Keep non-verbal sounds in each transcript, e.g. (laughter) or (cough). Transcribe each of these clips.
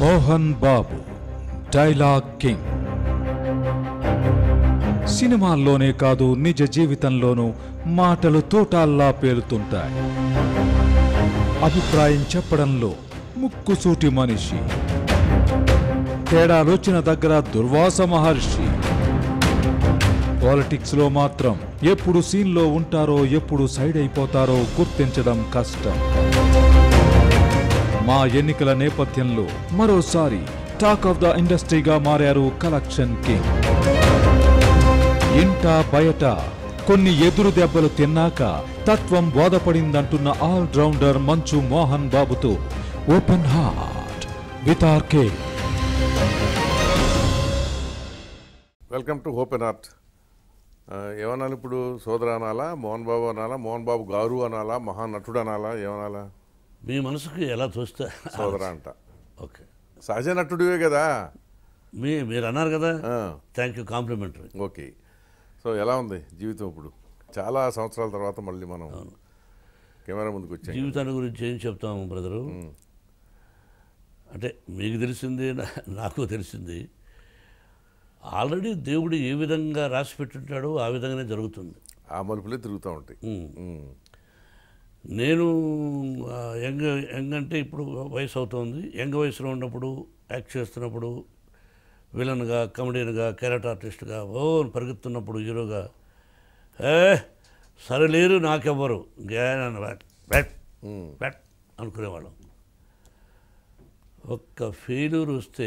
మోహన్ బాబు dialogue king సినిమాల్లోనే కాదు నిజ జీవితంలోనూ మాటలు తోటాల్లా పేలుతుంటాయి అభిప్రాయం చెప్పడంలో ముక్కుసూటి మనిషి తేడాలొచ్చిన దగ్గర దుర్వాస మహర్షి పాలిటిక్స్లో మాత్రం ఎప్పుడు సీన్లో ఉంటారో ఎప్పుడు సైడ్ అయిపోతారో గుర్తించడం కష్టం మా ఎన్నికల నేపథ్యంలో మరోసారి టాక్ ఆఫ్ ద ఇండస్ట్రీగా మారారు కలెక్షన్ కింగ్ ఇంట బయట కొన్ని ఎదురు దెబ్బలు తిన్నాక తత్వం బోధపడిందంటున్న ఆల్రౌండర్ మంచు మోహన్ బాబుతో open heart with RK welcome to open heart ఏమన్నా ఇప్పుడు సోదర అనాలా మోహన్ బాబు అనాలా మోహన్ బాబు గారు అనాలా మహానటుడు అనాలా ఏమనాలా మీ మనసుకు ఎలా చూస్తే సోదరా అంట (laughs) ఓకే సహజ నటుడివే కదా మీ మీరు అన్నారు కదా thank you complimentary okay so ఎలా ఉంది జీవితం ఇప్పుడు చాలా సంవత్సరాల తర్వాత మళ్ళీ మనం కెమెరా ముందుకు వచ్చాం జీవితాన్ని గురించి ఏం చెప్తాము బ్రదరు అంటే మీకు తెలిసింది నాకు తెలిసింది ఆల్రెడీ దేవుడు ఏ విధంగా రాసి పెట్టుంటాడో ఆ విధంగానే జరుగుతుంది ఆ మలుపులే తిరుగుతూ ఉంటాయి నేను యంగ్ యంగ్ అంటే ఇప్పుడు వయసు అవుతుంది యంగ్ వయసులో ఉన్నప్పుడు యాక్ట్ చేస్తున్నప్పుడు విలన్గా కమెడియన్గా క్యారెక్టర్ ఆర్టిస్ట్గా ఓ పరిగెత్తున్నప్పుడు హీరోగా ఏ లేరు నాకెవ్వరు బ్యాట్ బ్యాట్ బ్యాట్ అనుకునేవాళ్ళం ఒక్క ఫెయిల్యూర్ వస్తే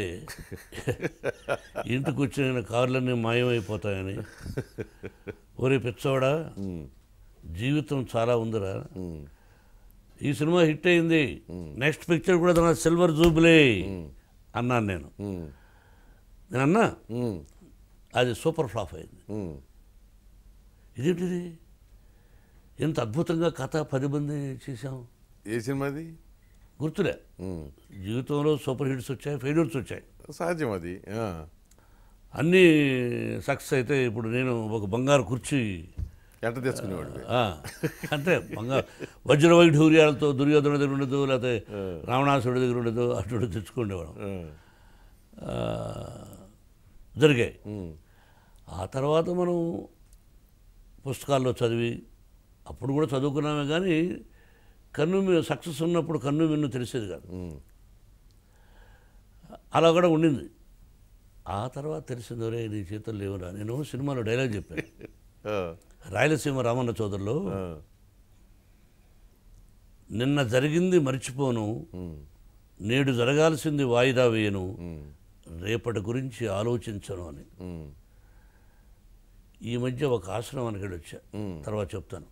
(laughs) ఇంటికి వచ్చిన కార్లన్నీ మాయమైపోతాయని ఊరి పిచ్చోడా జీవితం చాలా ఉందిరా ఈ సినిమా హిట్ అయింది నెక్స్ట్ పిక్చర్ కూడా నా సిల్వర్ జూబులే అన్నాను నేను నేను అన్నా అది సూపర్ ఫ్లాప్ అయింది ఇదేంటిది ఎంత అద్భుతంగా కథ పది మంది చేసాం ఏ సినిమాది గుర్తులే జీవితంలో సూపర్ హిట్స్ వచ్చాయి ఫెయిల్యూర్స్ వచ్చాయి సహజం అది అన్నీ సక్సెస్ అయితే ఇప్పుడు నేను ఒక బంగారు కుర్చీ ఎంత తెచ్చుకునేవాడు అంతే బంగారు వజ్ర దుర్యోధన దగ్గర ఉండదు లేకపోతే రావణాసుడి దగ్గర ఉండదు అటు తెచ్చుకునేవాడు జరిగాయి ఆ తర్వాత మనం పుస్తకాల్లో చదివి అప్పుడు కూడా చదువుకున్నామే కానీ కన్ను సక్సెస్ ఉన్నప్పుడు కన్ను విన్ను తెలిసేది కాదు అలా కూడా ఉండింది ఆ తర్వాత తెలిసిందోరే నీ చేతులు లేవురా నేను సినిమాలో డైలాగ్ చెప్పాను (laughs) రాయలసీమ రామన్న చౌదరిలో నిన్న జరిగింది మర్చిపోను నేడు జరగాల్సింది వాయిదా వేయను రేపటి గురించి ఆలోచించను అని ఈ మధ్య ఒక ఆశ్రమానికి వచ్చా తర్వాత చెప్తాను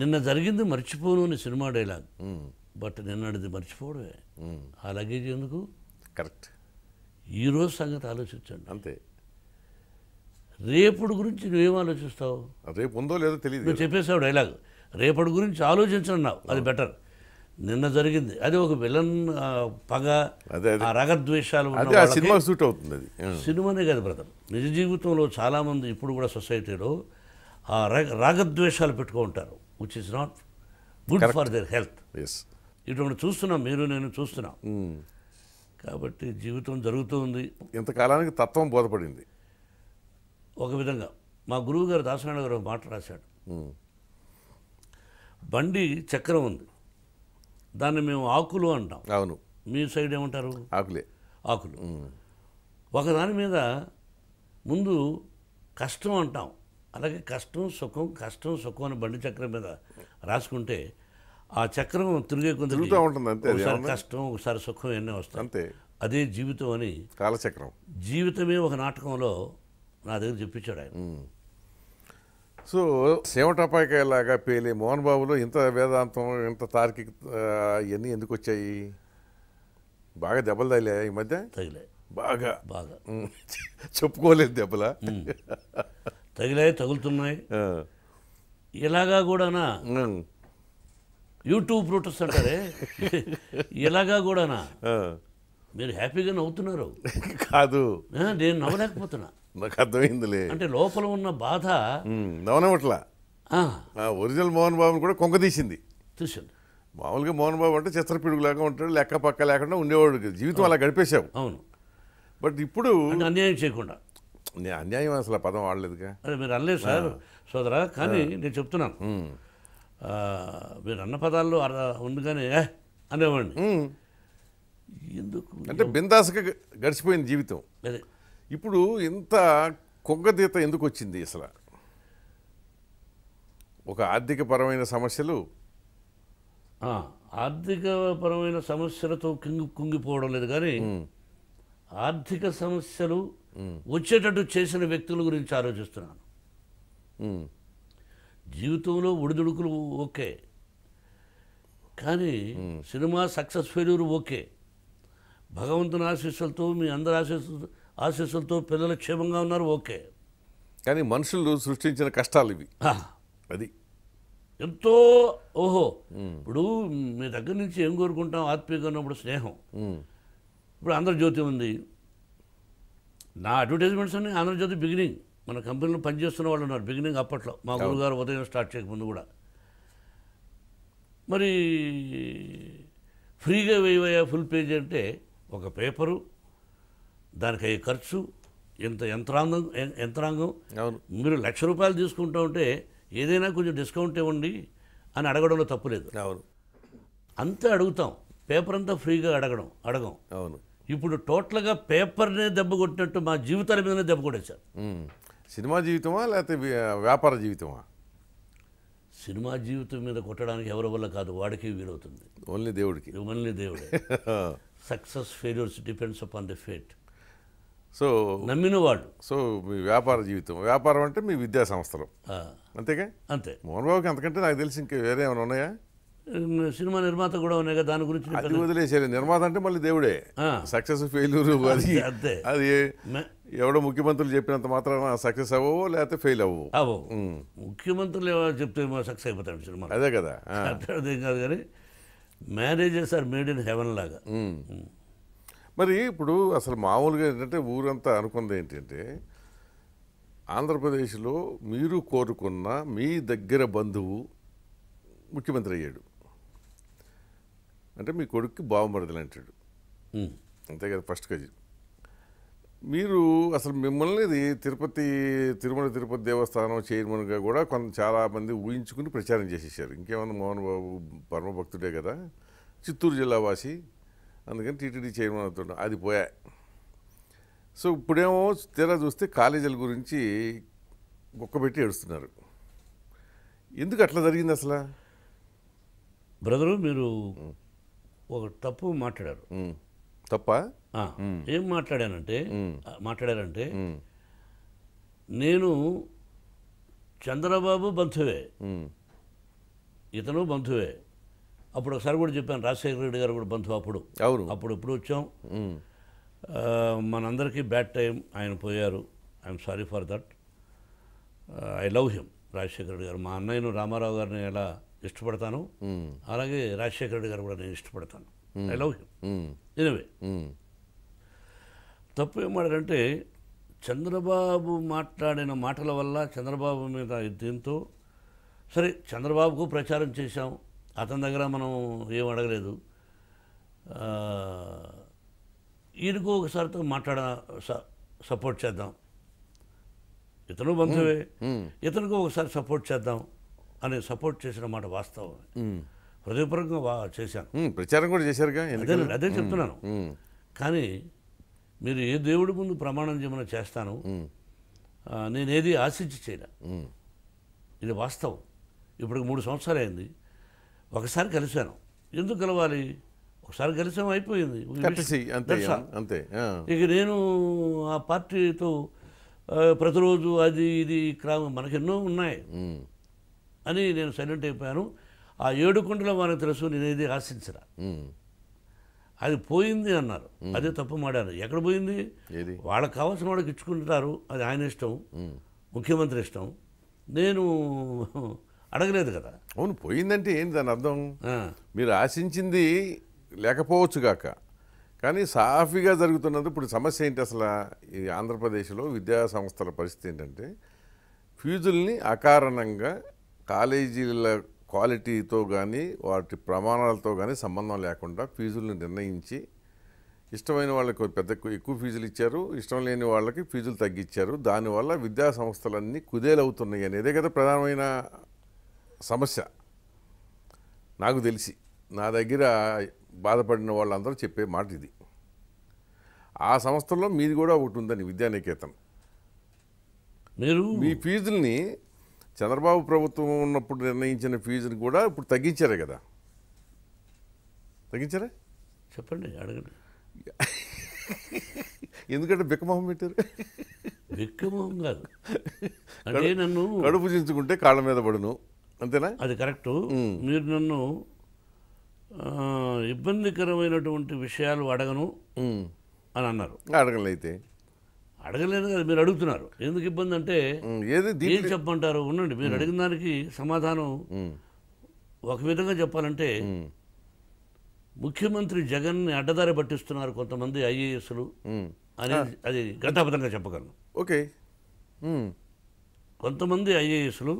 నిన్న జరిగింది మర్చిపోను అని సినిమా డైలాగ్ బట్ నిన్నటిది మర్చిపోవడమే ఆ లగేజ్ ఎందుకు కరెక్ట్ ఈరోజు సంగతి ఆలోచించండి అంతే రేపుడు గురించి నువ్వేం ఆలోచిస్తావు రేపు ఉందో లేదో తెలియదు నువ్వు చెప్పేసావు డైలాగ్ రేపటి గురించి ఆలోచించండి నావు అది బెటర్ నిన్న జరిగింది అది ఒక విలన్ పగ రగద్వేషాలు సినిమా సూట్ అవుతుంది అది సినిమానే కాదు బ్రదర్ నిజ జీవితంలో చాలామంది ఇప్పుడు కూడా సొసైటీలో ఆ రాగద్వేషాలు పెట్టుకుంటారు which is not good for their health ఇటువంటి చూస్తున్నాం మీరు నేను చూస్తున్నాం కాబట్టి జీవితం జరుగుతుంది ఇంతకాలానికి తత్వం బోధపడింది ఒక విధంగా మా గురువు గారు దాసనారాయణ గారు మాట రాశాడు బండి చక్రం ఉంది దాన్ని మేము ఆకులు అంటాం అవును మీ సైడ్ ఏమంటారు ఆకులే ఆకులు ఒకదాని మీద ముందు కష్టం అంటాం అలాగే కష్టం సుఖం కష్టం సుఖం అని బండి చక్రం మీద రాసుకుంటే ఆ చక్రం తిరిగే కొంత ఉంటుంది ఒకసారి కష్టం ఒకసారి సుఖం ఎన్నీ వస్తాయి అదే జీవితం అని కాలచక్రం జీవితమే ఒక నాటకంలో నా దగ్గర చెప్పించాడు ఆయన సో సేమటపాకాయలాగా పేలి మోహన్ బాబులో ఇంత వేదాంతం ఇంత తార్కి ఇవన్నీ ఎందుకు వచ్చాయి బాగా దెబ్బలు తగిలే ఈ మధ్య తగిలే బాగా బాగా చెప్పుకోలేదు దెబ్బల తగిలాయి తగులుతున్నాయి ఇలాగా కూడానా యూట్యూబ్ ప్రొటెస్ట్ అంటారే ఇలాగా కూడానా మీరు హ్యాపీగా నవ్వుతున్నారు కాదు నేను నవ్వలేకపోతున్నా నాకు అర్థమైందిలే అంటే లోపల ఉన్న బాధ నవనవట్ల ఒరిజినల్ మోహన్ బాబుని కూడా కొంగదీసింది చూసాను మామూలుగా మోహన్ బాబు అంటే చిత్రపిడుగులాగా ఉంటాడు లెక్క పక్క లేకుండా ఉండేవాడు జీవితం అలా గడిపేశావు అవును బట్ ఇప్పుడు అన్యాయం చేయకుండా అన్యాయం అసలు పదం వాడలేదుగా అదే మీరు అనలేదు సార్ సోదరా కానీ నేను చెప్తున్నాను మీరు అన్న పదాల్లో ఉండగానే అనేవాడిని ఎందుకు అంటే బిందాసుగా గడిచిపోయింది జీవితం అదే ఇప్పుడు ఇంత కుగ్గదీత ఎందుకు వచ్చింది అసలు ఒక ఆర్థికపరమైన సమస్యలు ఆర్థికపరమైన సమస్యలతో కింగి కుంగిపోవడం లేదు కానీ ఆర్థిక సమస్యలు వచ్చేటట్టు చేసిన వ్యక్తుల గురించి ఆలోచిస్తున్నాను జీవితంలో ఒడిదుడుకులు ఓకే కానీ సినిమా సక్సెస్ ఫెయిల్యూర్ ఓకే భగవంతుని ఆశీస్సులతో మీ అందరి ఆశీస్సులతో ఆశీస్సులతో పిల్లలు క్షేమంగా ఉన్నారు ఓకే కానీ మనుషులు సృష్టించిన కష్టాలు ఇవి అది ఎంతో ఓహో ఇప్పుడు మీ దగ్గర నుంచి ఏం కోరుకుంటాం ఆత్మీయంగా ఉన్నప్పుడు స్నేహం ఇప్పుడు ఆంధ్రజ్యోతి ఉంది నా అడ్వర్టైజ్మెంట్స్ అన్ని ఆంధ్రజ్యోతి బిగినింగ్ మన కంపెనీలో పనిచేస్తున్న వాళ్ళు ఉన్నారు బిగినింగ్ అప్పట్లో మా గురుగారు ఉదయం స్టార్ట్ చేయకముందు కూడా మరి ఫ్రీగా వేయవయ్యా ఫుల్ పేజ్ అంటే ఒక పేపరు దానికి అయ్యే ఖర్చు ఎంత యంత్రాంగం యంత్రాంగం మీరు లక్ష రూపాయలు తీసుకుంటూ ఉంటే ఏదైనా కొంచెం డిస్కౌంట్ ఇవ్వండి అని అడగడంలో తప్పులేదు అవును అంతా అడుగుతాం పేపర్ అంతా ఫ్రీగా అడగడం అడగం అవును ఇప్పుడు టోటల్గా పేపర్నే దెబ్బ కొట్టినట్టు మా జీవితాల మీదనే దెబ్బ కొట్టేశారు సినిమా జీవితమా లేకపోతే వ్యాపార జీవితమా సినిమా జీవితం మీద కొట్టడానికి ఎవరి వల్ల కాదు వాడికి వీలవుతుంది ఓన్లీ దేవుడికి ఓన్లీ దేవుడే success failures depends upon the fate so నమ్మిన వాళ్ళు సో మీ వ్యాపార జీవితం వ్యాపారం అంటే మీ విద్యా సంస్థలు అంతేగా అంతే మోహన్ బాబుకి అంతకంటే నాకు తెలిసి ఇంకా వేరే ఏమైనా ఉన్నాయా సినిమా నిర్మాత కూడా ఉన్నాయి దాని గురించి అది వదిలేసేది నిర్మాత అంటే మళ్ళీ దేవుడే సక్సెస్ ఫెయిల్యూర్ అది అంతే అది ఎవడో ముఖ్యమంత్రులు చెప్పినంత మాత్రం సక్సెస్ అవ్వవు లేకపోతే ఫెయిల్ అవ్వవు అవ్వవు ముఖ్యమంత్రులు ఎవరు చెప్తే సక్సెస్ అయిపోతాడు సినిమా అదే కదా అర్థం కాదు కానీ marriages are made in heaven లాగా మరి ఇప్పుడు అసలు మామూలుగా ఏంటంటే ఊరంతా అనుకుంది ఏంటంటే ఆంధ్రప్రదేశ్లో మీరు కోరుకున్న మీ దగ్గర బంధువు ముఖ్యమంత్రి అయ్యాడు అంటే మీ కొడుక్కి బాగుపడదలు అంటాడు అంతే కదా ఫస్ట్ కజి మీరు అసలు మిమ్మల్ని తిరుపతి తిరుమల తిరుపతి దేవస్థానం చైర్మన్గా కూడా కొంత చాలామంది ఊహించుకుని ప్రచారం చేసేసారు ఇంకేమన్నా మోహన్ బాబు పరమభక్తుడే కదా చిత్తూరు జిల్లా వాసి అందుకని టీటీడీ చైర్మన్ అవుతుండ అది పోయా సో ఇప్పుడేమో తీరా చూస్తే కాలేజీల గురించి గొక్కబెట్టి ఏడుస్తున్నారు ఎందుకు అట్లా జరిగింది అసలు బ్రదరు మీరు ఒక తప్పు మాట్లాడారు తప్ప ఏం మాట్లాడానంటే మాట్లాడారంటే నేను చంద్రబాబు బంధువే ఇతను బంధువే అప్పుడు ఒకసారి కూడా చెప్పాను రాజశేఖర రెడ్డి గారు కూడా బంధువు అప్పుడు అవును అప్పుడు ఎప్పుడు వచ్చాం మనందరికీ బ్యాడ్ టైం ఆయన పోయారు I'm sorry for that I love him Rajasekhara Reddy garu మా అన్నయ్యను రామారావు గారిని ఎలా ఇష్టపడతాను అలాగే రాజశేఖర రెడ్డి గారు కూడా నేను ఇష్టపడతాను ఐ లవ్ హిమ్ ఎనివే తప్పు ఏమాడంటే చంద్రబాబు మాట్లాడిన మాటల వల్ల చంద్రబాబు మీద దీంతో సరే చంద్రబాబుకు ప్రచారం చేశాం అతని దగ్గర మనం ఏం అడగలేదు ఈయనకు ఒకసారితో మాట్లాడ సపోర్ట్ చేద్దాం ఇతను బంధువే ఇతనికి ఒకసారి సపోర్ట్ చేద్దాం అని సపోర్ట్ చేసిన మాట వాస్తవం హృదయపూర్వకంగా చేశాను ప్రచారం కూడా చేశారు అదే అదే చెప్తున్నాను కానీ మీరు ఏ దేవుడి ముందు ప్రమాణం చేయమని చేస్తాను నేనేది ఆశించి చేయలే ఇది వాస్తవం ఇప్పటికి మూడు సంవత్సరాలు అయింది ఒకసారి కలిశాను ఎందుకు కలవాలి ఒకసారి కలిసాం అయిపోయింది అంతే ఇక నేను ఆ పార్టీతో ప్రతిరోజు అది ఇది క్రామ మనకెన్నో ఉన్నాయి అని నేను సైలెంట్ అయిపోయాను ఆ ఏడు కుంటల మనకు తెలుసు నేనేది ఆశించిన అది పోయింది అన్నారు అదే తప్పు మాడాను ఎక్కడ పోయింది వాళ్ళకి కావాల్సిన వాళ్ళకి ఇచ్చుకుంటారు అది ఆయన ఇష్టం ముఖ్యమంత్రి ఇష్టం నేను అడగలేదు కదా అవును పోయిందంటే ఏంటి దాని అర్థం మీరు ఆశించింది లేకపోవచ్చు కాక కానీ సాఫీగా జరుగుతున్నది ఇప్పుడు సమస్య ఏంటి అసలు ఈ ఆంధ్రప్రదేశ్లో విద్యా సంస్థల పరిస్థితి ఏంటంటే ఫీజుల్ని అకారణంగా కాలేజీల క్వాలిటీతో కానీ వాటి ప్రమాణాలతో కానీ సంబంధం లేకుండా ఫీజులను నిర్ణయించి ఇష్టమైన వాళ్ళకి పెద్ద ఎక్కువ ఫీజులు ఇచ్చారు ఇష్టం లేని వాళ్ళకి ఫీజులు తగ్గించారు దానివల్ల విద్యా సంస్థలన్నీ కుదేలవుతున్నాయి అనేదే కదా ప్రధానమైన సమస్య నాకు తెలిసి నా దగ్గర బాధపడిన వాళ్ళందరూ చెప్పే మాట ఇది ఆ సంస్థల్లో మీది కూడా ఒకటి ఉందని విద్యానికేతన్ మీరు మీ ఫీజుల్ని చంద్రబాబు ప్రభుత్వం ఉన్నప్పుడు నిర్ణయించిన ఫీజుని కూడా ఇప్పుడు తగ్గించారే కదా తగ్గించారా చెప్పండి అడగండి ఎందుకంటే బిక్కమోహం పెట్టారు బిక్కమోహం కాదు అంటే నన్ను కడుపు చించుకుంటే కాళ్ళ మీద పడును అంతేనా అది కరెక్టు మీరు నన్ను ఇబ్బందికరమైనటువంటి విషయాలు అడగను అని అన్నారు అడగలేదైతే అడగలేదు కదా మీరు అడుగుతున్నారు ఎందుకు ఇబ్బంది అంటే ఏది ఏం చెప్పమంటారు ఉండండి మీరు అడిగిన దానికి సమాధానం ఒక విధంగా చెప్పాలంటే ముఖ్యమంత్రి జగన్ని అడ్డదారి పట్టిస్తున్నారు కొంతమంది ఐఏఎస్లు అని అది గతాబద్ధంగా చెప్పగలను ఓకే కొంతమంది ఐఏఎస్లు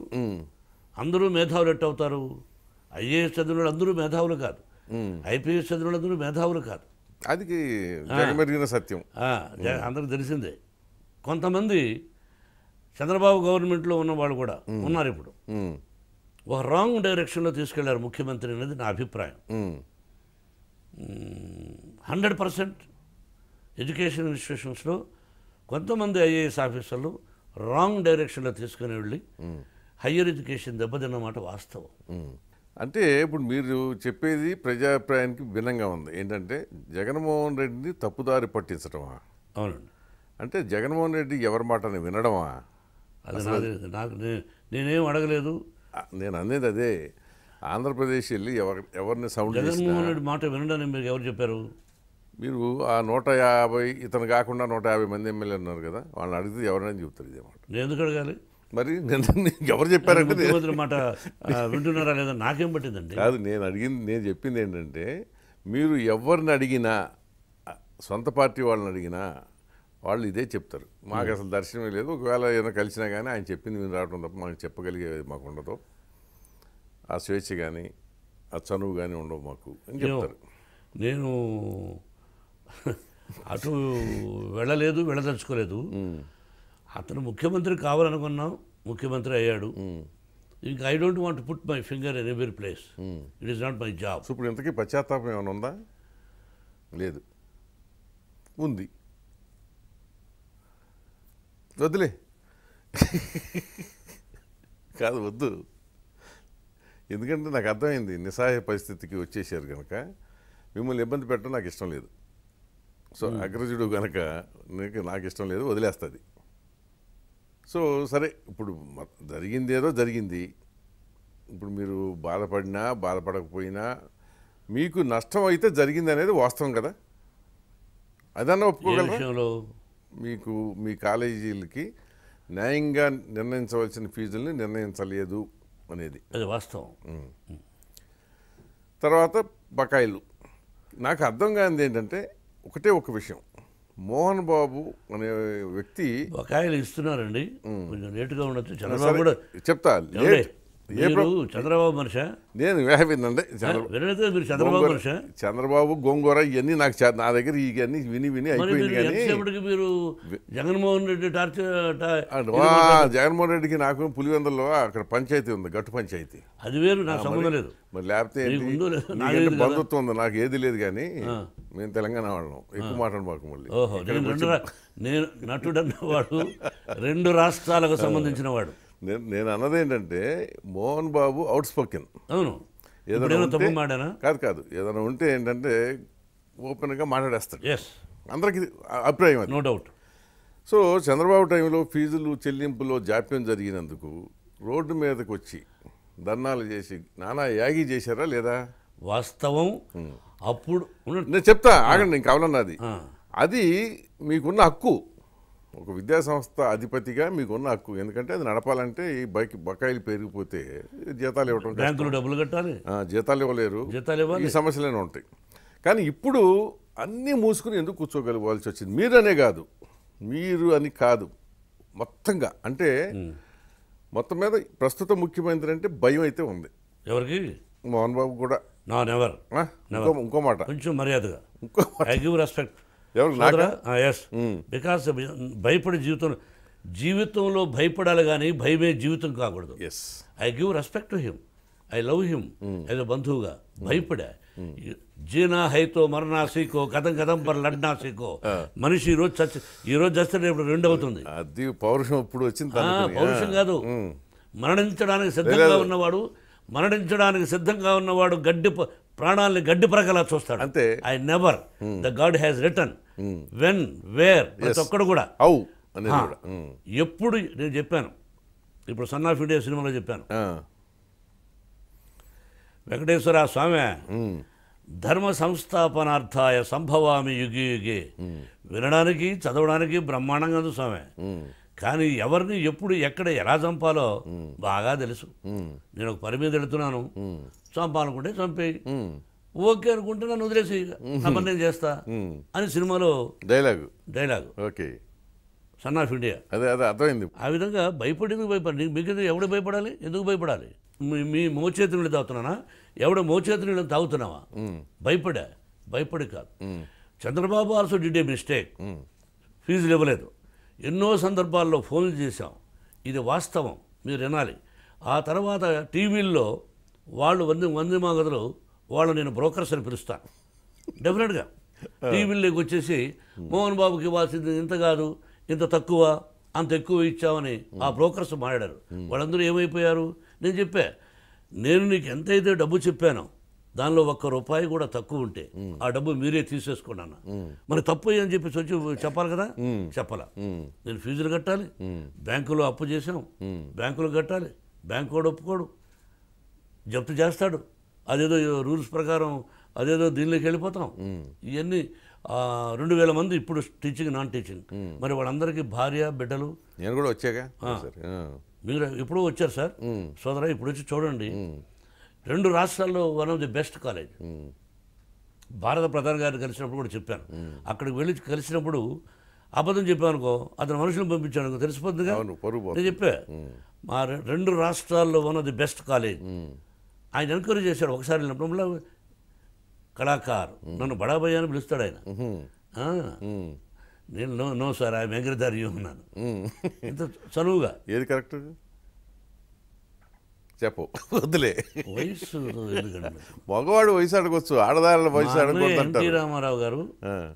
అందరూ మేధావులు ఎట్టవుతారు ఐఏఎస్ చదువులు అందరూ మేధావులు కాదు ఐపీఎస్ చదువులు అందరూ మేధావులు కాదు అది సత్యం అందరికి తెలిసిందే కొంతమంది చంద్రబాబు గవర్నమెంట్లో ఉన్న వాళ్ళు కూడా ఉన్నారు ఇప్పుడు ఒక రాంగ్ డైరెక్షన్లో తీసుకెళ్లారు ముఖ్యమంత్రి అనేది నా అభిప్రాయం హండ్రెడ్ పర్సెంట్ ఎడ్యుకేషన్ ఇన్స్టిట్యూషన్స్లో కొంతమంది ఐఏఎస్ ఆఫీసర్లు రాంగ్ డైరెక్షన్లో తీసుకుని వెళ్ళి హయ్యర్ ఎడ్యుకేషన్ దెబ్బతిన్నమాట వాస్తవం అంటే ఇప్పుడు మీరు చెప్పేది ప్రజాభిప్రాయానికి భిన్నంగా ఉంది ఏంటంటే జగన్మోహన్ రెడ్డిని తప్పుదారి పట్టించడమా అవునండి అంటే జగన్మోహన్ రెడ్డి ఎవరి మాటని వినడమా అది నాకు నేనేం అడగలేదు నేను అనేది అదే ఆంధ్రప్రదేశ్ వెళ్ళి ఎవరి ఎవరిని సౌండ్ జగన్మోహన్ రెడ్డి మాట వినడని మీరు ఎవరు చెప్పారు మీరు ఆ నూట యాభై ఇతను కాకుండా నూట యాభై మంది ఎమ్మెల్యే ఉన్నారు కదా వాళ్ళని అడిగితే ఎవరైనా చెబుతారు ఇదే మాట నేను ఎందుకు అడగాలి మరి (laughs) ఎవరు చెప్పారంటే మాట వింటున్నారా లేదా నాకేం పట్టిందండి కాదు నేను అడిగింది నేను చెప్పింది ఏంటంటే మీరు ఎవరిని అడిగినా సొంత పార్టీ వాళ్ళని అడిగినా వాళ్ళు ఇదే చెప్తారు మాకు hmm. అసలు దర్శనమే లేదు ఒకవేళ ఏదైనా కలిసినా కానీ ఆయన చెప్పింది మీరు రావడం తప్ప మాకు చెప్పగలిగేది మాకు ఉండదు ఆ స్వేచ్ఛ కానీ ఆ చనువు కానీ ఉండవు మాకు అని చెప్తారు నేను అటు వెళ్ళలేదు వెళ్ళదలుచుకోలేదు hmm. అతను ముఖ్యమంత్రి కావాలనుకున్నాం ముఖ్యమంత్రి అయ్యాడు ఇంకా I don't want put my finger in ఎవరి place it is not my job ఇప్పుడు ఇంతకీ పశ్చాత్తాపం ఏమైనా ఉందా లేదు ఉంది వద్దులే కాదు వద్దు ఎందుకంటే నాకు అర్థమైంది నిస్సహాయ పరిస్థితికి వచ్చేసారు కనుక మిమ్మల్ని ఇబ్బంది పెట్టడం నాకు ఇష్టం లేదు సో hmm. అగ్రజుడు కనుక నాకు ఇష్టం లేదు వదిలేస్తుంది సో సరే ఇప్పుడు జరిగింది ఏదో జరిగింది ఇప్పుడు మీరు బాధపడినా బాధపడకపోయినా మీకు నష్టం అయితే జరిగింది అనేది వాస్తవం కదా అదన్నా ఒప్పుకోగలరు మీకు మీ కాలేజీలకి న్యాయంగా నిర్ణయించవలసిన ఫీజుల్ని నిర్ణయించలేదు అనేది అది వాస్తవం తర్వాత బకాయిలు నాకు అర్థం కానిది ఏంటంటే ఒకటే ఒక విషయం మోహన్ బాబు అనే వ్యక్తి ఒక ఆయన ఇస్తున్నారండి కొంచెం లేటుగా ఉండొచ్చు చంద్రబాబు కూడా చెప్తా చంద్రబాబు మనిషా నేను వినండి మీరు చంద్రబాబు మనిషా చంద్రబాబు గోంగూర ఇవన్నీ నాకు నా దగ్గర ఇవన్నీ విని విని అయిపోయింది మీరు జగన్మోహన్ రెడ్డి టార్చ్ జగన్మోహన్ రెడ్డికి నాకు పులివెందుల్లో అక్కడ పంచాయతీ ఉంది గట్టు పంచాయతీ అది వేరు నాకు సంబంధం లేదు మరి లేకపోతే బంధుత్వం ఉంది నాకు ఏది లేదు కానీ మేము తెలంగాణ వాళ్ళం ఎక్కువ మాట్లాడబాకు మళ్ళీ నేను నటుడు అన్నవాడు రెండు రాష్ట్రాలకు సంబంధించిన వాడు నేను నేను అన్నది ఏంటంటే మోహన్ బాబు అవుట్ స్పోకెన్ అవును ఏదైనా కాదు కాదు ఏదైనా ఉంటే ఏంటంటే ఓపెన్గా మాట్లాడేస్తాడు ఎస్ అందరికీ అభిప్రాయం అది నో డౌట్ సో చంద్రబాబు టైంలో ఫీజులు చెల్లింపులో జాప్యం జరిగినందుకు రోడ్డు మీదకు వచ్చి ధర్నాలు చేసి నానా యాగి చేశారా లేదా వాస్తవం అప్పుడు నేను చెప్తా ఆగండి నేను కావాలన్నది అది మీకున్న హక్కు ఒక విద్యా సంస్థ అధిపతిగా మీకున్న హక్కు ఎందుకంటే అది నడపాలంటే ఈ బైక్ బకాయిలు పెరిగిపోతే జీతాలు ఇవ్వడం బ్యాంకులు డబ్బులు కట్టాలి జీతాలు ఇవ్వలేరు జీతాలు ఈ సమస్యలనే ఉంటాయి కానీ ఇప్పుడు అన్నీ మూసుకుని ఎందుకు కూర్చోగలవాల్సి వచ్చింది మీరనే కాదు మీరు అని కాదు మొత్తంగా అంటే మొత్తం మీద ప్రస్తుత ముఖ్యమంత్రి అంటే భయం అయితే ఉంది ఎవరికి మోహన్ బాబు కూడా నా ఇంకో మాట కొంచెం మర్యాదగా ఇంకో రెస్పెక్ట్ ఎవరు ఎస్ బికాస్ భయపడే జీవితం జీవితంలో భయపడాలి కానీ భయమే జీవితం కాకూడదు yes I give respect to him I love him అ బంధువుగా భయపడా జీనా హైతో మరణాసీకో కథం కథం పర్ లడ్నాసీకో మనిషి ఈరోజు చచ్చి ఈరోజు చస్తే ఇప్పుడు రెండు అవుతుంది అది పౌరుషం ఇప్పుడు వచ్చింది పౌరుషం కాదు మరణించడానికి సిద్ధంగా ఉన్నవాడు మరణించడానికి సిద్ధంగా ఉన్నవాడు గడ్డి ప్రాణాలని గడ్డి ప్రకలా చూస్తాడు అంతే I never the God has return when where ప్రతి ఒక్కడు కూడా అవు ఎప్పుడు నేను చెప్పాను ఇప్పుడు సన్ ఆఫ్ ఇండియా సినిమాలో చెప్పాను వెంకటేశ్వర స్వామి ధర్మ సంస్థాపనార్థాయ సంభవామి యుగి యుగి వినడానికి చదవడానికి బ్రహ్మాండంగా ఉంది స్వామి కానీ ఎవరిని ఎప్పుడు ఎక్కడ ఎలా చంపాలో బాగా తెలుసు నేను ఒక పని మీద వెళుతున్నాను చంపాలనుకుంటే చంపేయి ఓకే అనుకుంటే నన్ను వదిలేసి నా పని నేను చేస్తా అని సినిమాలో dialogue dialogue okay son of India అదే అదే అర్థమైంది ఆ విధంగా భయపడి ఎందుకు భయపడి మీకు ఎవడు భయపడాలి ఎందుకు భయపడాలి మీ మోచేతి నీళ్ళు తాగుతున్నానా ఎవడ మోచేతి నీళ్ళు తాగుతున్నావా భయపడా భయపడి కాదు Chandrababu also the day mistake ఫీజులు ఇవ్వలేదు ఎన్నో సందర్భాల్లో ఫోన్లు చేశాం ఇది వాస్తవం మీరు వినాలి ఆ తర్వాత టీవీల్లో వాళ్ళు వందే వంది మాగదులు వాళ్ళు నేను బ్రోకర్స్ అని పిలుస్తాను డెఫినెట్గా టీవీలోకి వచ్చేసి మోహన్ బాబుకి ఇవ్వాల్సింది ఇంత కాదు ఇంత తక్కువ అంత ఎక్కువ ఇచ్చామని ఆ బ్రోకర్స్ మాట్లాడారు వాళ్ళందరూ ఏమైపోయారు నేను చెప్పా నేను నీకు ఎంతైతే డబ్బు చెప్పానో దానిలో ఒక్క రూపాయి కూడా తక్కువ ఉంటే ఆ డబ్బు మీరే తీసేసుకున్నాను మరి తప్పు అని చెప్పేసి వచ్చి చెప్పాలి కదా చెప్పాల నేను ఫీజులు కట్టాలి బ్యాంకులో అప్పు చేసాం బ్యాంకులు కట్టాలి బ్యాంకు వాడు ఒప్పుకోడు జప్తు చేస్తాడు అదేదో రూల్స్ ప్రకారం అదేదో దీనిలోకి వెళ్ళిపోతాం ఇవన్నీ రెండు వేల మంది ఇప్పుడు టీచింగ్ నాన్ టీచింగ్ మరి వాళ్ళందరికీ భార్య బిడ్డలు నేను కూడా వచ్చాగా మీరు ఇప్పుడు వచ్చారు సార్ సోదరా ఇప్పుడు వచ్చి చూడండి రెండు రాష్ట్రాల్లో one of the best college భారత ప్రధాని గారిని కలిసినప్పుడు కూడా చెప్పాను అక్కడికి వెళ్ళి కలిసినప్పుడు అబద్ధం చెప్పానుకో అతను మనుషులను పంపించాను అనుకో తెలిసిపోతుందిగా నేను చెప్పా మా రెండు రాష్ట్రాల్లో one of the best college ఆయన ఎంక్వైరీ చేశాడు ఒకసారి వెళ్ళినప్పుడు కళాకారు నన్ను బడాబాయ్ అని పిలుస్తాడు ఆయన నేను నో నో సార్ ఆయన వెంకటధారి ఉన్నాను ఇంత చనువుగా ఏది కరెక్ట్ చెప్పు వద్దులే వయసు మగవాడు వయసు అడగచ్చు ఆడదారుల వయసు ఎన్టీ రామారావు గారు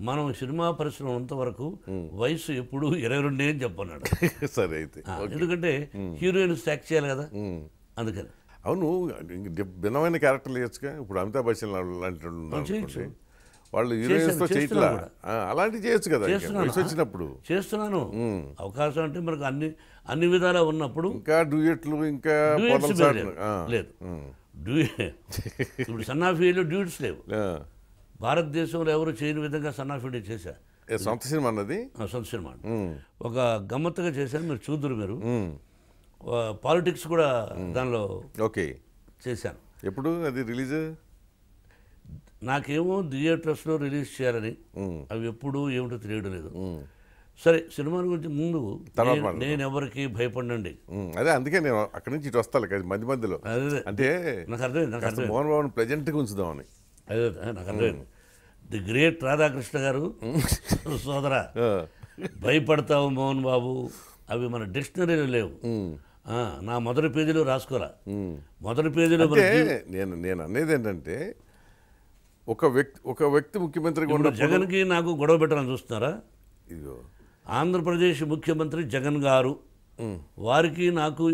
మనం సినిమా పరిశ్రమ ఉన్నంతవరకు వయసు ఎప్పుడు ఇరవై రెండే అని చెప్పన్నాడు (laughs) సరే అయితే ఎందుకంటే హీరోయిన్స్ ట్యాక్ చేయాలి కదా అందుకని అవును భిన్నమైన క్యారెక్టర్ చేయొచ్చుగా ఇప్పుడు అమితాబ్ బచ్చన్ లాంటి వాళ్ళు హీరోయిన్స్తో చేయట్లా అలాంటివి చేయొచ్చు కదా చేస్తున్నాను వచ్చినప్పుడు చేస్తున్నాను అవకాశం అంటే మనకు అన్ని అన్ని విధాలా ఉన్నప్పుడు ఇంకా డూయట్లు ఇంకా లేదు ఇప్పుడు సన్నాఫీలు డ్యూట్స్ లేవు భారతదేశంలో ఎవరు చేయని విధంగా సన్నాఫీలు చేశారు సొంత సినిమా అన్నది సొంత సినిమా ఒక గమ్మత్తుగా చేశారు మీరు చూద్దరు మీరు పాలిటిక్స్ కూడా దానిలో ఓకే చేశాను ఎప్పుడు అది రిలీజ్ నాకేమో థియేటర్స్లో రిలీజ్ చేయాలని అవి ఎప్పుడు ఏమిటో తెలియడం లేదు సరే సినిమా గురించి ముందు నేను ఎవరికి భయపడండి అదే అందుకే నేను అక్కడి నుంచి ఇటు వస్తాను మధ్య మధ్యలో అంటే నాకు అర్థమైంది నాకు అర్థం మోహన్ బాబు ప్రజెంట్గా ఉంచుదామని అదే నాకు అర్థమైంది ది గ్రేట్ రాధాకృష్ణ గారు సోదర భయపడతావు మోహన్ బాబు అవి మన డిక్షనరీలో లేవు నా మొదటి పేజీలో రాసుకోరా మొదటి పేజీలో నేను నేను అనేది ఏంటంటే ఒక వ్యక్తి ఒక వ్యక్తి ముఖ్యమంత్రి జగన్కి నాకు గొడవ పెట్టాలని చూస్తున్నారా ఇదిగో ఆంధ్రప్రదేశ్ ముఖ్యమంత్రి జగన్ గారు వారికి నాకు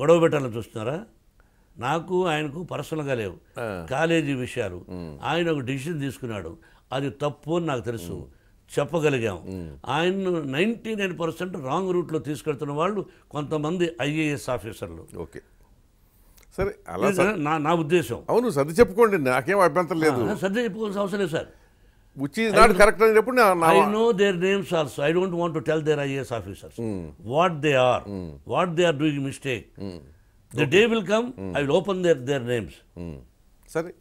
గొడవ పెట్టాలని చూస్తున్నారా నాకు ఆయనకు పర్సనల్గా లేవు కాలేజీ విషయాలు ఆయన ఒక డిసిషన్ తీసుకున్నాడు అది తప్పు అని నాకు తెలుసు చెప్పగలిగాం ఆయన్ను నైంటీ నైన్ పర్సెంట్ రాంగ్ రూట్లో తీసుకెళ్తున్న వాళ్ళు కొంతమంది ఐఏఎస్ ఆఫీసర్లు ఓకే సరే అలా నా నా ఉద్దేశం అవును సర్ది చెప్పుకోండి నాకేం అభ్యంతరం లేదు సర్ది చెప్పుకోవాల్సిన అవసరం లేదు సార్ విచ్ ఈజ్ కరెక్ట్ అని చెప్పి I know their names also I don't want to tell their IAS officers what they are what they are doing mistake the day will come I will open their their names సరే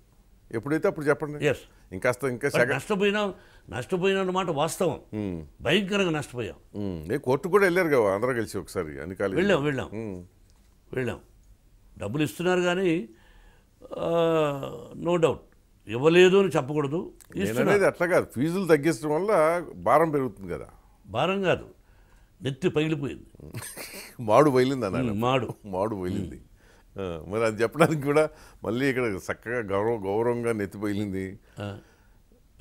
ఎప్పుడైతే అప్పుడు చెప్పండి yes ఇంకాస్త ఇంకా నష్టపోయినా నష్టపోయిన మాట వాస్తవం భయంకరంగా నష్టపోయాం కోర్టు కూడా వెళ్ళారు కదా అందరూ కలిసి ఒకసారి అన్ని వెళ్ళాం వెళ్ళాం వెళ్ళాం డబ్బులు ఇస్తున్నారు కానీ నో డౌట్ ఇవ్వలేదు అని చెప్పకూడదు అట్లా కాదు ఫీజులు తగ్గించడం వల్ల భారం పెరుగుతుంది కదా భారం కాదు నెత్తి పగిలిపోయింది (laughs) మాడు పగిలింది అన్న మాడు (laughs) మాడు పగిలింది మరి అది చెప్పడానికి కూడా మళ్ళీ ఇక్కడ చక్కగా గౌరవ గౌరవంగా నెత్తి పగిలింది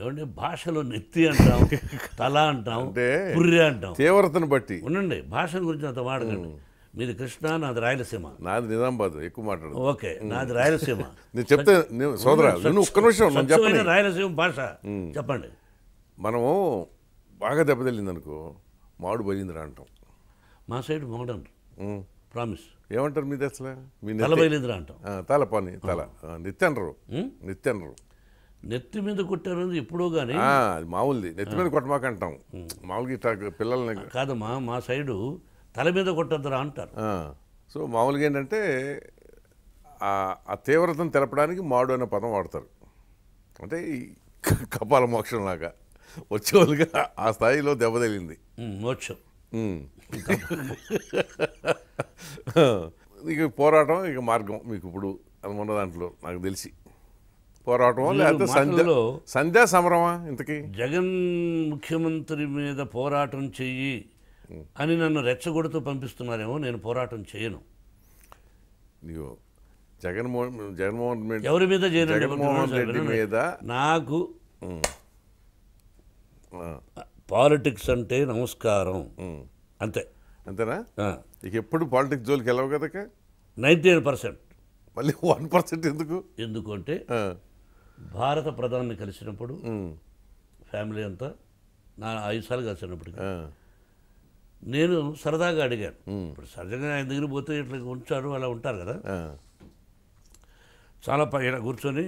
ఏమంటే భాషలో నెత్తి అంటాం తల అంటాం పుర్రె అంటాం తీవ్రతను బట్టి ఉండండి భాష గురించి అంత వాడకండి మీది కృష్ణ నాది రాయలసీమ నాది నిజామాబాద్ ఎక్కువ మాట్లాడు ఓకే నాది రాయలసీమ (laughs) నేను చెప్తే సోదరా ఒక్క నిమిషం చెప్పండి రాయలసీమ భాష చెప్పండి మనము బాగా దెబ్బతెలింది అనుకో మామిడి రా అంటాం మా సైడ్ మామిడి అంటారు ప్రామిస్ ఏమంటారు మీది అసలు మీ తల రా అంటాం తల పని తల నిత్యనరు నిత్యనరు నెత్తి మీద కొట్టారు ఎప్పుడో కానీ మామూలుది నెత్తి మీద కొట్టమాక అంటాం మామూలుగా పిల్లల్ని కాదమ్మా మా సైడు తల మీద కొట్టద్దురా అంటారు సో మామూలుగా ఏంటంటే ఆ తీవ్రతను తెలపడానికి మాడు అనే పదం వాడతారు అంటే ఈ కపాల మోక్షం లాగా వచ్చేవాళ్ళుగా ఆ స్థాయిలో దెబ్బతగిలింది మోక్షం (laughs) ఇక పోరాటం ఇక మార్గం మీకు ఇప్పుడు అది ఉన్న దాంట్లో నాకు తెలిసి పోరాటం లేకపోతే సంధ్యలో సంధ్యా సమరమా ఇంతకీ జగన్ ముఖ్యమంత్రి మీద పోరాటం చెయ్యి అని నన్ను రెచ్చగొడుతూ పంపిస్తున్నారేమో నేను పోరాటం చేయను నీవు జగన్మోహన్ జగన్మోహన్ ఎవరి మీద జగన్మోహన్ రెడ్డి మీద నాకు పాలిటిక్స్ అంటే నమస్కారం అంతే అంతేనా ఇక ఎప్పుడు పాలిటిక్స్ జోలికి వెళ్ళవు కదా నైంటీ నైన్ పర్సెంట్ మళ్ళీ వన్ పర్సెంట్ ఎందుకు ఎందుకు అంటే భారత ప్రధాని కలిసినప్పుడు ఫ్యామిలీ అంతా నా ఐదు సార్లు కలిసినప్పటికీ నేను సరదాగా అడిగాను ఇప్పుడు సరదాగా ఆయన దగ్గర పోతే ఇట్లా ఉంచారు అలా ఉంటారు కదా చాలా ఇలా కూర్చొని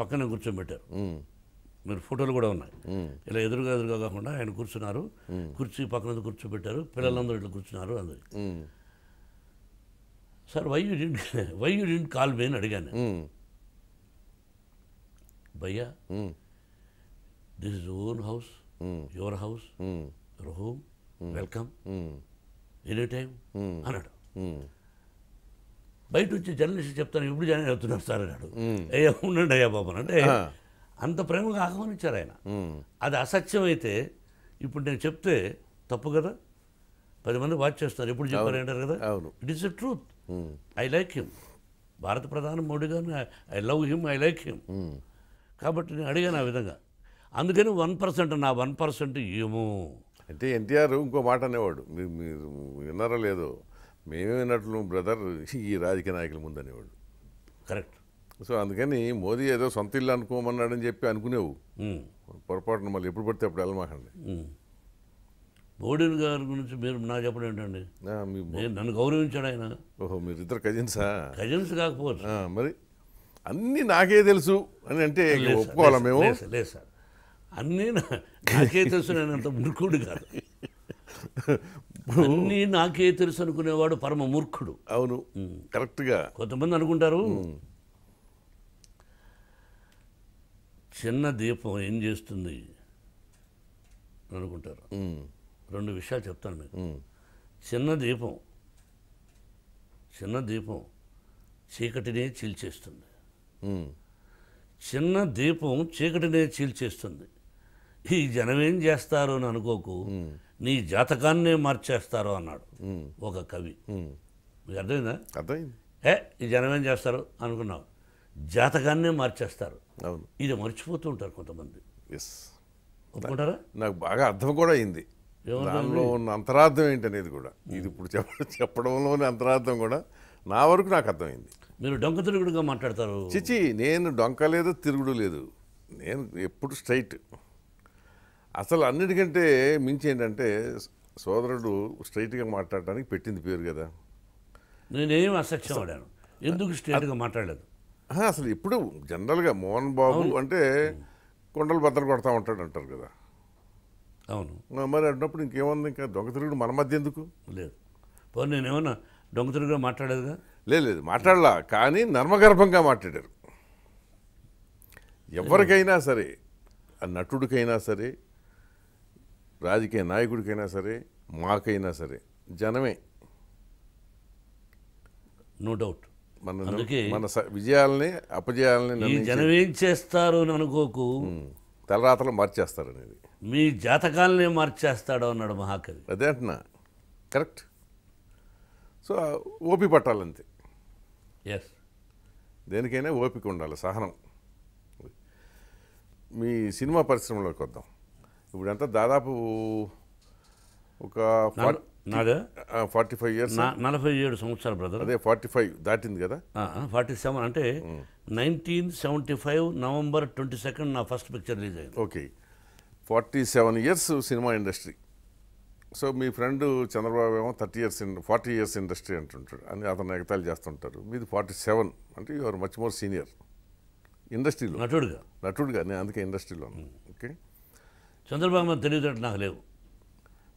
పక్కన కూర్చోబెట్టారు మీరు ఫోటోలు కూడా ఉన్నాయి ఇలా ఎదురుగా ఎదురుగా కాకుండా ఆయన కూర్చున్నారు కుర్చీ పక్కన కూర్చోబెట్టారు పిల్లలందరూ ఇట్లా కూర్చున్నారు అందరు sir why you the why you the call me అని అడిగాను భయ్యా this is own house your house your home welcome any time అన్నాడు బయట వచ్చి జర్నలిస్ట్ చెప్తాను ఇప్పుడు జాయిన్ అవుతున్నారు సార్ అన్నాడు అయ్యా ఉండండి అయ్యా బాబు అంటే అంత ప్రేమగా ఆహ్వానించారు ఆయన అది అసత్యం అయితే ఇప్పుడు నేను చెప్తే తప్పు కదా పది మంది వాచ్ చేస్తారు ఎప్పుడు చెప్పారు అంటారు కదా it is the truth I like him భారత ప్రధాని మోడీ గారిని I love him I like him కాబట్టి నేను అడిగాను ఆ విధంగా అందుకని వన్ పర్సెంట్ నా వన్ పర్సెంట్ ఏమో అంటే ఎన్టీఆర్ ఇంకో మాట అనేవాడు మీరు మీరు లేదో మేమే విన్నట్లు బ్రదర్ ఈ రాజకీయ నాయకుల ముందు అనేవాడు కరెక్ట్ సో అందుకని మోదీ ఏదో సొంత ఇల్లు అనుకోమన్నాడని చెప్పి అనుకునేవు పొరపాటున మళ్ళీ ఎప్పుడు పడితే అప్పుడు వెళ్ళమాకండి మోడీ గారి గురించి మీరు నా చెప్పడం ఏంటండి నన్ను గౌరవించాడు ఆయన ఓహో మీరు ఇద్దరు కజిన్సా కజిన్స్ కాకపోవచ్చు మరి అన్నీ నాకే తెలుసు అని అంటే ఒప్పుకోవాలా మేము లేదు సార్ అన్నీ నాకే తెలుసు నేను అంత మూర్ఖుడు కాదు అన్నీ నాకే తెలుసు అనుకునేవాడు పరమ మూర్ఖుడు అవును కరెక్ట్గా కొంతమంది అనుకుంటారు చిన్న దీపం ఏం చేస్తుంది అనుకుంటారు రెండు విషయాలు చెప్తాను మీకు చిన్న దీపం చిన్న దీపం చీకటినే చీల్చేస్తుంది చిన్న దీపం చీకటినే చీల్చేస్తుంది ఈ జనం ఏం చేస్తారు అని అనుకోకు నీ జాతకాన్నే మార్చేస్తారు అన్నాడు ఒక కవి అర్థమైందా అర్థమైంది ఏ ఈ జనం ఏం చేస్తారు అనుకున్నావు జాతకాన్నే మార్చేస్తారు ఇది మర్చిపోతూ ఉంటారు కొంతమంది ఒప్పుకుంటారా నాకు బాగా అర్థం కూడా అయింది దానిలో ఉన్న అంతరార్థం ఏంటనేది కూడా ఇది ఇప్పుడు చెప్ప చెప్పడంలోని అంతరార్థం కూడా నా వరకు నాకు అర్థమైంది మీరు డొంక తిరుగుడుగా మాట్లాడతారు చిచి నేను డొంక లేదు తిరుగుడు లేదు నేను ఎప్పుడు స్ట్రైట్ అసలు అన్నిటికంటే మించి ఏంటంటే సోదరుడు స్ట్రైట్గా మాట్లాడటానికి పెట్టింది పేరు కదా నేనేం అసఖ్యం ఆడాను ఎందుకు స్ట్రైట్గా మాట్లాడలేదు అసలు ఇప్పుడు జనరల్గా మోహన్ బాబు అంటే కొండలు బద్దలు కొడతా ఉంటాడు అంటారు కదా అవును మరి అంటున్నప్పుడు ఇంకేముంది ఇంకా దొంగ తిరుగుడు మన మధ్య ఎందుకు లేదు నేను దొంగతనంగా మాట్లాడేదిగా లేదు మాట్లాడలా కానీ నర్మగర్భంగా మాట్లాడారు ఎవరికైనా సరే నటుడికైనా సరే రాజకీయ నాయకుడికైనా సరే మాకైనా సరే జనమే నో డౌట్ మన మన విజయాలని అపజయాలని జనమేం చేస్తారు అని అనుకోకు తలరాతలు మార్చేస్తారు అనేది మీ జాతకాలనే మార్చేస్తాడు అన్నాడు మహాకవి అదే అంటున్నా కరెక్ట్ సో ఓపి పట్టాలంతే ఎస్ దేనికైనా ఓపిక ఉండాలి సహనం మీ సినిమా పరిశ్రమలోకి వద్దాం ఇప్పుడంతా దాదాపు ఒక ఫార్టీ ఫైవ్ ఇయర్స్ నలభై ఏడు సంవత్సరాలు బ్రదర్ అదే ఫార్టీ ఫైవ్ దాటింది కదా ఫార్టీ సెవెన్ అంటే nineteen seventy five November twenty second నా ఫస్ట్ పిక్చర్ రిలీజ్ అయింది okay forty seven years cinema industry so మీ ఫ్రెండ్ చంద్రబాబు ఏమో thirty years in forty years industry అంటుంటాడు అని అతను ఎగతాలు చేస్తుంటారు మీది ఫార్టీ సెవెన్ అంటే యువర్ మచ్ మోర్ సీనియర్ ఇండస్ట్రీలో నటుడుగా నటుడుగా నేను అందుకే ఇండస్ట్రీలో ఓకే చంద్రబాబు తెలియదు నాకు లేవు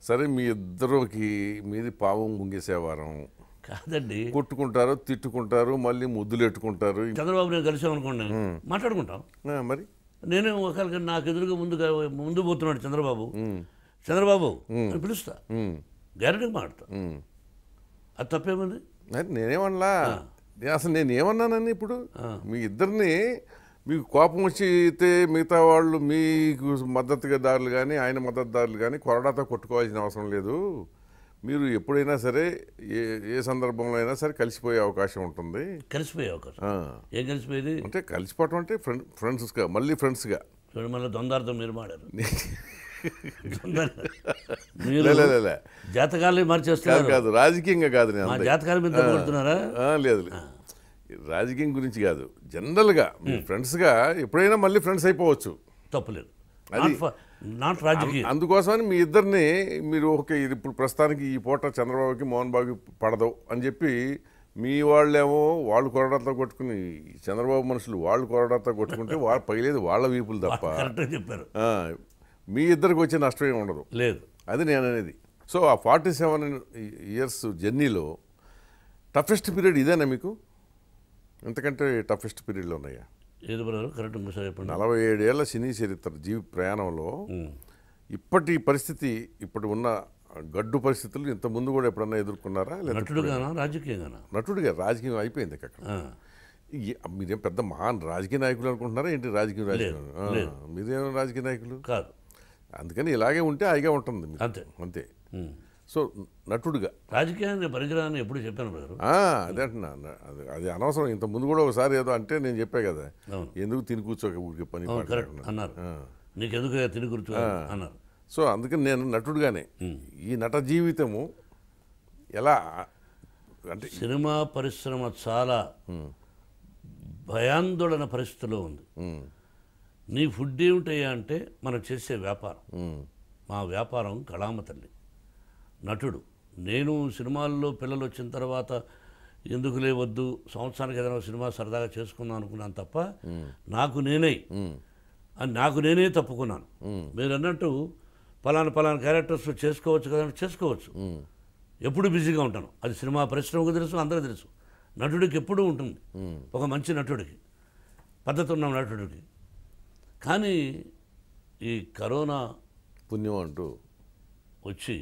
సరే మీ ఇద్దరికి మీది పావం ముంగేసేవారం కాదండి కొట్టుకుంటారు తిట్టుకుంటారు మళ్ళీ ముద్దులు పెట్టుకుంటారు చంద్రబాబు నేను అనుకోండి మాట్లాడుకుంటాం మరి నేనే ఒకరికి నాకు ఎదురుగా ముందు ముందు పోతున్నాడు చంద్రబాబు చంద్రబాబు అని పిలుస్తా గ్యారెంటీగా మాడతా అది తప్పేమంది నేనేమన్నా అసలు నేను ఏమన్నానని ఇప్పుడు మీ ఇద్దరిని మీకు కోపం అయితే మిగతా వాళ్ళు మీకు మద్దతుదారులు కానీ ఆయన మద్దతుదారులు కానీ కొరడాతో కొట్టుకోవాల్సిన అవసరం లేదు మీరు ఎప్పుడైనా సరే ఏ ఏ సందర్భంలో అయినా సరే కలిసిపోయే అవకాశం ఉంటుంది కలిసిపోయే అవకాశం ఏం కలిసిపోయేది అంటే కలిసిపోవటం అంటే ఫ్రెండ్ ఫ్రెండ్స్గా మళ్ళీ ఫ్రెండ్స్గా మళ్ళీ దొందార్థం మీరు మాడారు జాతకాలు మార్చేస్తారు కాదు రాజకీయంగా కాదు నేను జాతకాల మీద లేదు రాజకీయం గురించి కాదు జనరల్గా ఫ్రెండ్స్గా ఎప్పుడైనా మళ్ళీ ఫ్రెండ్స్ అయిపోవచ్చు తప్పలేదు అది నాట్ రాజకీయం అందుకోసమని మీ ఇద్దరిని మీరు ఓకే ఇది ఇప్పుడు ప్రస్తుతానికి ఈ పూట చంద్రబాబుకి మోహన్ బాబుకి పడదు అని చెప్పి మీ వాళ్ళేమో వాళ్ళు కొరడాతో కొట్టుకుని చంద్రబాబు మనుషులు వాళ్ళు కొరడాతో కొట్టుకుంటే వాళ్ళు పగిలేదు వాళ్ళ వీపులు తప్ప (laughs) చెప్పారు మీ ఇద్దరికి వచ్చే నష్టం ఏమి ఉండదు లేదు అది నేను అనేది సో ఆ ఫార్టీ సెవెన్ ఇయర్స్ జర్నీలో టఫెస్ట్ పీరియడ్ ఇదేనా మీకు ఎంతకంటే టఫెస్ట్ పీరియడ్లో ఉన్నాయా ఏది కరెక్ట్ నలభై ఏడేళ్ల సినీ చరిత్ర జీవి ప్రయాణంలో ఇప్పటి పరిస్థితి ఇప్పుడు ఉన్న గడ్డు పరిస్థితులు ఇంత ముందు కూడా ఎప్పుడన్నా ఎదుర్కొన్నారా నటుడుగా రాజకీయంగానా నటుడుగా రాజకీయం అయిపోయింది అక్కడ మీరేం పెద్ద మహాన్ రాజకీయ నాయకులు అనుకుంటున్నారా ఏంటి రాజకీయ రాజకీయ మీరేమో రాజకీయ నాయకులు కాదు అందుకని ఇలాగే ఉంటే హాయిగా ఉంటుంది అంతే అంతే సో నటుడుగా రాజకీయాన్ని పరికరాన్ని ఎప్పుడు చెప్పాను అదే అంటున్నా అది అనవసరం ఇంత ముందు కూడా ఒకసారి ఏదో అంటే నేను చెప్పే కదా ఎందుకు తిని కూర్చోక ఊరికి పని అన్నారు నీకు ఎందుకు తిని కూర్చో అన్నారు సో అందుకని నేను నటుడుగానే ఈ నట జీవితము ఎలా అంటే సినిమా పరిశ్రమ చాలా భయాందోళన పరిస్థితిలో ఉంది నీ ఫుడ్ ఏమిటయ్యా అంటే మనం చేసే వ్యాపారం మా వ్యాపారం కళామ తల్లి నటుడు నేను సినిమాల్లో పిల్లలు వచ్చిన తర్వాత ఎందుకు లేవద్దు సంవత్సరానికి ఏదైనా సినిమా సరదాగా చేసుకుందాం అనుకున్నాను తప్ప నాకు నేనే అని నాకు నేనే తప్పుకున్నాను మీరు అన్నట్టు పలానా పలానా క్యారెక్టర్స్ చేసుకోవచ్చు కదా చేసుకోవచ్చు ఎప్పుడు బిజీగా ఉంటాను అది సినిమా పరిశ్రమకు తెలుసు అందరూ తెలుసు నటుడికి ఎప్పుడూ ఉంటుంది ఒక మంచి నటుడికి పద్ధతి ఉన్న నటుడికి కానీ ఈ కరోనా పుణ్యం అంటూ వచ్చి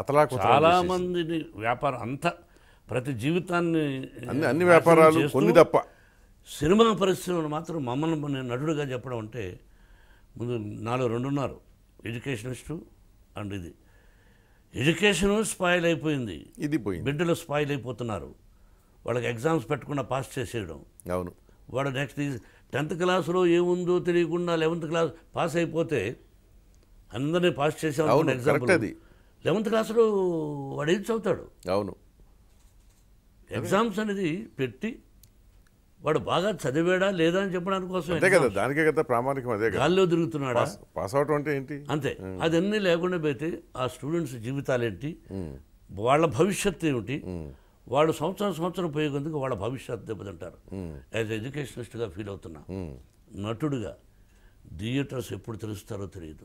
అతలా చాలామందిని వ్యాపారం అంత ప్రతి జీవితాన్ని అన్ని వ్యాపారాలు కొన్ని తప్ప సినిమా పరిశ్రమలు మాత్రం మమ్మల్ని నేను నటుడుగా చెప్పడం అంటే ముందు నాలుగు రెండున్నారు ఎడ్యుకేషనిస్టు అండ్ ఇది ఎడ్యుకేషను స్పాయిల్ అయిపోయింది ఇది పోయి బిడ్డలు స్పాయిల్ అయిపోతున్నారు వాళ్ళకి ఎగ్జామ్స్ పెట్టకుండా పాస్ చేసేయడం అవును వాడు నెక్స్ట్ టెన్త్ క్లాస్లో ఏముందో తెలియకుండా లెవెంత్ క్లాస్ పాస్ అయిపోతే అందరినీ పాస్ చేసాం ఎగ్జామ్ లెవెంత్ క్లాస్లో వాడు ఏం చదువుతాడు అవును ఎగ్జామ్స్ అనేది పెట్టి వాడు బాగా చదివాడా లేదా అని చెప్పడానికి కోసం కదా దానికే కదా ప్రామాణికం అదే గాల్లో తిరుగుతున్నాడా పాస్ అవటం అంటే ఏంటి అంతే అదన్నీ లేకుండా పోతే ఆ స్టూడెంట్స్ జీవితాలు ఏంటి వాళ్ళ భవిష్యత్తు ఏమిటి వాళ్ళు సంవత్సరం సంవత్సరం పోయేందుకు వాళ్ళ భవిష్యత్తు దెబ్బతింటారు యాజ్ ఎడ్యుకేషనిస్ట్గా ఫీల్ అవుతున్నా నటుడుగా థియేటర్స్ ఎప్పుడు తెలుస్తారో తెలియదు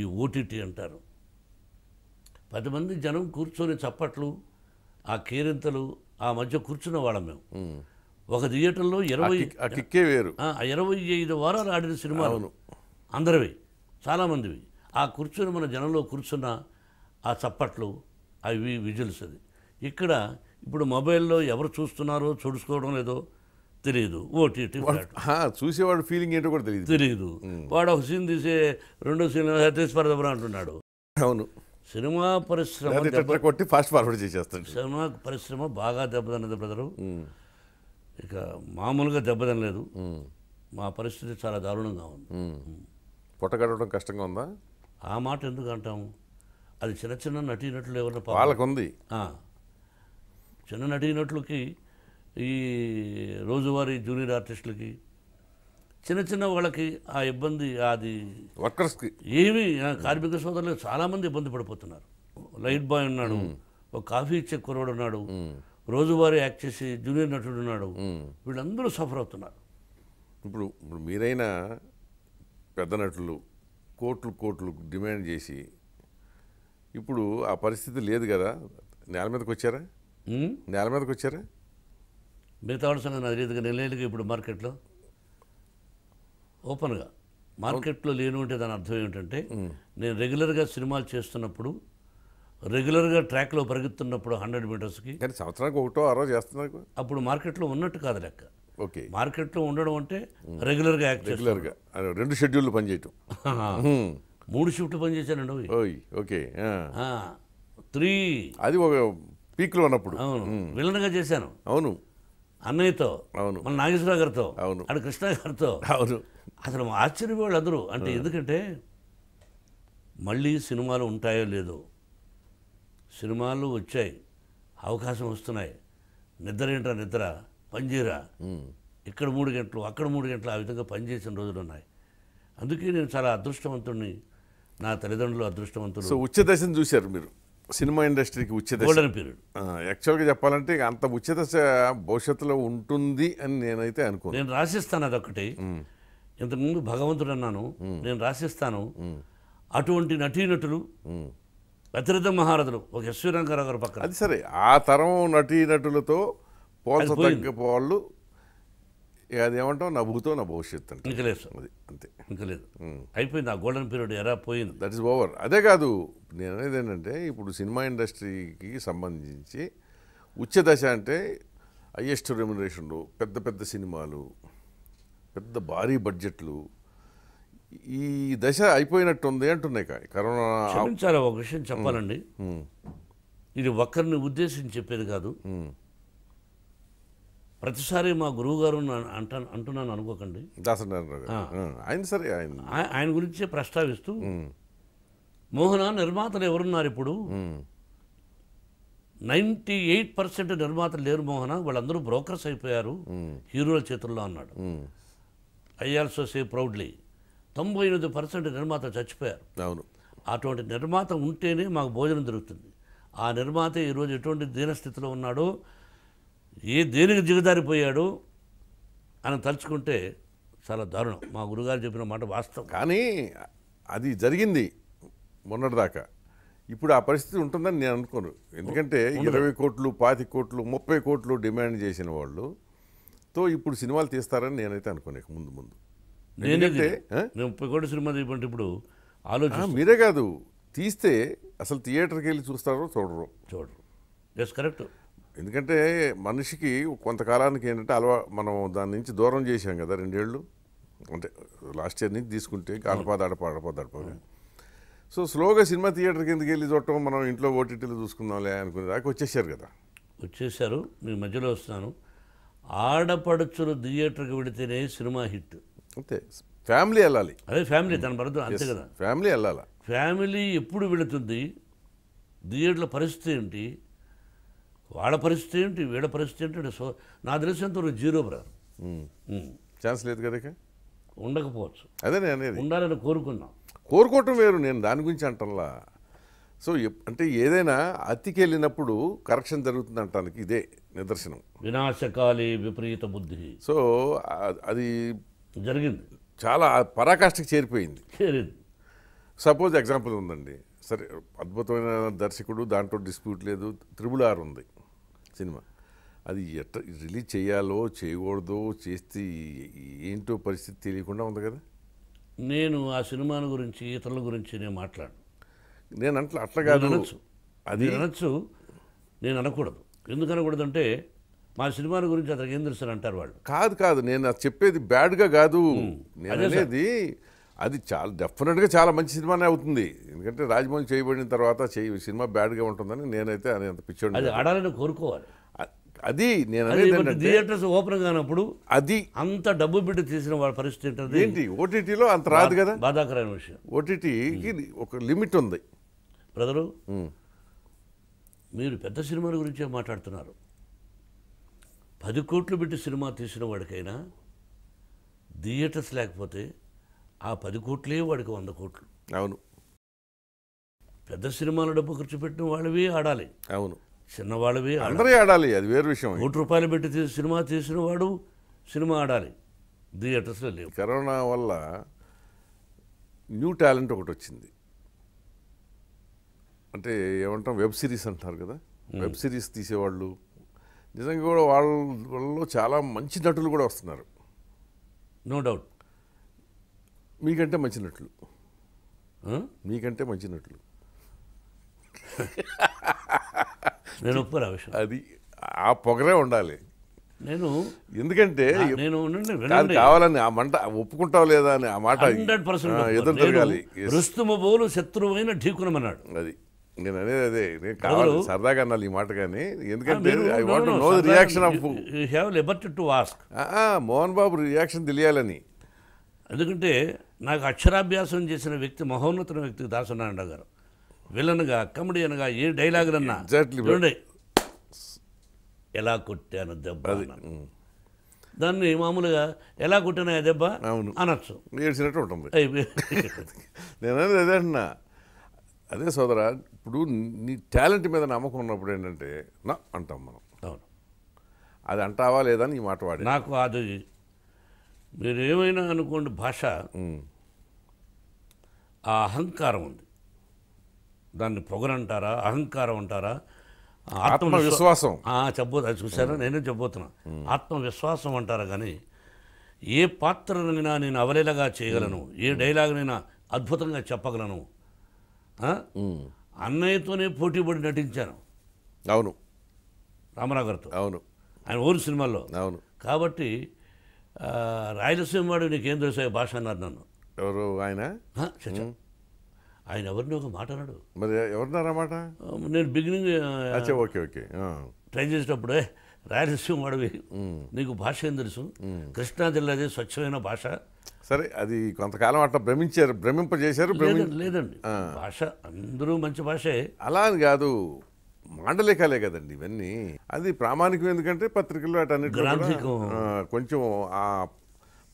ఈ ఓటీటీ అంటారు పది మంది జనం కూర్చొని చప్పట్లు ఆ కేరింతలు ఆ మధ్య కూర్చున్న వాళ్ళం మేము ఒక థియేటర్లో ఇరవై వేరు ఇరవై ఐదు వారాలు ఆడిన సినిమాలు అందరివి చాలామందివి ఆ కూర్చొని మన జనంలో కూర్చున్న ఆ చప్పట్లు అవి విజువల్స్ అది ఇక్కడ ఇప్పుడు మొబైల్లో ఎవరు చూస్తున్నారో చూసుకోవడం లేదో తెలియదు ఓటీటీ చూసేవాడు ఫీలింగ్ ఏంటో కూడా తెలియదు తెలియదు వాడు ఒక సీన్ తీసే రెండో సీన్ సతీశ్వరదబురం అంటున్నాడు అవును సినిమా పరిశ్రమ కొట్టి ఫాస్ట్ ఫార్వర్డ్ చేసేస్తాడు సినిమా పరిశ్రమ బాగా దెబ్బతిన్నది బ్రదరు ఇక మామూలుగా దెబ్బతినలేదు మా పరిస్థితి చాలా దారుణంగా ఉంది పుట్టగడవడం కష్టంగా ఉందా ఆ మాట ఎందుకు అంటాము అది చిన్న చిన్న నటీనటులు ఎవరు వాళ్ళకుంది చిన్న నటీనటులకి ఈ రోజువారీ జూనియర్ ఆర్టిస్టులకి చిన్న చిన్న వాళ్ళకి ఆ ఇబ్బంది అది వర్కర్స్కి ఏమి కార్మిక సోదరులు చాలామంది ఇబ్బంది పడిపోతున్నారు లైట్ బాయ్ ఉన్నాడు ఒక కాఫీ ఇచ్చే కురవాడు ఉన్నాడు రోజువారీ యాక్ట్ చేసి జూనియర్ నటుడు ఉన్నాడు వీళ్ళందరూ సఫర్ అవుతున్నారు ఇప్పుడు ఇప్పుడు మీరైనా పెద్ద నటులు కోట్లు కోట్లు డిమాండ్ చేసి ఇప్పుడు ఆ పరిస్థితి లేదు కదా నేల మీదకి వచ్చారా నేల మీదకి వచ్చారా మిగతా వాళ్ళు అదే రీతిగా నెలకి ఇప్పుడు మార్కెట్లో ఓపెన్గా మార్కెట్లో లేను అంటే దాని అర్థం ఏమిటంటే నేను రెగ్యులర్గా సినిమాలు చేస్తున్నప్పుడు రెగ్యులర్గా ట్రాక్లో పరిగెత్తున్నప్పుడు హండ్రెడ్ మీటర్స్కి కానీ సంవత్సరానికి ఒకటో ఆరో చేస్తున్నారు అప్పుడు మార్కెట్లో ఉన్నట్టు కాదు లెక్క ఓకే మార్కెట్లో ఉండడం అంటే రెగ్యులర్గా యాక్ట్ రెగ్యులర్గా రెండు షెడ్యూల్ పనిచేయటం మూడు షిఫ్ట్ పనిచేశానండి ఓకే త్రీ అది ఒక పీక్లో ఉన్నప్పుడు అవును గా చేశాను అవును అన్నయ్యతో అవును మన నాగేశ్వరరావు గారితో అవును అక్కడ కృష్ణ గారితో అవును అసలు ఆశ్చర్యపోయాడు వాళ్ళు అందరూ అంటే ఎందుకంటే మళ్ళీ సినిమాలు ఉంటాయో లేదో సినిమాలు వచ్చాయి అవకాశం వస్తున్నాయి నిద్ర ఏంట్రా నిద్ర పనిచేయరా ఇక్కడ మూడు గంటలు అక్కడ మూడు గంటలు ఆ విధంగా పనిచేసిన రోజులు ఉన్నాయి అందుకే నేను చాలా అదృష్టవంతుడిని నా తల్లిదండ్రులు అదృష్టవంతుడు ఉచ్చ దశను చూశారు మీరు సినిమా ఇండస్ట్రీకి ఉచిత గోల్డెన్ పీరియడ్ యాక్చువల్గా చెప్పాలంటే అంత ఉచిత భవిష్యత్తులో ఉంటుంది అని నేనైతే అనుకో నేను రాసిస్తాను అదొకటి ఇంతకుముందు భగవంతుడు అన్నాను నేను రాసిస్తాను అటువంటి నటీనటులు అతిరథ మహారథులు ఒక ఎస్వి గారు పక్కన అది సరే ఆ తరం నటీనటులతో పోల్చు వాళ్ళు ఇక ఏమంటాం నా భూతో నా భవిష్యత్తు అంటే ఇంకలేదు లేదు అది అంతే లేదు అయిపోయింది ఆ గోల్డెన్ పీరియడ్ ఎరా పోయింది దట్ ఈస్ ఓవర్ అదే కాదు నేను అనేది ఏంటంటే ఇప్పుడు సినిమా ఇండస్ట్రీకి సంబంధించి ఉచ్చ దశ అంటే హయ్యెస్ట్ రెమ్యునరేషన్లు పెద్ద పెద్ద సినిమాలు పెద్ద భారీ బడ్జెట్లు ఈ దశ అయిపోయినట్టుంది అంటున్నాయి కరోనా క్షమించారా ఒక విషయం చెప్పాలండి ఇది ఒకరిని ఉద్దేశించి చెప్పేది కాదు ప్రతిసారి మా గురువు గారు అంటాను అంటున్నాను అనుకోకండి ఆయన సరే ఆయన ఆయన గురించి ప్రస్తావిస్తూ మోహన నిర్మాతలు ఎవరున్నారు ఇప్పుడు నైంటీ ఎయిట్ పర్సెంట్ నిర్మాతలు లేరు మోహన వాళ్ళందరూ బ్రోకర్స్ అయిపోయారు హీరోల చేతుల్లో అన్నాడు ఐ ఆల్సో సే ప్రౌడ్లీ తొంభై ఎనిమిది పర్సెంట్ నిర్మాత చచ్చిపోయారు అవును అటువంటి నిర్మాత ఉంటేనే మాకు భోజనం దొరుకుతుంది ఆ నిర్మాత ఈరోజు ఎటువంటి దీనస్థితిలో ఉన్నాడో ఏ దేనికి దిగదారిపోయాడు అని తలుచుకుంటే చాలా దారుణం మా గురుగారు చెప్పిన మాట వాస్తవం కానీ అది జరిగింది మొన్నటిదాకా ఇప్పుడు ఆ పరిస్థితి ఉంటుందని నేను అనుకోను ఎందుకంటే ఇరవై కోట్లు పాతి కోట్లు ముప్పై కోట్లు డిమాండ్ చేసిన వాళ్ళు తో ఇప్పుడు సినిమాలు తీస్తారని నేనైతే అనుకోను ముందు ముందు నేనైతే ముప్పై కోట్ల సినిమా తీయమంటే ఇప్పుడు ఆలోచన మీరే కాదు తీస్తే అసలు థియేటర్కి వెళ్ళి చూస్తారో చూడరు చూడరు ఎస్ కరెక్ట్ ఎందుకంటే మనిషికి కొంతకాలానికి ఏంటంటే అలవా మనం దాని నుంచి దూరం చేసాం కదా రెండేళ్ళు అంటే లాస్ట్ ఇయర్ నుంచి తీసుకుంటే అడపాద ఆడప అడపాద అడపాద సో స్లోగా సినిమా థియేటర్కి ఎందుకు వెళ్ళి చూడటం మనం ఇంట్లో ఓటీటీలు చూసుకుందాంలే అనుకునే దాకా వచ్చేసారు కదా వచ్చేసారు మీ మధ్యలో వస్తున్నాను ఆడపడుచులు థియేటర్కి పెడితేనే సినిమా హిట్ అంతే ఫ్యామిలీ వెళ్ళాలి అదే ఫ్యామిలీ తన భరతం అంతే కదా ఫ్యామిలీ వెళ్ళాలి ఫ్యామిలీ ఎప్పుడు వెళుతుంది థియేటర్ల పరిస్థితి ఏంటి వాళ్ళ పరిస్థితి ఏంటి వీళ్ళ పరిస్థితి ఏంటి సో నా దృశ్యంతో జీరో బ్రదర్ ఛాన్స్ లేదు కదా ఉండకపోవచ్చు అదే నేను ఉండాలని కోరుకున్నాం కోరుకోవటం వేరు నేను దాని గురించి అంటల్లా సో అంటే ఏదైనా అతికెళ్ళినప్పుడు కరెక్షన్ జరుగుతుంది అంటానికి ఇదే నిదర్శనం వినాశకాలి విపరీత బుద్ధి సో అది జరిగింది చాలా పరాకాష్ఠకి చేరిపోయింది చేరింది సపోజ్ ఎగ్జాంపుల్ ఉందండి సరే అద్భుతమైన దర్శకుడు దాంట్లో డిస్ప్యూట్ లేదు త్రిబుల్ ఆర్ ఉంది సినిమా అది ఎట్ట రిలీజ్ చేయాలో చేయకూడదో చేస్తే ఏంటో పరిస్థితి తెలియకుండా ఉంది కదా నేను ఆ సినిమాను గురించి ఇతరుల గురించి నేను మాట్లాడను నేను అట్లా అట్లా కాదు అనొచ్చు అది అనొచ్చు నేను అనకూడదు ఎందుకు అంటే మా సినిమాను గురించి అతనికి ఏం తెలుసు అంటారు వాళ్ళు కాదు కాదు నేను చెప్పేది బ్యాడ్గా కాదు నేను అనేది అది చాలా డెఫినెట్గా చాలా మంచి సినిమానే అవుతుంది ఎందుకంటే రాజమౌళి చేయబడిన తర్వాత చేయ సినిమా బ్యాడ్గా ఉంటుందని నేనైతే అది అంత పిచ్చోడి అది ఆడాలని కోరుకోవాలి అది నేను థియేటర్స్ ఓపెన్ కానప్పుడు అది అంత డబ్బు పెట్టి తీసిన వాళ్ళ పరిస్థితి ఏంటంటే ఏంటి ఓటీటీలో అంత రాదు కదా బాధాకరమైన విషయం ఓటీటీకి ఒక లిమిట్ ఉంది బ్రదరు మీరు పెద్ద సినిమాల గురించే మాట్లాడుతున్నారు పది కోట్లు పెట్టి సినిమా తీసిన వాడికైనా థియేటర్స్ లేకపోతే ఆ పది కోట్లే వాడికి వంద కోట్లు అవును పెద్ద సినిమాల డబ్బు ఖర్చు పెట్టిన వాళ్ళవి ఆడాలి అవును చిన్నవాళ్ళవి అందరూ ఆడాలి అది వేరే విషయం కోటి రూపాయలు పెట్టి సినిమా చేసిన వాడు సినిమా ఆడాలి థియేటర్స్లో లేవు కరోనా వల్ల న్యూ టాలెంట్ ఒకటి వచ్చింది అంటే ఏమంటాం వెబ్ సిరీస్ అంటారు కదా వెబ్ సిరీస్ తీసేవాళ్ళు నిజంగా కూడా వాళ్ళ వాళ్ళలో చాలా మంచి నటులు కూడా వస్తున్నారు నో డౌట్ మీకంటే మంచినట్లు మీకంటే మంచినట్లు నేను ఒప్పురా విషయం అది ఆ పొగరే ఉండాలి నేను ఎందుకంటే నేను కావాలని ఆ మంట ఒప్పుకుంటావు లేదా అని ఆ మాట హండ్రెడ్ పర్సెంట్ ఎదురు తిరగాలి రుస్తుమ బోలు శత్రువైన ఢీకునమన్నాడు అది నేను అనేది అదే నేను కావాలి సరదాగా అన్నాను ఈ మాట కానీ ఎందుకంటే I want no reaction of have liberty to ask Mohan Babu reaction తెలియాలని ఎందుకంటే నాకు అక్షరాభ్యాసం చేసిన వ్యక్తి మహోన్నతుల వ్యక్తి దాసనారాయణ గారు విలన్గా కమెడియన్గా ఏ డైలాగులన్నా చూడండి ఎలా కొట్టాను దెబ్బ దాన్ని మామూలుగా ఎలా కొట్టినా దెబ్బ అనొచ్చు ఏడ్చినట్టు ఉంటుంది నేను అదే అంటున్నా అదే సోదరా ఇప్పుడు నీ టాలెంట్ మీద నమ్మకం ఉన్నప్పుడు ఏంటంటే నా అంటాం మనం అవును అది అంటావా లేదా నీ మాట వాడి నాకు అది మీరు ఏమైనా అనుకోండి భాష ఆ అహంకారం ఉంది దాన్ని పొగరంటారా అహంకారం అంటారా ఆత్మవిశ్వాసం అది చూసారా నేనే చెప్పబోతున్నా ఆత్మవిశ్వాసం అంటారా కానీ ఏ పాత్రనైనా నేను అవలేలగా చేయగలను ఏ డైలాగ్నైనా అద్భుతంగా చెప్పగలను అన్నయ్యతోనే పోటీ పడి నటించాను అవును రామరావు గారితో అవును ఆయన ఓరు సినిమాల్లో అవును కాబట్టి రాయలసీమ వాడు ఏం తెలుసా భాష అన్నారు నన్ను ఎవరు ఆయన ఆయన ఎవరిని ఒక మాట అన్నాడు మరి ఎవరున్నారు మాట నేను బిగినింగ్ ఓకే ఓకే ట్రై చేసేటప్పుడే రాయలసీమ వాడివి నీకు భాష ఏం తెలుసు కృష్ణా జిల్లాది స్వచ్ఛమైన భాష సరే అది కొంతకాలం అట్లా భ్రమించారు భ్రమింపజేశారు లేదండి భాష అందరూ మంచి భాషే అలా అని కాదు మాండలికాలే కదండి ఇవన్నీ అది ప్రామాణికం ఎందుకంటే పత్రికల్లో అటన్నిటి కొంచెం ఆ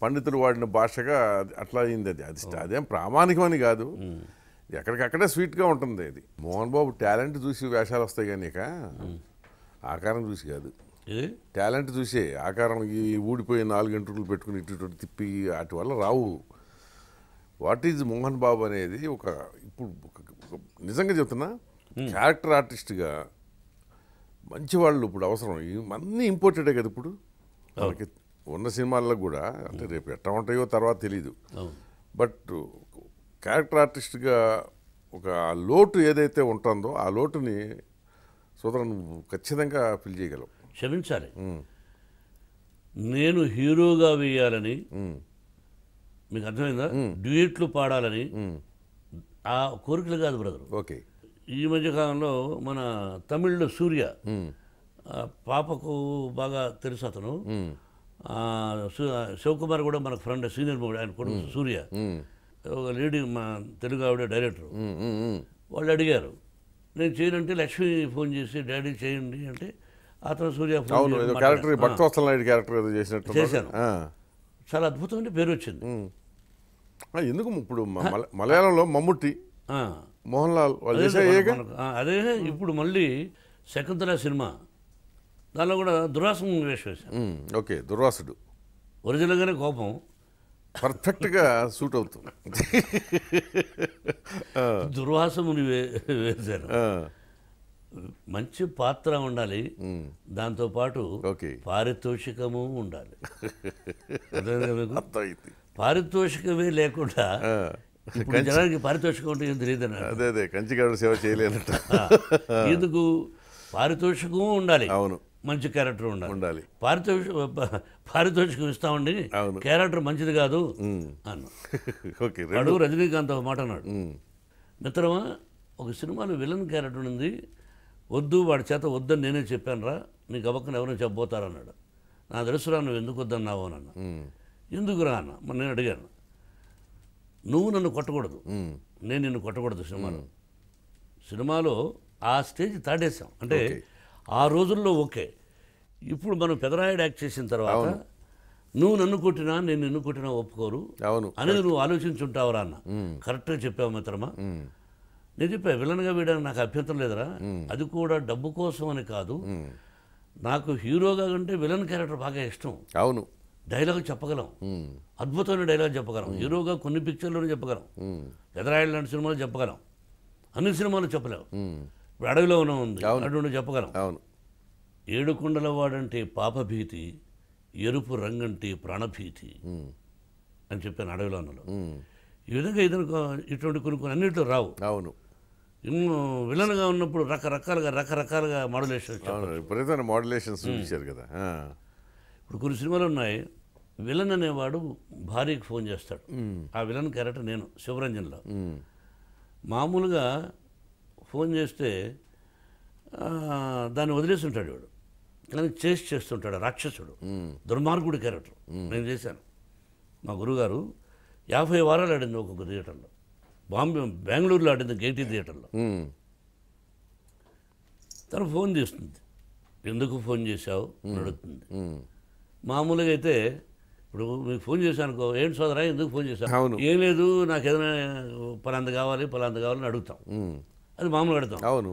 పండితులు వాడిన భాషగా అట్లా అయింది అది అది అదేం ప్రామాణికం అని కాదు ఎక్కడికక్కడే స్వీట్గా ఉంటుంది అది మోహన్ బాబు టాలెంట్ చూసి వేషాలు వస్తాయి కానీ ఆకారం చూసి కాదు టాలెంట్ చూసే ఆకారం ఈ ఊడిపోయి నాలుగు గంటలు పెట్టుకుని ఇటు తిప్పి వాటి వల్ల రావు వాట్ ఈజ్ మోహన్ బాబు అనేది ఒక ఇప్పుడు నిజంగా చెప్తున్నా క్యారెక్టర్ ఆర్టిస్ట్గా మంచి వాళ్ళు ఇప్పుడు అవసరం అన్నీ ఇంపార్టెంటే కదా ఇప్పుడు మనకి ఉన్న సినిమాల్లో కూడా అంటే రేపు ఎట్లా ఉంటాయో తర్వాత తెలీదు బట్ క్యారెక్టర్ ఆర్టిస్ట్గా ఒక లోటు ఏదైతే ఉంటుందో ఆ లోటుని సోదరు నువ్వు ఖచ్చితంగా ఫిల్ చేయగలవు క్షమించాలి నేను హీరోగా వేయాలని మీకు అర్థమైందా డ్యూయట్లు పాడాలని ఆ కోరికలు కాదు బ్రదర్ ఓకే ఈ మధ్యకాలంలో మన తమిళ్లో సూర్య పాపకు బాగా తెలుసు అతను శివకుమార్ కూడా మన ఫ్రెండ్ సీనియర్ మూవీ ఆయన కొడుకు సూర్య ఒక లేడీ మా తెలుగు ఆవిడ డైరెక్టర్ వాళ్ళు అడిగారు నేను చేయనంటే లక్ష్మి ఫోన్ చేసి డాడీ చేయండి అంటే అతను సూర్య ఫోన్ నాయుడు క్యారెక్టర్ చేసినట్టు చేశాను చాలా అద్భుతమైన పేరు వచ్చింది ఎందుకు ఇప్పుడు మలయాళంలో మమ్ముట్టి మోహన్ లాల్ అదే ఇప్పుడు మళ్ళీ శకుంతల సినిమా దానిలో కూడా దుర్వాసం వేషం ఓకే దుర్వాసుడు ఒరిజినల్గానే కోపం పర్ఫెక్ట్గా సూట్ అవుతుంది దుర్వాసముని వేశారు మంచి పాత్ర ఉండాలి దాంతోపాటు పారితోషికము ఉండాలి పారితోషికమే లేకుండా జనానికి పారితోషికం ఉంటే ఏం తెలియదు అదే అదే కంచిగాడు సేవ చేయలేనట ఎందుకు పారితోషికం ఉండాలి అవును మంచి క్యారెక్టర్ ఉండాలి ఉండాలి పారితోషిక పారితోషికం ఇస్తామండి క్యారెక్టర్ మంచిది కాదు అన్నాడు (laughs) రజనీకాంత్ ఒక మాట అన్నాడు మిత్రమా ఒక సినిమాలో విలన్ క్యారెక్టర్ ఉంది వద్దు వాడి చేత వద్దని నేనే చెప్పాను రా నీకు అవ్వకుండా ఎవరైనా చెప్పబోతారన్నాడు నా రా నువ్వు ఎందుకు వద్దన్నావు అన్న ఎందుకురా అన్న మరి నేను అడిగాను నువ్వు నన్ను కొట్టకూడదు నేను నిన్ను కొట్టకూడదు సినిమాలో సినిమాలో ఆ స్టేజ్ తాడేశాం అంటే ఆ రోజుల్లో ఓకే ఇప్పుడు మనం పెదరాయుడు యాక్ట్ చేసిన తర్వాత నువ్వు నన్ను కొట్టినా నేను నిన్ను కొట్టినా ఒప్పుకోరు అవును అనేది నువ్వు ఆలోచించుంటావురా అన్న కరెక్ట్గా చెప్పావు మిత్రమా నేను చెప్పా విలన్గా వేయడానికి నాకు అభ్యంతరం లేదురా అది కూడా డబ్బు కోసం అని కాదు నాకు హీరోగా కంటే విలన్ క్యారెక్టర్ బాగా ఇష్టం అవును డైలాగ్ చెప్పగలం అద్భుతమైన డైలాగ్ చెప్పగలం హీరోగా కొన్ని పిక్చర్లోనే చెప్పగలం ఎదరాయల్ లాంటి సినిమాలు చెప్పగలం అన్ని సినిమాలు చెప్పలేవు ఇప్పుడు అడవిలో ఉన్న ఉంది అడవిలో చెప్పగలం అవును ఏడుకొండల వాడంటే పాపభీతి ఎరుపు రంగంటే ప్రాణభీతి అని చెప్పాను అడవిలోనలో ఈ విధంగా ఇతను ఇటువంటి కొన్ని కొన్ని అన్నింటిలో రావు అవును విలన్గా ఉన్నప్పుడు రకరకాలుగా రకరకాలుగా మోడలేషన్ మోడలేషన్ మోడలేషన్స్ చూశారు కదా ఇప్పుడు కొన్ని సినిమాలు ఉన్నాయి విలన్ అనేవాడు భార్యకి ఫోన్ చేస్తాడు ఆ విలన్ క్యారెక్టర్ నేను శివరంజన్లో మామూలుగా ఫోన్ చేస్తే దాన్ని వదిలేసి ఉంటాడు వాడు కానీ చేసి చేస్తుంటాడు రాక్షసుడు దుర్మార్గుడి క్యారెక్టర్ నేను చేశాను మా గురుగారు యాభై వారాలు ఆడింది ఒక్కొక్క థియేటర్లో బాంబే బెంగళూరులో ఆడింది గేటీ థియేటర్లో తను ఫోన్ చేస్తుంది ఎందుకు ఫోన్ చేశావు అని అడుగుతుంది మామూలుగా అయితే ఇప్పుడు మీకు ఫోన్ చేశాను అనుకో ఏంటి సోదరా ఎందుకు ఫోన్ చేశాను అవును ఏం లేదు నాకు ఏదైనా పలాంత కావాలి పలాంత కావాలని అడుగుతాం అది మామూలు అడుగుతాం అవును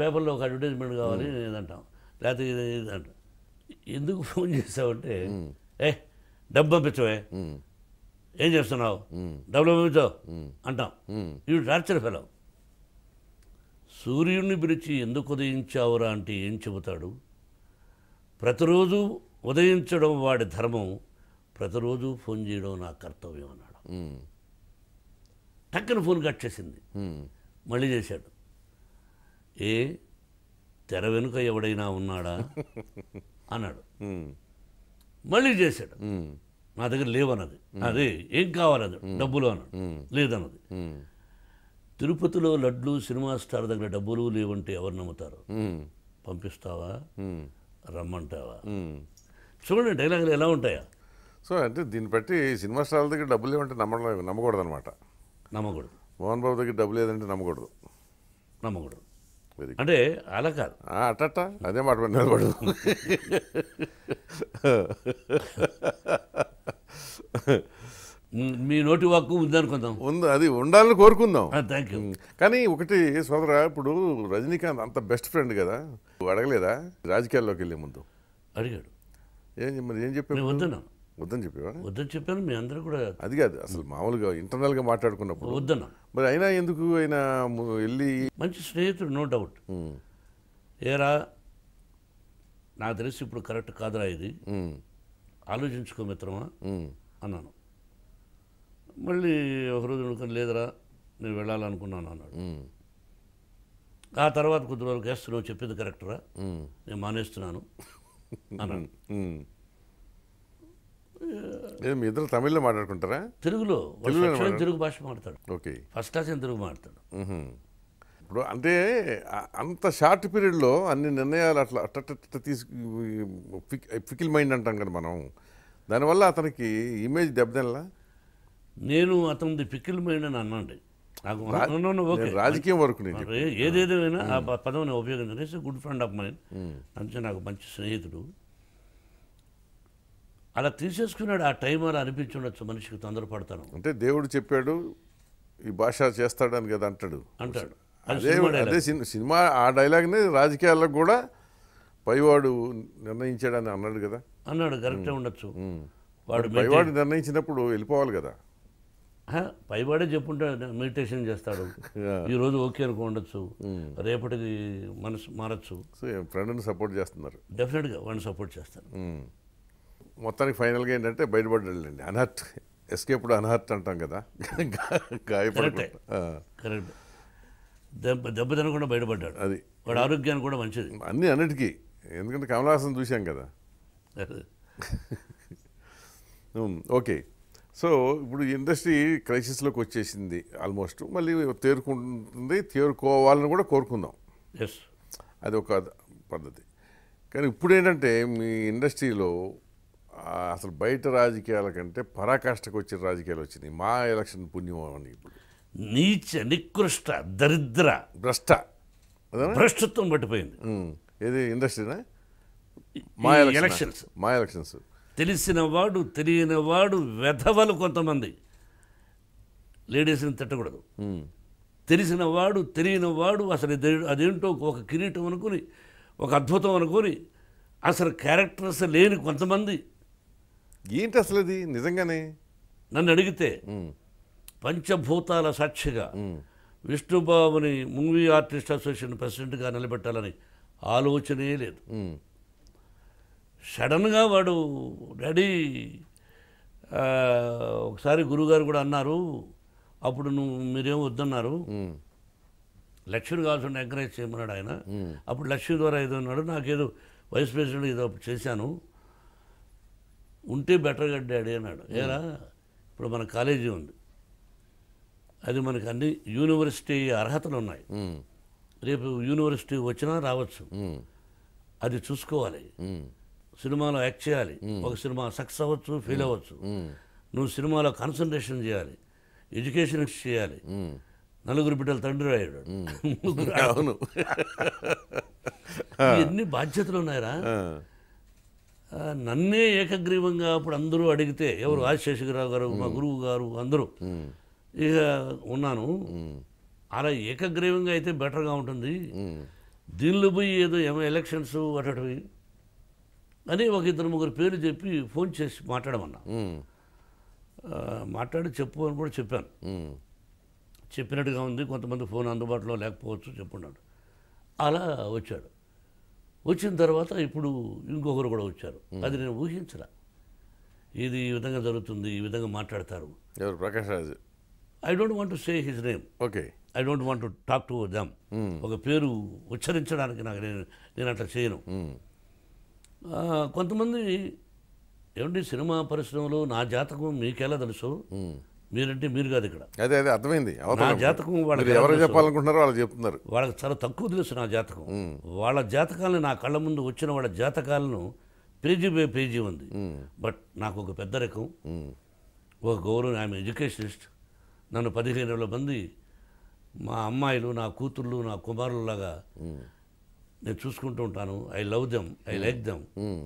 పేపర్లో ఒక అడ్వర్టైజ్మెంట్ కావాలి నేను అంటాం లేకపోతే ఇది అంటాం ఎందుకు ఫోన్ చేసావంటే ఏ డబ్బు పంపించవే ఏం చేస్తున్నావు డబ్బులు పంపించావు అంటాం ఇవి టార్చర్ ఫెలో సూర్యుడిని పిలిచి ఎందుకు ఉదయించావురా అంటే ఏం చెబుతాడు ప్రతిరోజు ఉదయించడం వాడి ధర్మం ప్రతిరోజు ఫోన్ చేయడం నా కర్తవ్యం అన్నాడు టక్కన ఫోన్ కట్ చేసింది మళ్ళీ చేశాడు ఏ తెర వెనుక ఎవడైనా ఉన్నాడా అన్నాడు మళ్ళీ చేశాడు నా దగ్గర లేవన్నది అదే ఏం కావాలన్నది డబ్బులు అన్నాడు లేదన్నది తిరుపతిలో లడ్లు సినిమా స్టార్ దగ్గర డబ్బులు లేవంటే ఎవరు నమ్ముతారు పంపిస్తావా రమ్మంటావా చూడండి డైలాగులు ఎలా ఉంటాయా సో అంటే దీన్ని బట్టి సినిమా స్టార్ల దగ్గర డబ్బులు లేవంటే నమ్మడం నమ్మకూడదు అనమాట నమ్మకూడదు మోహన్ బాబు దగ్గర డబ్బులు లేదంటే నమ్మకూడదు నమ్మకూడదు అంటే అలా కాదు అట్ట అదే మాట నిలబడు మీ నోటి వాక్కు ఉందనుకుందాం ఉంది అది ఉండాలని కోరుకుందాం థ్యాంక్ యూ కానీ ఒకటి సోదరా ఇప్పుడు రజనీకాంత్ అంత బెస్ట్ ఫ్రెండ్ కదా అడగలేదా రాజకీయాల్లోకి వెళ్ళే ముందు అడిగాడు ఏం మరి ఏం చెప్పాను వద్దను వద్దని చెప్పేవా వద్దని చెప్పాను మీ అందరూ కూడా అది కాదు అసలు మామూలుగా ఇంటర్నల్గా మాట్లాడుకున్నప్పుడు వద్దను మరి అయినా ఎందుకు అయినా వెళ్ళి మంచి స్నేహితుడు నో డౌట్ ఏరా నాకు తెలిసి ఇప్పుడు కరెక్ట్ కాదురా ఇది ఆలోచించుకో మిత్రమా అన్నాను మళ్ళీ ఒకరోజు అనుకుని లేదురా నేను వెళ్ళాలనుకున్నాను అన్నాడు ఆ తర్వాత కొద్ది వరకు వేస్తున్నావు చెప్పింది కరెక్టరా నేను మానేస్తున్నాను (laughs) అన్నాడు మీ ఇద్దరు తమిళ్లో మాట్లాడుకుంటారా తెలుగులో తెలుగు భాష మాట్లాడు ఓకే ఫస్ట్ క్లాస్ తెలుగు మాట్లాడు ఇప్పుడు అంటే అంత షార్ట్ పీరియడ్లో అన్ని నిర్ణయాలు అట్లా అట్ట తీసు ఫికిల్ మైండ్ అంటాం కదా మనం దానివల్ల అతనికి ఇమేజ్ దెబ్బతినలా నేను అతనిది పికిల్ మైండ్ అని అన్నాండి నాకు (laughs) రాజకీయం వరకు ఏదేదేమైనా ఆ పదవిని ఉపయోగించలేసి గుడ్ ఫ్రెండ్ ఆఫ్ మైన్ అంతే నాకు మంచి స్నేహితుడు అలా తీసేసుకున్నాడు ఆ టైం అలా అనిపించుండొచ్చు మనిషికి తొందరపడతాను అంటే దేవుడు చెప్పాడు ఈ భాష చేస్తాడని కదా అంటాడు అంటాడు అదే సినిమా ఆ డైలాగ్నే రాజకీయాల్లో కూడా పైవాడు నిర్ణయించాడని అన్నాడు కదా అన్నాడు కరెక్టే hmm. ఉండొచ్చు hmm. వాడు పైవాడు నిర్ణయించినప్పుడు వెళ్ళిపోవాలి కదా పైబడే చెప్పుంటే మెడిటేషన్ చేస్తాడు ఈ రోజు ఓకే అనుకో ఉండొచ్చు రేపటికి మనసు మారచ్చు ఫ్రెండ్ని సపోర్ట్ చేస్తున్నారు డెఫినెట్గా వాడిని సపోర్ట్ చేస్తారు మొత్తానికి ఫైనల్గా ఏంటంటే బయటపడండి అనర్ట్ ఎస్కేప్డ్ అనర్ట్ అంటాం కదా (laughs) గాయపడే కరెక్ట్ దెబ్బ దెబ్బ తినకుండా బయటపడ్డాడు అది వాడు ఆరోగ్యానికి కూడా మంచిది అన్నీ అన్నిటికీ ఎందుకంటే కమలాసన్ చూశాం కదా (laughs) ఓకే సో ఇప్పుడు ఇండస్ట్రీ క్రైసిస్లోకి వచ్చేసింది ఆల్మోస్ట్ మళ్ళీ తేరుకుంటుంది తేరుకోవాలని కూడా కోరుకుందాం ఎస్ అది ఒక పద్ధతి కానీ ఇప్పుడు ఏంటంటే మీ ఇండస్ట్రీలో అసలు బయట రాజకీయాల కంటే పరాకాష్ఠకు వచ్చిన రాజకీయాలు వచ్చినాయి మా ఎలక్షన్ పుణ్యం అని ఇప్పుడు నీచ నికృష్ట దరిద్ర భ్రష్ట భ్రష్టత్వం పట్టిపోయింది ఏది ఇండస్ట్రీనా మా ఎలక్షన్స్ మా ఎలక్షన్స్ తెలిసినవాడు తెలియనివాడు వెధవలు కొంతమంది లేడీస్ని తిట్టకూడదు తెలిసినవాడు తెలియనివాడు అసలు అదేంటో ఒక కిరీటం అనుకుని ఒక అద్భుతం అనుకుని అసలు క్యారెక్టర్స్ లేని కొంతమంది ఏంటి అసలు అది నిజంగానే నన్ను అడిగితే పంచభూతాల సాక్షిగా విష్ణుబాబుని మూవీ ఆర్టిస్ట్ అసోసియేషన్ ప్రెసిడెంట్గా నిలబెట్టాలని ఆలోచనే లేదు సడన్గా వాడు డాడీ ఒకసారి గురుగారు కూడా అన్నారు అప్పుడు నువ్వు మీరేం వద్దన్నారు లక్ష్మి కావాల్సిన ఎంకరేజ్ చేయమన్నాడు ఆయన అప్పుడు లక్ష్మి ద్వారా ఏదో అన్నాడు నాకేదో వైస్ ప్రెసిడెంట్ ఏదో చేశాను ఉంటే బెటర్ డాడీ అన్నాడు ఏరా ఇప్పుడు మన కాలేజీ ఉంది అది మనకు అన్ని యూనివర్సిటీ అర్హతలు ఉన్నాయి రేపు యూనివర్సిటీ వచ్చినా రావచ్చు అది చూసుకోవాలి సినిమాలో యాక్ట్ చేయాలి ఒక సినిమా సక్సెస్ అవ్వచ్చు ఫెయిల్ అవ్వచ్చు నువ్వు సినిమాలో కాన్సన్ట్రేషన్ చేయాలి ఎడ్యుకేషన్ చేయాలి నలుగురు బిడ్డల తండ్రి అయ్యాడు (laughs) అవును (laughs) ఎన్ని బాధ్యతలు ఉన్నాయరా నన్నే ఏకగ్రీవంగా అప్పుడు అందరూ అడిగితే ఎవరు ఆశేషగిరావు గారు మా గురువు గారు అందరూ ఇక ఉన్నాను అలా ఏకగ్రీవంగా అయితే బెటర్గా ఉంటుంది దీనిలో పోయి ఏదో ఎలక్షన్స్ అటవి అని ఒక ఇద్దరు ముగ్గురు పేరు చెప్పి ఫోన్ చేసి మాట్లాడమన్నా మాట్లాడి చెప్పు అని కూడా చెప్పాను చెప్పినట్టుగా ఉంది కొంతమంది ఫోన్ అందుబాటులో లేకపోవచ్చు చెప్పున్నాడు అలా వచ్చాడు వచ్చిన తర్వాత ఇప్పుడు ఇంకొకరు కూడా వచ్చారు అది నేను ఊహించరా ఇది ఈ విధంగా జరుగుతుంది ఈ విధంగా మాట్లాడతారు ఎవరు Prakash Raj I don't want to say his name okay I don't want to talk to them ఒక పేరు ఉచ్చరించడానికి నాకు నేను నేను అట్లా చేయను కొంతమంది ఏమండి సినిమా పరిశ్రమలో నా జాతకం మీకెలా తెలుసు మీరంటే మీరు కాదు ఇక్కడ అదే అదే అర్థమైంది నా జాతకం వాళ్ళకి ఎవరు చెప్పాలనుకుంటున్నారో వాళ్ళు చెప్తున్నారు వాళ్ళకి చాలా తక్కువ తెలుసు నా జాతకం వాళ్ళ జాతకాలను నా కళ్ళ ముందు వచ్చిన వాళ్ళ జాతకాలను పేజీ బై పేజీ ఉంది బట్ నాకు ఒక పెద్ద రకం ఒక గౌరవం ఆమె ఎడ్యుకేషనిస్ట్ నన్ను పదిహేను వేల మంది మా అమ్మాయిలు నా కూతుళ్ళు నా కుమారులలాగా నేను చూసుకుంటూ ఉంటాను I love them I hmm. Like them hmm.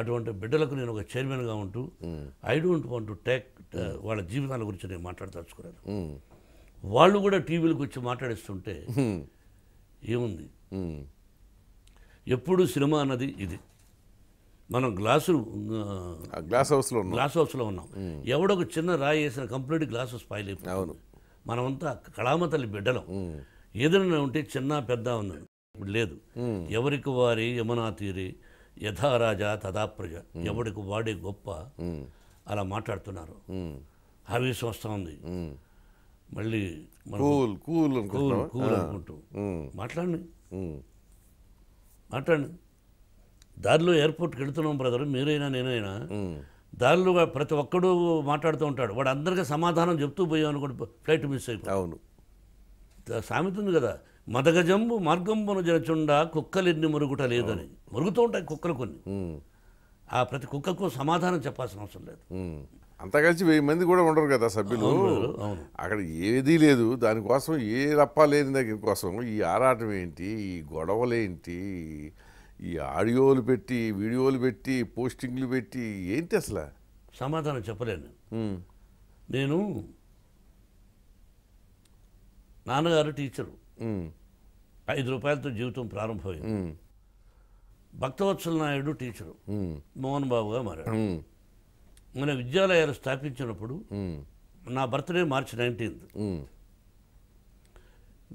అటువంటి బిడ్డలకు నేను ఒక చైర్మన్గా ఉంటూ hmm. I don't want to take వాళ్ళ జీవితాల గురించి నేను మాట్లాడదలుచుకున్నాను వాళ్ళు కూడా టీవీలకు వచ్చి మాట్లాడిస్తుంటే ఏముంది ఎప్పుడు సినిమా అన్నది ఇది మనం గ్లాసు గ్లాస్ హౌస్లో గ్లాస్ హౌస్లో ఉన్నాం ఎవడొక చిన్న రాయి వేసిన కంప్లీట్ గ్లాస్ హౌస్ పాయలేదు అవును మనమంతా కళామతల్లి బిడ్డలం ఏదైనా ఉంటే చిన్న పెద్ద ఉన్నాడు లేదు ఎవరికి వారి యమునా తీరి యథారాజా తథా ప్రజ ఎవడికి వాడే గొప్ప అలా మాట్లాడుతున్నారు హవీస్ వస్తూ ఉంది మళ్ళీ కూల్ కూల్ కూల్ అనుకుంటూ మాట్లాడండి మాట్లాడి దారిలో ఎయిర్పోర్ట్కి వెళుతున్నాం బ్రదర్ మీరైనా నేనైనా దారిలో ప్రతి ఒక్కడు మాట్లాడుతూ ఉంటాడు వాడు అందరికీ సమాధానం చెప్తూ పోయాం అనుకోండి ఫ్లైట్ మిస్ అయిపోయి అవును సామెత ఉంది కదా మదగజంబు మార్గంబును జరచుండ కుక్కలిన్ని మురుగుట లేదని మురుగుతూ ఉంటాయి కుక్కలు కొన్ని ఆ ప్రతి కుక్కకు సమాధానం చెప్పాల్సిన అవసరం లేదు అంతా కలిసి వెయ్యి మంది కూడా ఉండరు కదా సభ్యులు అక్కడ ఏదీ లేదు దానికోసం ఏ రప్ప లేని దగ్గర కోసం ఈ ఆరాటం ఏంటి ఈ గొడవలేంటి ఈ ఆడియోలు పెట్టి వీడియోలు పెట్టి పోస్టింగ్లు పెట్టి ఏంటి అసలు సమాధానం చెప్పలేను నేను నాన్నగారు టీచరు ఐదు రూపాయలతో జీవితం ప్రారంభమైంది భక్తవత్సల నాయుడు టీచరు మోహన్ బాబుగా మారాడు మన విద్యాలయాలు స్థాపించినప్పుడు నా birthday March nineteenth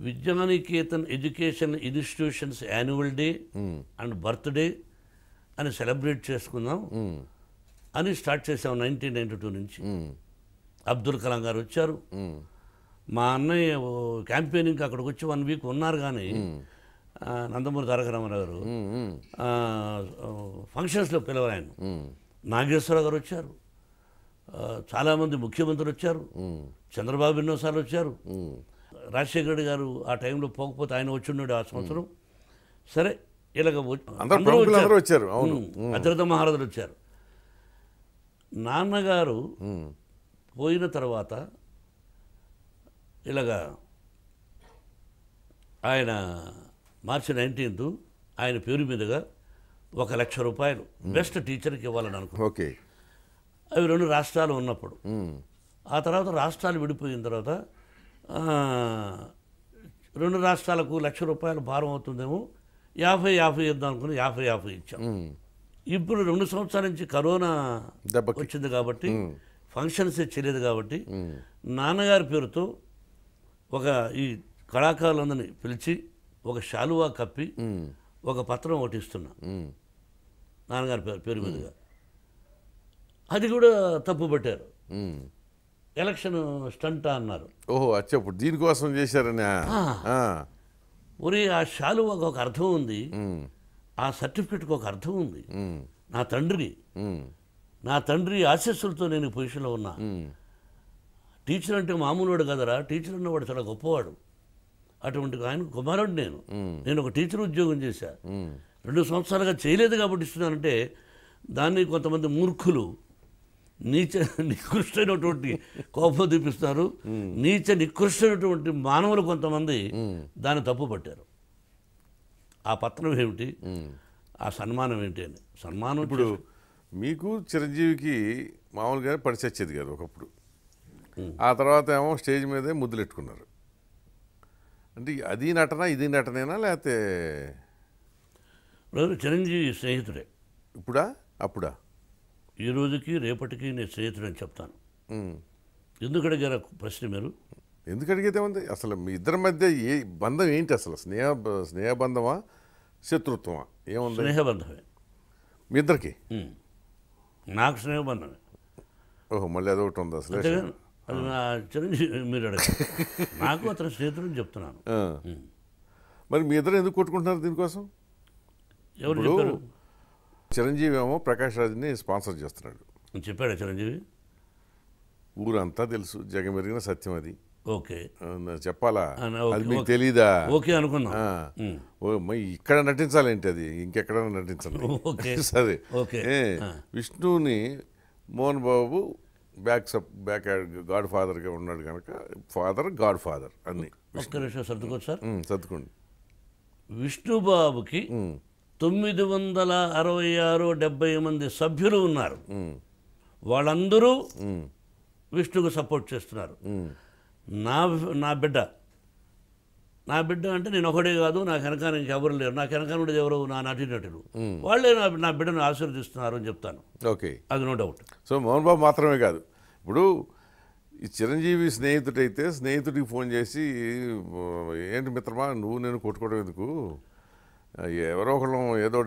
Vidyanikethan education institutions annual day and birthday అని సెలబ్రేట్ చేసుకుందాం అని స్టార్ట్ చేసాం నైన్టీన్ నైన్టీ టూ నుంచి అబ్దుల్ కలాం గారు వచ్చారు మా అన్నయ్య క్యాంపెయినింగ్ అక్కడికి వచ్చి వన్ వీక్ ఉన్నారు కానీ నందమూరి తారక రామారావు గారు ఫంక్షన్స్లో పిలవరాయను నాగేశ్వరరావు గారు వచ్చారు చాలామంది ముఖ్యమంత్రులు వచ్చారు చంద్రబాబు ఎన్నోసార్లు వచ్చారు రాజశేఖర్ గారు ఆ టైంలో పోకపోతే ఆయన వచ్చిన్నాడు ఆ సంవత్సరం సరే ఇలాగ వచ్చారు భద్రత మహారాజులు వచ్చారు నాన్నగారు పోయిన తర్వాత ఇలాగా ఆయన మార్చి నైన్టీన్త్ ఆయన పేరు మీదుగా ఒక లక్ష రూపాయలు బెస్ట్ టీచర్కి ఇవ్వాలని అనుకున్నాను ఓకే అవి రెండు రాష్ట్రాలు ఉన్నప్పుడు ఆ తర్వాత రాష్ట్రాలు విడిపోయిన తర్వాత రెండు రాష్ట్రాలకు లక్ష రూపాయలు భారం అవుతుందేమో యాభై యాభై ఇద్దాం అనుకుని యాభై యాభై ఇచ్చాం ఇప్పుడు రెండు సంవత్సరాల నుంచి కరోనా వచ్చింది కాబట్టి ఫంక్షన్స్ చేయలేదు కాబట్టి నాన్నగారి పేరుతో ఒక ఈ కళాకారులందరినీ పిలిచి ఒక శాలువా కప్పి ఒక పత్రం ఒకటి ఇస్తున్నా నాన్నగారి పేరు పేరు మీదుగా అది కూడా తప్పు పట్టారు ఎలక్షన్ స్టంటా అన్నారు ఓహో అచ్చప్పుడు దీనికోసం చేశారని ఒరే ఆ శాలువాకు ఒక అర్థం ఉంది ఆ సర్టిఫికెట్కి ఒక అర్థం ఉంది నా తండ్రి నా తండ్రి ఆశస్సులతో నేను పొజిషన్లో ఉన్నా టీచర్ అంటే వాడు కదరా టీచర్ ఉన్నవాడు చాలా గొప్పవాడు అటువంటి ఆయన కుమారుడు నేను నేను ఒక టీచర్ ఉద్యోగం చేశా రెండు సంవత్సరాలుగా చేయలేదు కాబట్టి ఇస్తున్నానంటే దాన్ని కొంతమంది మూర్ఖులు నీచ నికృష్టమైనటువంటి కోపం చూపిస్తారు నీచ నికృష్టమైనటువంటి మానవులు కొంతమంది దాన్ని తప్పు పట్టారు ఆ పత్రం ఏమిటి ఆ సన్మానం ఏంటి అని సన్మానం ఇప్పుడు మీకు చిరంజీవికి మామూలుగా పడిచచ్చేది కాదు ఒకప్పుడు ఆ తర్వాత ఏమో స్టేజ్ మీదే ముద్దులెట్టుకున్నారు అంటే అది నటన ఇది నటనేనా లేకపోతే చిరంజీవి స్నేహితుడే ఇప్పుడా అప్పుడా ఈ రోజుకి రేపటికి నేను స్నేహితుడని చెప్తాను ఎందుకు అడిగారు ప్రశ్న మీరు ఎందుకు అడిగితే ఉంది అసలు మీ ఇద్దరి మధ్య ఏ బంధం ఏంటి అసలు స్నేహ స్నేహబంధమా శత్రుత్వమా ఏముంది స్నేహబంధమే మీ ఇద్దరికి నాకు స్నేహబంధమే ఓహో మళ్ళీ అదొకటి ఉంది అసలు అది నా చిరంజీవి మీరు అడగారు నాకు అతని స్నేహితుడు చెప్తున్నాను మరి మీ ఇద్దరు ఎందుకు కొట్టుకుంటున్నారు దీనికోసం ఎవరు చెప్పారు చిరంజీవి ఏమో ప్రకాష్ రాజుని స్పాన్సర్ చేస్తున్నాడు చెప్పాడు చిరంజీవి ఊరంతా తెలుసు జగం పెరిగిన సత్యం అది ఓకే చెప్పాలా అది మీకు తెలీదా ఓకే అనుకున్నా ఇక్కడ నటించాలేంటి అది ఇంకెక్కడ నటించాలి సరే ఓకే విష్ణుని మోహన్ బాబు బ్యాక్ సప్ బ్యాక్ గాడ్ ఫాదర్గా ఉన్నాడు కనుక ఫాదర్ గాడ్ ఫాదర్ అన్ని సర్దుకోండి సార్ సర్దుకోండి విష్ణుబాబుకి తొమ్మిది వందల అరవై ఆరు డెబ్బై మంది సభ్యులు ఉన్నారు వాళ్ళందరూ విష్ణుకు సపోర్ట్ చేస్తున్నారు నా నా బిడ్డ నా బిడ్డ అంటే నేను ఒకడే కాదు నా వెనకాల ఎవరు లేరు నా వెనకాల ఉండేది ఎవరు నా నటులు వాళ్ళే నా నా బిడ్డను ఆశీర్వదిస్తున్నారు అని చెప్తాను ఓకే అది no doubt so Mohan Babu మాత్రమే కాదు ఇప్పుడు ఈ చిరంజీవి స్నేహితుడైతే స్నేహితుడికి ఫోన్ చేసి ఏంటి మిత్రమా నువ్వు నేను కొట్టుకోవడం ఎందుకు ఎవరో ఒకళ్ళం ఏదో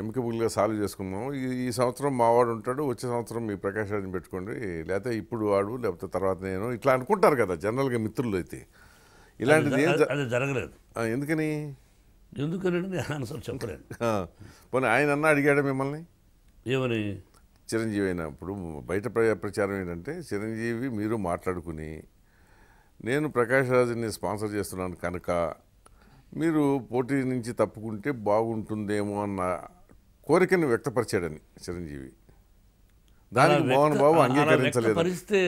ఎమికబుల్గా సాల్వ్ చేసుకున్నాం ఈ సంవత్సరం మావాడు ఉంటాడు వచ్చే సంవత్సరం మీ ప్రకాశాన్ని పెట్టుకోండి లేకపోతే ఇప్పుడు వాడు లేకపోతే తర్వాత నేను ఇట్లా అనుకుంటారు కదా జనరల్గా మిత్రులు అయితే ఇలాంటిది అది జరగలేదు ఎందుకని ఎందుకని ఆన్సర్ చెప్పలేదు పోనీ ఆయన అన్న అడిగాడు మిమ్మల్ని ఏమని చిరంజీవి అయినప్పుడు బయట ప్రచారం ఏంటంటే చిరంజీవి మీరు మాట్లాడుకుని నేను ప్రకాష్ రాజుని స్పాన్సర్ చేస్తున్నాను కనుక మీరు పోటీ నుంచి తప్పుకుంటే బాగుంటుందేమో అన్న కోరికను వ్యక్తపరిచాడని చిరంజీవి దానికి మోహన్ బాబు అంగీకరించలేదు పరిస్థితే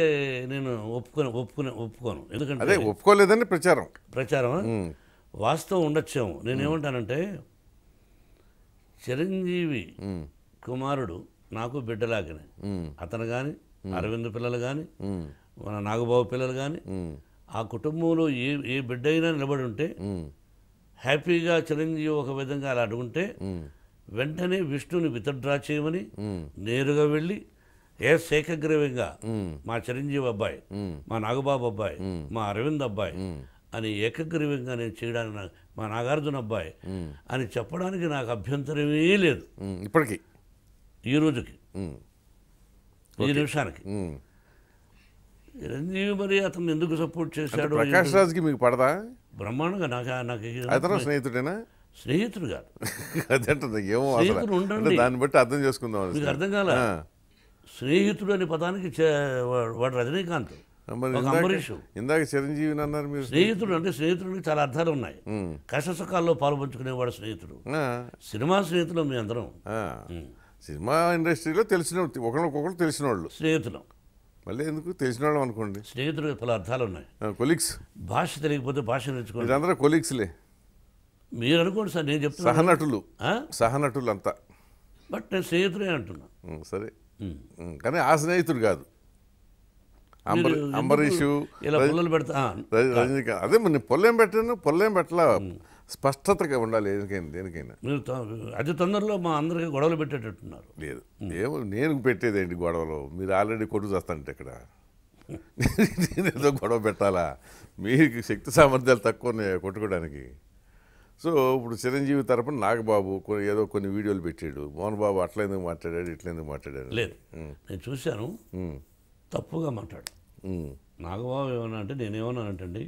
నేను ఒప్పుకొని ఒప్పుకొని ఒప్పుకోను ఎందుకంటే అదే ఒప్పుకోలేదని ప్రచారం ప్రచారం వాస్తవం ఉండొచ్చాము నేనేమంటానంటే చిరంజీవి కుమారుడు నాకు బిడ్డలాగానే అతను కానీ అరవింద్ పిల్లలు కానీ మన నాగబాబు పిల్లలు కానీ ఆ కుటుంబంలో ఏ ఏ బిడ్డ అయినా నిలబడి ఉంటే హ్యాపీగా చిరంజీవి ఒక విధంగా అలా అడుగుంటే వెంటనే విష్ణుని విత్డ్రా చేయమని నేరుగా వెళ్ళి ఏ ఏకగ్రీవంగా మా చిరంజీవి అబ్బాయి మా నాగబాబు అబ్బాయి మా అరవింద్ అబ్బాయి అని ఏకగ్రీవంగా నేను చేయడానికి మా నాగార్జున అబ్బాయి అని చెప్పడానికి నాకు అభ్యంతరమే లేదు ఇప్పటికీ ఈ రోజుకి ఈ నిమిషానికి ఇవన్నీ మరి అతను ఎందుకు సపోర్ట్ చేశాడు ప్రకాష్ రాజ్కి మీకు పడదా బ్రహ్మాండంగా నాకు నాకు అతను స్నేహితుడేనా స్నేహితుడు కాదు (laughs) ఏమో స్నేహితుడు ఉండండి దాన్ని బట్టి అర్థం చేసుకుందాం మీకు అర్థం కాల స్నేహితుడు అనే పదానికి వాడు రజనీకాంత్ అంబరీష్ ఇందాక చిరంజీవి అన్నారు మీరు స్నేహితుడు అంటే స్నేహితుడికి చాలా అర్థాలు ఉన్నాయి పాలు పంచుకునేవాడు స్నేహితుడు సినిమా స్నేహితులు మీ అందరం సినిమా ఇండస్ట్రీలో తెలిసిన ఒకరికొకరు తెలిసిన వాళ్ళు స్నేహితులు మళ్ళీ ఎందుకు తెలిసిన వాళ్ళం అనుకోండి స్నేహితులు పలు అర్థాలు ఉన్నాయి కొలిక్స్ భాష తెలియకపోతే భాష నేర్చుకోండి అందరూ కొలిక్స్లే మీరు అనుకోండి సార్ నేను చెప్తాను సహనటులు సహనటులు అంతా బట్ నేను స్నేహితులే అంటున్నా సరే కానీ ఆ స్నేహితుడు కాదు అంబరీషు ఇలా పుల్లలు పెడతా రజనీకాంత్ అదే నేను పొల్లేం పెట్టాను పొల్లేం పెట్టలా స్పష్టతగా ఉండాలి దేనికైనా దేనికైనా మీరు అతి తొందరలో మా అందరికీ గొడవలు పెట్టేటట్టున్నారు లేదు ఏమో నేను పెట్టేదేంటి గొడవలు మీరు ఆల్రెడీ కొట్టు చేస్తానంటే ఇక్కడ నేనేదో గొడవ పెట్టాలా మీకు శక్తి సామర్థ్యాలు తక్కువ కొట్టుకోవడానికి సో ఇప్పుడు చిరంజీవి తరపున నాగబాబు ఏదో కొన్ని వీడియోలు పెట్టాడు మోహన్ బాబు అట్లా ఎందుకు మాట్లాడాడు ఇట్లా ఎందుకు మాట్లాడాడు లేదు నేను చూశాను తప్పుగా మాట్లాడు నాగబాబు ఏమన్నా అంటే నేనేమన్నానంటండి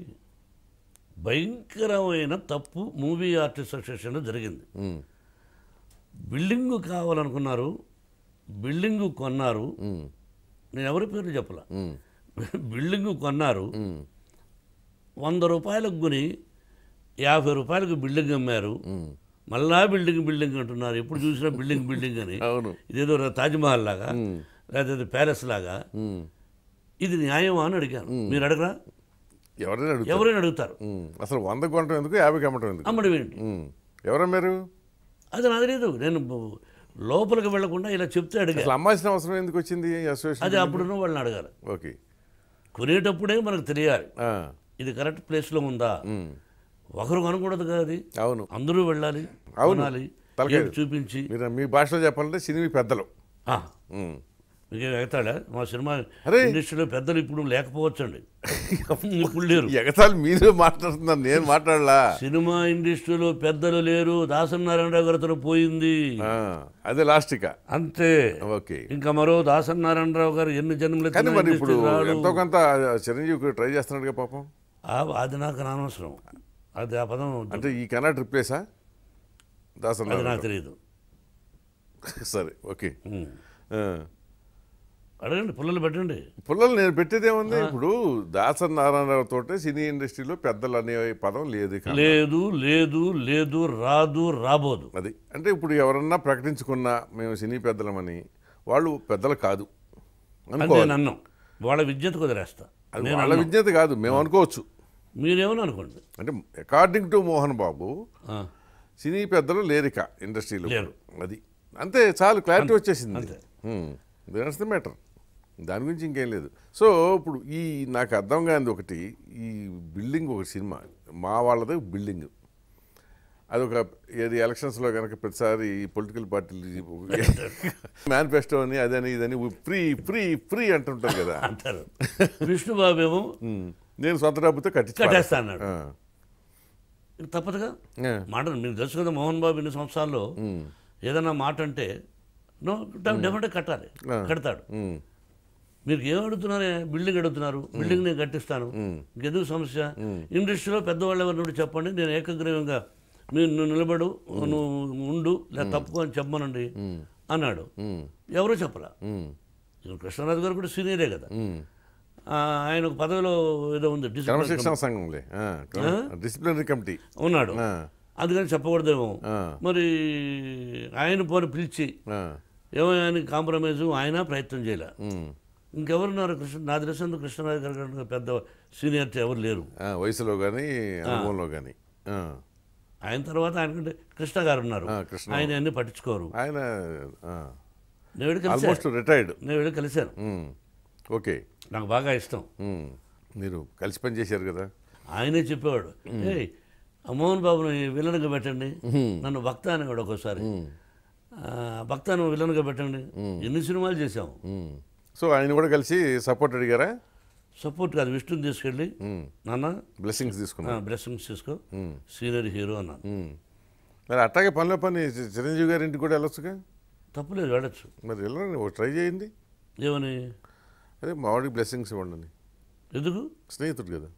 భయంకరమైన తప్పు మూవీ ఆర్టిస్ట్ అసోసియేషన్లో జరిగింది బిల్డింగ్ కావాలనుకున్నారు బిల్డింగ్ కొన్నారు నేను ఎవరి పేరు చెప్పలా బిల్డింగ్ కొన్నారు వంద రూపాయలకు కొని యాభై రూపాయలకు బిల్డింగ్ అమ్మారు మళ్ళా బిల్డింగ్ బిల్డింగ్ అంటున్నారు ఎప్పుడు చూసినా బిల్డింగ్ బిల్డింగ్ అని ఇదేదో తాజ్మహల్ లాగా లేదా ప్యాలెస్ లాగా ఇది న్యాయమా అని అడిగాను మీరు అడగరా ఎవరైనా ఎవరైనా అడుగుతారు అసలు వంద కొనటం ఎందుకు యాభైకి అమ్మటం ఎందుకు అమ్మడం ఏంటి ఎవరమ్మారు అది నాకు తెలియదు నేను లోపలికి వెళ్లకుండా ఇలా చెప్తే అడిగారు అమ్మాల్సిన అవసరం ఎందుకు వచ్చింది అది అప్పుడు వాళ్ళని అడగాలి ఓకే కొనేటప్పుడే మనకు తెలియాలి ఇది కరెక్ట్ ప్లేస్లో ఉందా ఒకరు కొనకూడదు కదా అవును అందరూ వెళ్ళాలి అవునాలి చూపించి మీ భాషలో చెప్పాలంటే సినిమా పెద్దలు మీకేం ఎగతాడా మా సినిమా ఇండస్ట్రీలో పెద్దలు ఇప్పుడు లేకపోవచ్చండి ఇప్పుడు లేరు ఎగతాలు మీరు మాట్లాడుతున్నారు నేను మాట్లాడలా సినిమా ఇండస్ట్రీలో పెద్దలు లేరు దాసనారాయణరావు గారితో పోయింది అదే లాస్ట్ ఇక అంతే ఓకే ఇంకా మరో నారాయణరావు గారు ఎన్ని జన్మలు మరి ఇప్పుడు కొంత చిరంజీవి ట్రై చేస్తున్నాడుగా పాపం అది నాకు అనవసరం అది ఆ పదం అంటే ఈ కెనాట్ రిప్లేసా దాసరి నాకు తెలియదు సరే ఓకే అడగండి పుల్లలు పెట్టండి పుల్లలు నేను పెట్టేది ఏముంది ఇప్పుడు దాసన్ నారాయణరావు తోటే సినీ ఇండస్ట్రీలో పెద్దలు అనే పదం లేదు లేదు లేదు లేదు రాదు రాబోదు అది అంటే ఇప్పుడు ఎవరన్నా ప్రకటించుకున్నా మేము సినీ పెద్దలమని వాళ్ళు పెద్దలు కాదు నేను అన్నాం వాళ్ళ విజ్ఞత కుదిరేస్తా వాళ్ళ విజ్ఞత కాదు మేము అనుకోవచ్చు మీరేమని అనుకోండి అంటే అకార్డింగ్ టు మోహన్ బాబు సినీ పెద్దలు లేరిక ఇండస్ట్రీలో అది అంతే చాలు క్లారిటీ వచ్చేసింది అంతే మ్యాటర్ దాని గురించి ఇంకేం లేదు సో ఇప్పుడు ఈ నాకు అర్థం కానిది ఒకటి ఈ బిల్డింగ్ ఒక సినిమా మా వాళ్ళది బిల్డింగ్ అది ఒక ఏది ఎలక్షన్స్లో కనుక ప్రతిసారి పొలిటికల్ పార్టీలు (laughs) మేనిఫెస్టో అని అదని ఇదని ఫ్రీ ఫ్రీ ఫ్రీ అంటుంటారు కదా అంటారు విష్ణుబాబు ఏమో నేను సొంత డబ్బుతో కట్టి కట్టేస్తాను తప్పదుగా మాట మీరు తెలుసు కదా మోహన్ బాబు ఇన్ని సంవత్సరాల్లో ఏదైనా మాట అంటే నో డెఫినెట్గా కట్టాలి కడతాడు మీరు ఏం అడుగుతున్నారు బిల్డింగ్ అడుగుతున్నారు బిల్డింగ్ నేను కట్టిస్తాను ఇంకెందుకు సమస్య ఇండస్ట్రీలో పెద్దవాళ్ళు నుండి చెప్పండి నేను ఏకగ్రీవంగా మీరు నువ్వు నిలబడు నువ్వు ఉండు లేదా తప్పు అని చెప్పమనండి అన్నాడు ఎవరో చెప్పరా కృష్ణరాజు గారు కూడా సీనియరే కదా ఆయన ఒక పదవిలో ఏదో ఉంది డిసిప్లినరీ కమిటీ ఉన్నాడు అందుకని చెప్పకూడదేమో మరి ఆయన పోని పిలిచి ఏమో ఆయన కాంప్రమైజ్ ఆయన ప్రయత్నం చేయలే ఇంకెవరున్నారు కృష్ణ నా దృశ్యంలో కృష్ణరాజు గారు పెద్ద సీనియర్టీ ఎవరు లేరు వయసులో కానీ అనుభవంలో కానీ ఆయన తర్వాత ఆయనకంటే కృష్ణ గారు ఉన్నారు ఆయన అన్ని పట్టించుకోరు ఆయన నేను కలిసి రిటైర్డ్ నేను కలిశాను ఓకే నాకు బాగా ఇష్టం మీరు కలిసి పనిచేశారు కదా ఆయనే చెప్పేవాడు ఏ మోహన్ బాబుని విలన్గా పెట్టండి నన్ను భక్త కూడా ఒక్కోసారి భక్తను విలన్గా పెట్టండి ఎన్ని సినిమాలు చేసాము సో ఆయన కూడా కలిసి సపోర్ట్ అడిగారా సపోర్ట్ కాదు విష్ణుని తీసుకెళ్ళి నాన్న బ్లెస్సింగ్స్ తీసుకున్నా బ్లెస్సింగ్స్ తీసుకో సీనియర్ హీరో అన్న మరి అట్టాగే పనిలో పని చిరంజీవి గారి ఇంటికి కూడా వెళ్ళొచ్చుగా తప్పులేదు వెళ్ళచ్చు మరి వెళ్ళండి ఒక ట్రై చేయండి ఏమని అదే మావాడికి బ్లెస్సింగ్స్ ఇవ్వండి ఎందుకు స్నేహితుడు కదా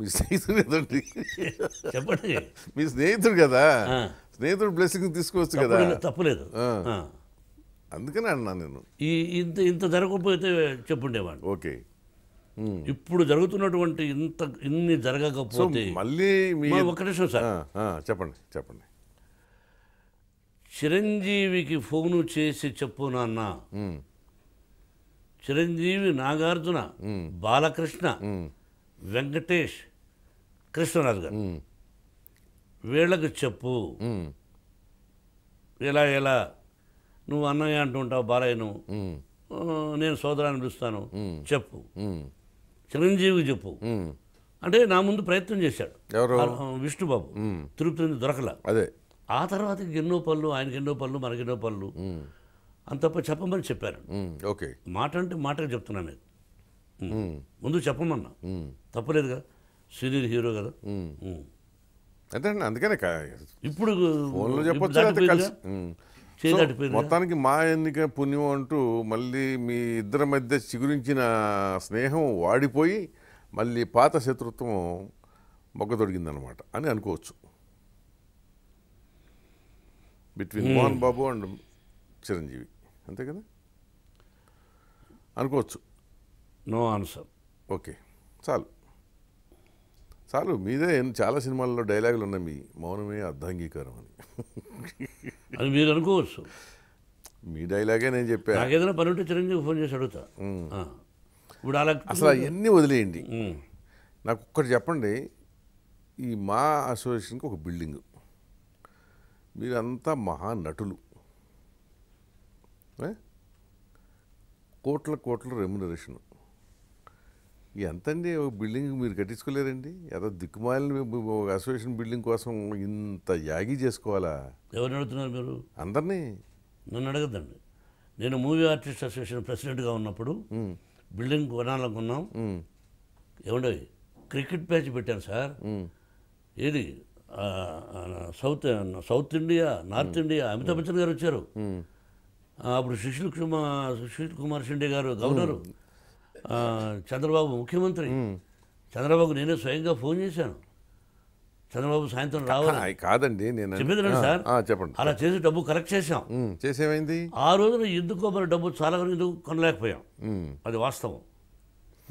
మీ స్నేహితుడు ఏదండి చెప్పండి మీ స్నేహితుడు కదా స్నేహితుడు బ్లెస్సింగ్ తీసుకోవచ్చు కదా తప్పులేదు అందుకనే అన్నా నేను ఈ ఇంత ఇంత జరగకపోతే చెప్పుండేవాడు ఓకే ఇప్పుడు జరుగుతున్నటువంటి ఇంత ఇన్ని జరగకపోతే మళ్ళీ ఒక నిమిషం సార్ చెప్పండి చెప్పండి చిరంజీవికి ఫోను చేసి చెప్పు నాన్న చిరంజీవి నాగార్జున బాలకృష్ణ వెంకటేష్ కృష్ణరాజు గారు వీళ్ళకు చెప్పు ఎలా ఎలా నువ్వు అన్నయ్య అంటుంటావు బాలయ్య నువ్వు నేను సోదరాన్ని పిలుస్తాను చెప్పు చిరంజీవి చెప్పు అంటే నా ముందు ప్రయత్నం చేశాడు విష్ణుబాబు తిరుపతి నుంచి దొరకల అదే ఆ తర్వాత ఎన్నో పనులు ఆయనకి ఎన్నో పనులు మనకి ఎన్నో పనులు అంత చెప్పమని చెప్పారు ఓకే మాట అంటే మాటకు చెప్తున్నా నేను ముందు చెప్పమన్నా తప్పలేదుగా సీనియర్ హీరో కదా అంటే అందుకనే ఇప్పుడు ఫోన్లో మొత్తానికి మా ఎన్నిక పుణ్యం అంటూ మళ్ళీ మీ ఇద్దరి మధ్య చిగురించిన స్నేహం వాడిపోయి మళ్ళీ పాత శత్రుత్వం మొగ్గ తొడిగిందనమాట అని అనుకోవచ్చు బిట్వీన్ మోహన్ బాబు అండ్ చిరంజీవి అంతే కదా అనుకోవచ్చు నో ఆన్సర్ ఓకే చాలు చాలు మీదే చాలా సినిమాల్లో డైలాగులు ఉన్నాయి మీ మౌనమే అర్ధాంగీకారం అని అది మీరు అనుకోవచ్చు మీ డైలాగే నేను చెప్పాను నాకు ఏదైనా పని ఉంటే చిరంజీవి ఫోన్ చేసి అడుగుతా ఇప్పుడు అలా అసలు అవన్నీ వదిలేయండి నాకు ఒక్కటి చెప్పండి ఈ మా అసోసియేషన్కి ఒక బిల్డింగ్ మీరంతా మహా నటులు కోట్ల కోట్ల రెమ్యునరేషను ఎంతండి ఒక బిల్డింగ్ మీరు కట్టించుకోలేరండి ఏదో దిక్కుమాలిన అసోసియేషన్ బిల్డింగ్ కోసం ఇంత యాగి చేసుకోవాలా ఎవరిని అడుగుతున్నారు మీరు అందరినీ నన్ను అడగద్దండి నేను మూవీ ఆర్టిస్ట్ అసోసియేషన్ ప్రెసిడెంట్గా ఉన్నప్పుడు బిల్డింగ్ కొనాలనుకున్నాం ఏమండే క్రికెట్ మ్యాచ్ పెట్టాను సార్ ఏది south south India north India Amitabh Bachchan గారు వచ్చారు అప్పుడు సుశీల్ కుమార్ సుశీల్ కుమార్ షిండే గారు గవర్నరు చంద్రబాబు ముఖ్యమంత్రి చంద్రబాబు నేనే స్వయంగా ఫోన్ చేశాను చంద్రబాబు సాయంత్రం రావాలి కాదండి నేను చెప్పింది సార్ చెప్పండి అలా చేసి డబ్బు కరెక్ట్ చేసాం చేసేమైంది ఆ రోజున ఎందుకో మరి డబ్బు చాలా వరకు కొనలేకపోయాం అది వాస్తవం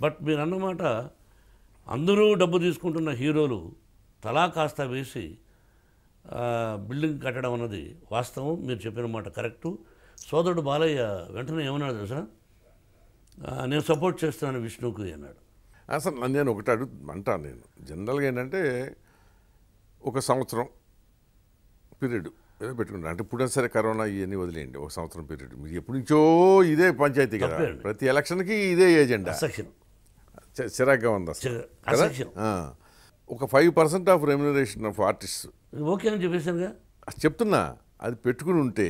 బట్ మీరు అన్నమాట అందరూ డబ్బు తీసుకుంటున్న హీరోలు తలా కాస్త వేసి బిల్డింగ్ కట్టడం అన్నది వాస్తవం మీరు చెప్పిన మాట కరెక్టు సోదరుడు బాలయ్య వెంటనే ఏమన్నాడు తెలుసా నేను సపోర్ట్ చేస్తాను విష్ణుకు అన్నాడు అసలు నేను ఒకటి అడుగు అంటాను నేను జనరల్గా ఏంటంటే ఒక సంవత్సరం పీరియడ్ ఏదో పెట్టుకుంటారు అంటే ఇప్పుడైనా సరే కరోనా ఇవన్నీ వదిలేయండి ఒక సంవత్సరం పీరియడ్ మీరు ఎప్పటి నుంచో ఇదే పంచాయతీ కదా ప్రతి ఎలక్షన్కి ఇదే ఏజెండా చిరాగ్గా ఉంది అసలు ఒక five percent of remuneration of artist okay అని చెప్పేసానుగా చెప్తున్నా అది పెట్టుకుని ఉంటే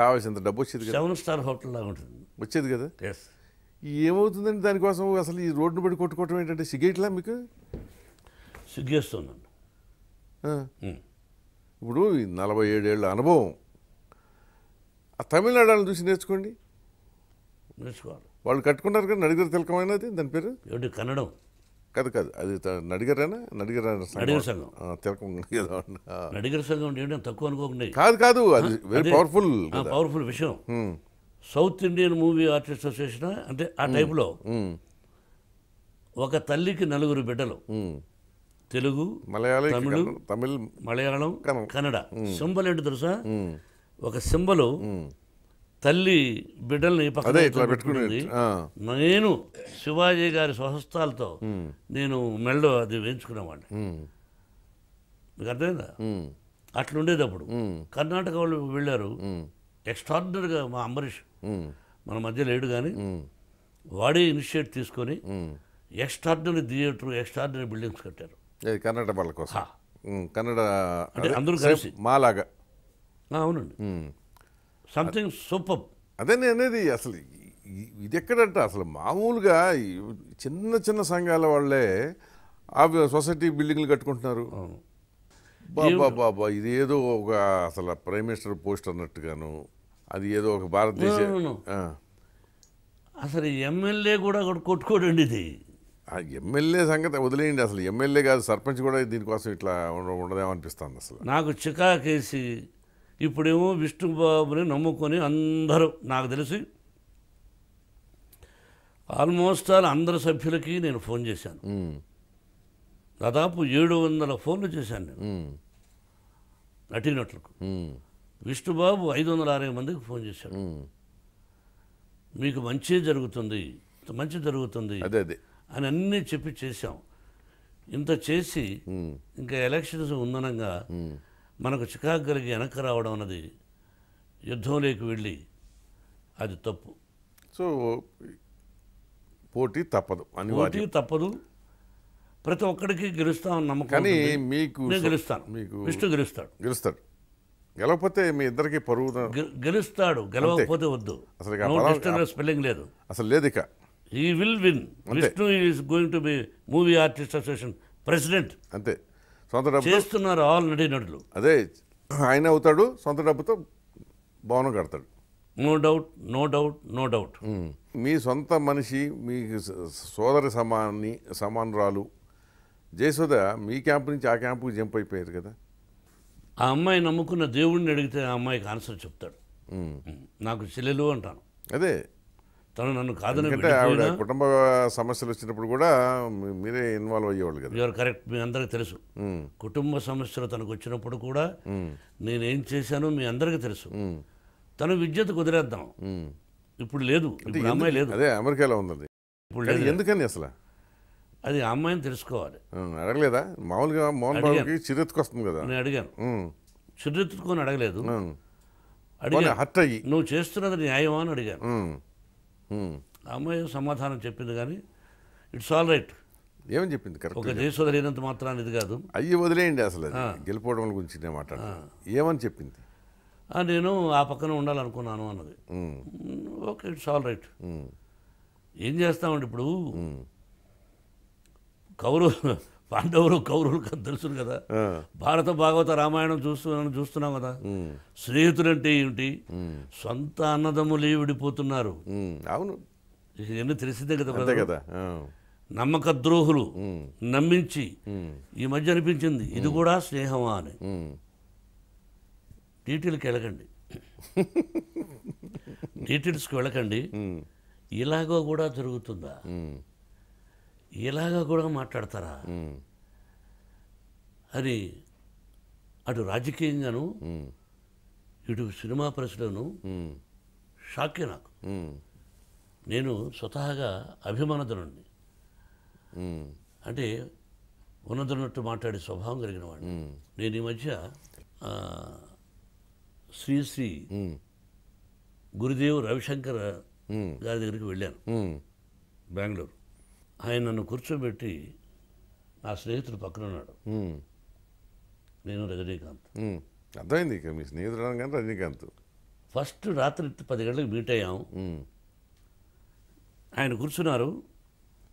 కావాల్సినంత డబ్బు వచ్చేది సెవెన్ స్టార్ హోటల్ లాగా ఉంటుంది వచ్చేది కదా ఎస్ ఏమవుతుందండి దానికోసం అసలు ఈ రోడ్డును పడి కొట్టుకోవటం ఏంటంటే సిగేట్లా మీకు సిగ్గేస్తుందండి ఇప్పుడు నలభై ఏడేళ్ళ అనుభవం ఆ తమిళనాడు చూసి నేర్చుకోండి నేర్చుకోవాలి వాళ్ళు కట్టుకున్నారు కానీ నడిగర తిలకమైనా అది దాని పేరు ఏంటి కన్నడం కాదు కాదు అది నడిగరేనా నడిగర నడిగర సంఘం తిలకం నడిగర సంఘం అంటే తక్కువ అనుకోకుండా కాదు కాదు అది వెరీ పవర్ఫుల్ పవర్ఫుల్ విషయం south Indian movie artist association అంటే ఆ టైప్లో ఒక తల్లికి నలుగురు బిడ్డలు తెలుగు మలయాళం తమిళ తమిళ్ మలయాళం కన్నడ సింబల్ ఏంటి తెలుసా ఒక సింబల్ తల్లి బిడ్డల్ని పక్కన నేను శివాజీ గారి స్వహస్తాలతో నేను మెళ్ళో అది వేయించుకునేవాడిని మీకు అర్థమైందా అట్లుండేటప్పుడు కర్ణాటక వాళ్ళు వెళ్ళారు ఎక్స్ట్రాడినరీగా మా అంబరీష్ మన మధ్య లేడు కానీ వాడే ఇనిషియేట్ తీసుకొని ఎక్స్ట్రాడినరీ థియేటర్ ఎక్స్ట్రాడినరీ బిల్డింగ్స్ కట్టారు కన్నడ వాళ్ళ కోసం కన్నడ అంటే అందరూ కలిసి మాలాగా అవునండి సంథింగ్ సూపర్ అదే అనేది అసలు ఇది ఎక్కడంటే అసలు మామూలుగా చిన్న చిన్న సంఘాల వాళ్ళే ఆ సొసైటీ బిల్డింగ్లు కట్టుకుంటున్నారు బాబా బాబా ఇదేదో ఒక అసలు ప్రైమ్ మినిస్టర్ పోస్ట్ అన్నట్టుగాను అది ఏదో ఒక భారతదేశం అసలు ఎమ్మెల్యే కూడా కొట్టుకోడండి ఇది ఆ ఎమ్మెల్యే సంగతి వదిలేయండి అసలు ఎమ్మెల్యే కాదు సర్పంచ్ కూడా దీనికోసం ఇట్లా ఉండదేమనిపిస్తుంది అసలు నాకు చికాకేసి ఇప్పుడేమో విష్ణుబాబుని నమ్ముకొని అందరూ నాకు తెలిసి ఆల్మోస్ట్ ఆల్ అందరు సభ్యులకి నేను ఫోన్ చేశాను దాదాపు ఏడు వందల ఫోన్లు చేశాను నేను నటీనటులకు విష్ణుబాబు ఐదు వందల అరవై మందికి ఫోన్ చేశాడు మీకు మంచి జరుగుతుంది మంచి జరుగుతుంది అదే అదే అని అన్నీ చెప్పి చేశాం ఇంత చేసి ఇంకా ఎలక్షన్స్ ఉందనంగా మనకు చికాకు కలిగి వెనక్కి రావడం అన్నది యుద్ధంలోకి వెళ్ళి అది తప్పు సో పోటీ తప్పదు పోటీ తప్పదు ప్రతి ఒక్కడికి గెలుస్తామని నమ్మకం కానీ మీకు గెలుస్తాను మీకు విష్ణు గెలుస్తాడు గెలుస్తాడు గెలవకపోతే మీ ఇద్దరికి పరువు గెలుస్తాడు గెలవకపోతే వద్దు అసలు స్పెల్లింగ్ లేదు అసలు లేదు ఇక ఈ will win Vishnu is going to be movie artist association president అంతే సొంత డబ్బు చేస్తున్నారు ఆల్ నడి నడులు అదే ఆయన అవుతాడు సొంత డబ్బుతో భవనం కడతాడు no doubt no doubt no doubt మీ సొంత మనిషి మీ సోదరి సమాన్ని సమానురాలు జయసోద మీ క్యాంప్ నుంచి ఆ క్యాంపుకి జంప్ అయిపోయారు కదా ఆ అమ్మాయి నమ్ముకున్న దేవుడిని అడిగితే ఆ అమ్మాయికి ఆన్సర్ చెప్తాడు నాకు చెల్లెలు అంటాను అదే తను నన్ను కాదని ఆవిడ కుటుంబ సమస్యలు వచ్చినప్పుడు కూడా మీరే ఇన్వాల్వ్ అయ్యేవాళ్ళు కదా కరెక్ట్ మీ అందరికీ తెలుసు కుటుంబ సమస్యలు తనకు వచ్చినప్పుడు కూడా నేనేం చేశాను మీ అందరికీ తెలుసు తను విద్యత కుదిరేద్దాం ఇప్పుడు లేదు అమ్మాయి లేదు అదే అమెరికాలో ఉంది ఇప్పుడు ఎందుకని అసలు అది అమ్మాయిని తెలుసుకోవాలి అడగలేదా మామూలుగా మోహన్ బాబుకి వస్తుంది కదా నేను అడిగాను చిరెత్తుకొని అడగలేదు అడిగాను నువ్వు చేస్తున్నది న్యాయమా అని అడిగాను అమ్మాయి సమాధానం చెప్పింది కానీ ఇట్స్ ఆల్ రైట్ ఏమని చెప్పింది కరెక్ట్ ఒక దేశ వదిలేనంత మాత్రాన్ని ఇది కాదు అయ్యి వదిలేయండి అసలు గెలిపోవడం గురించి నేను మాట్లాడాను ఏమని చెప్పింది నేను ఆ పక్కన ఉండాలనుకున్నాను అన్నది ఓకే ఇట్స్ ఆల్ రైట్ ఏం చేస్తామండి ఇప్పుడు కౌరవు పాండవులు కౌరవులు తెలుసు కదా భారత భాగవత రామాయణం చూస్తున్నాను చూస్తున్నాం కదా స్నేహితులంటే ఏమిటి సొంత అన్నదమ్ములు విడిపోతున్నారు అవును ఇవన్నీ తెలిసిందే కదా కదా నమ్మక ద్రోహులు నమ్మించి ఈ మధ్య అనిపించింది ఇది కూడా స్నేహమా అని డీటెయిల్కి వెళ్ళకండి (laughs) డీటెయిల్స్కి వెళ్ళకండి ఇలాగో కూడా జరుగుతుందా ఇలాగా కూడా మాట్లాడతారా అని అటు రాజకీయంగాను ఇటు సినిమా పరిశ్రమను షాకే నాకు నేను స్వతహాగా అభిమానధనుడిని అంటే ఉన్నదన్నట్టు మాట్లాడే స్వభావం కలిగిన వాడిని నేను ఈ మధ్య శ్రీశ్రీ గురుదేవ్ రవిశంకర్ గారి దగ్గరికి వెళ్ళాను బెంగళూరు ఆయన నన్ను కూర్చోబెట్టి నా స్నేహితుడు పక్కన ఉన్నాడు నేను రజనీకాంత్ అర్థమైంది ఇక మీ స్నేహితుడు అనగానే రజనీకాంత్ ఫస్ట్ రాత్రి పది గంటలకు మీట్ అయ్యాం ఆయన కూర్చున్నారు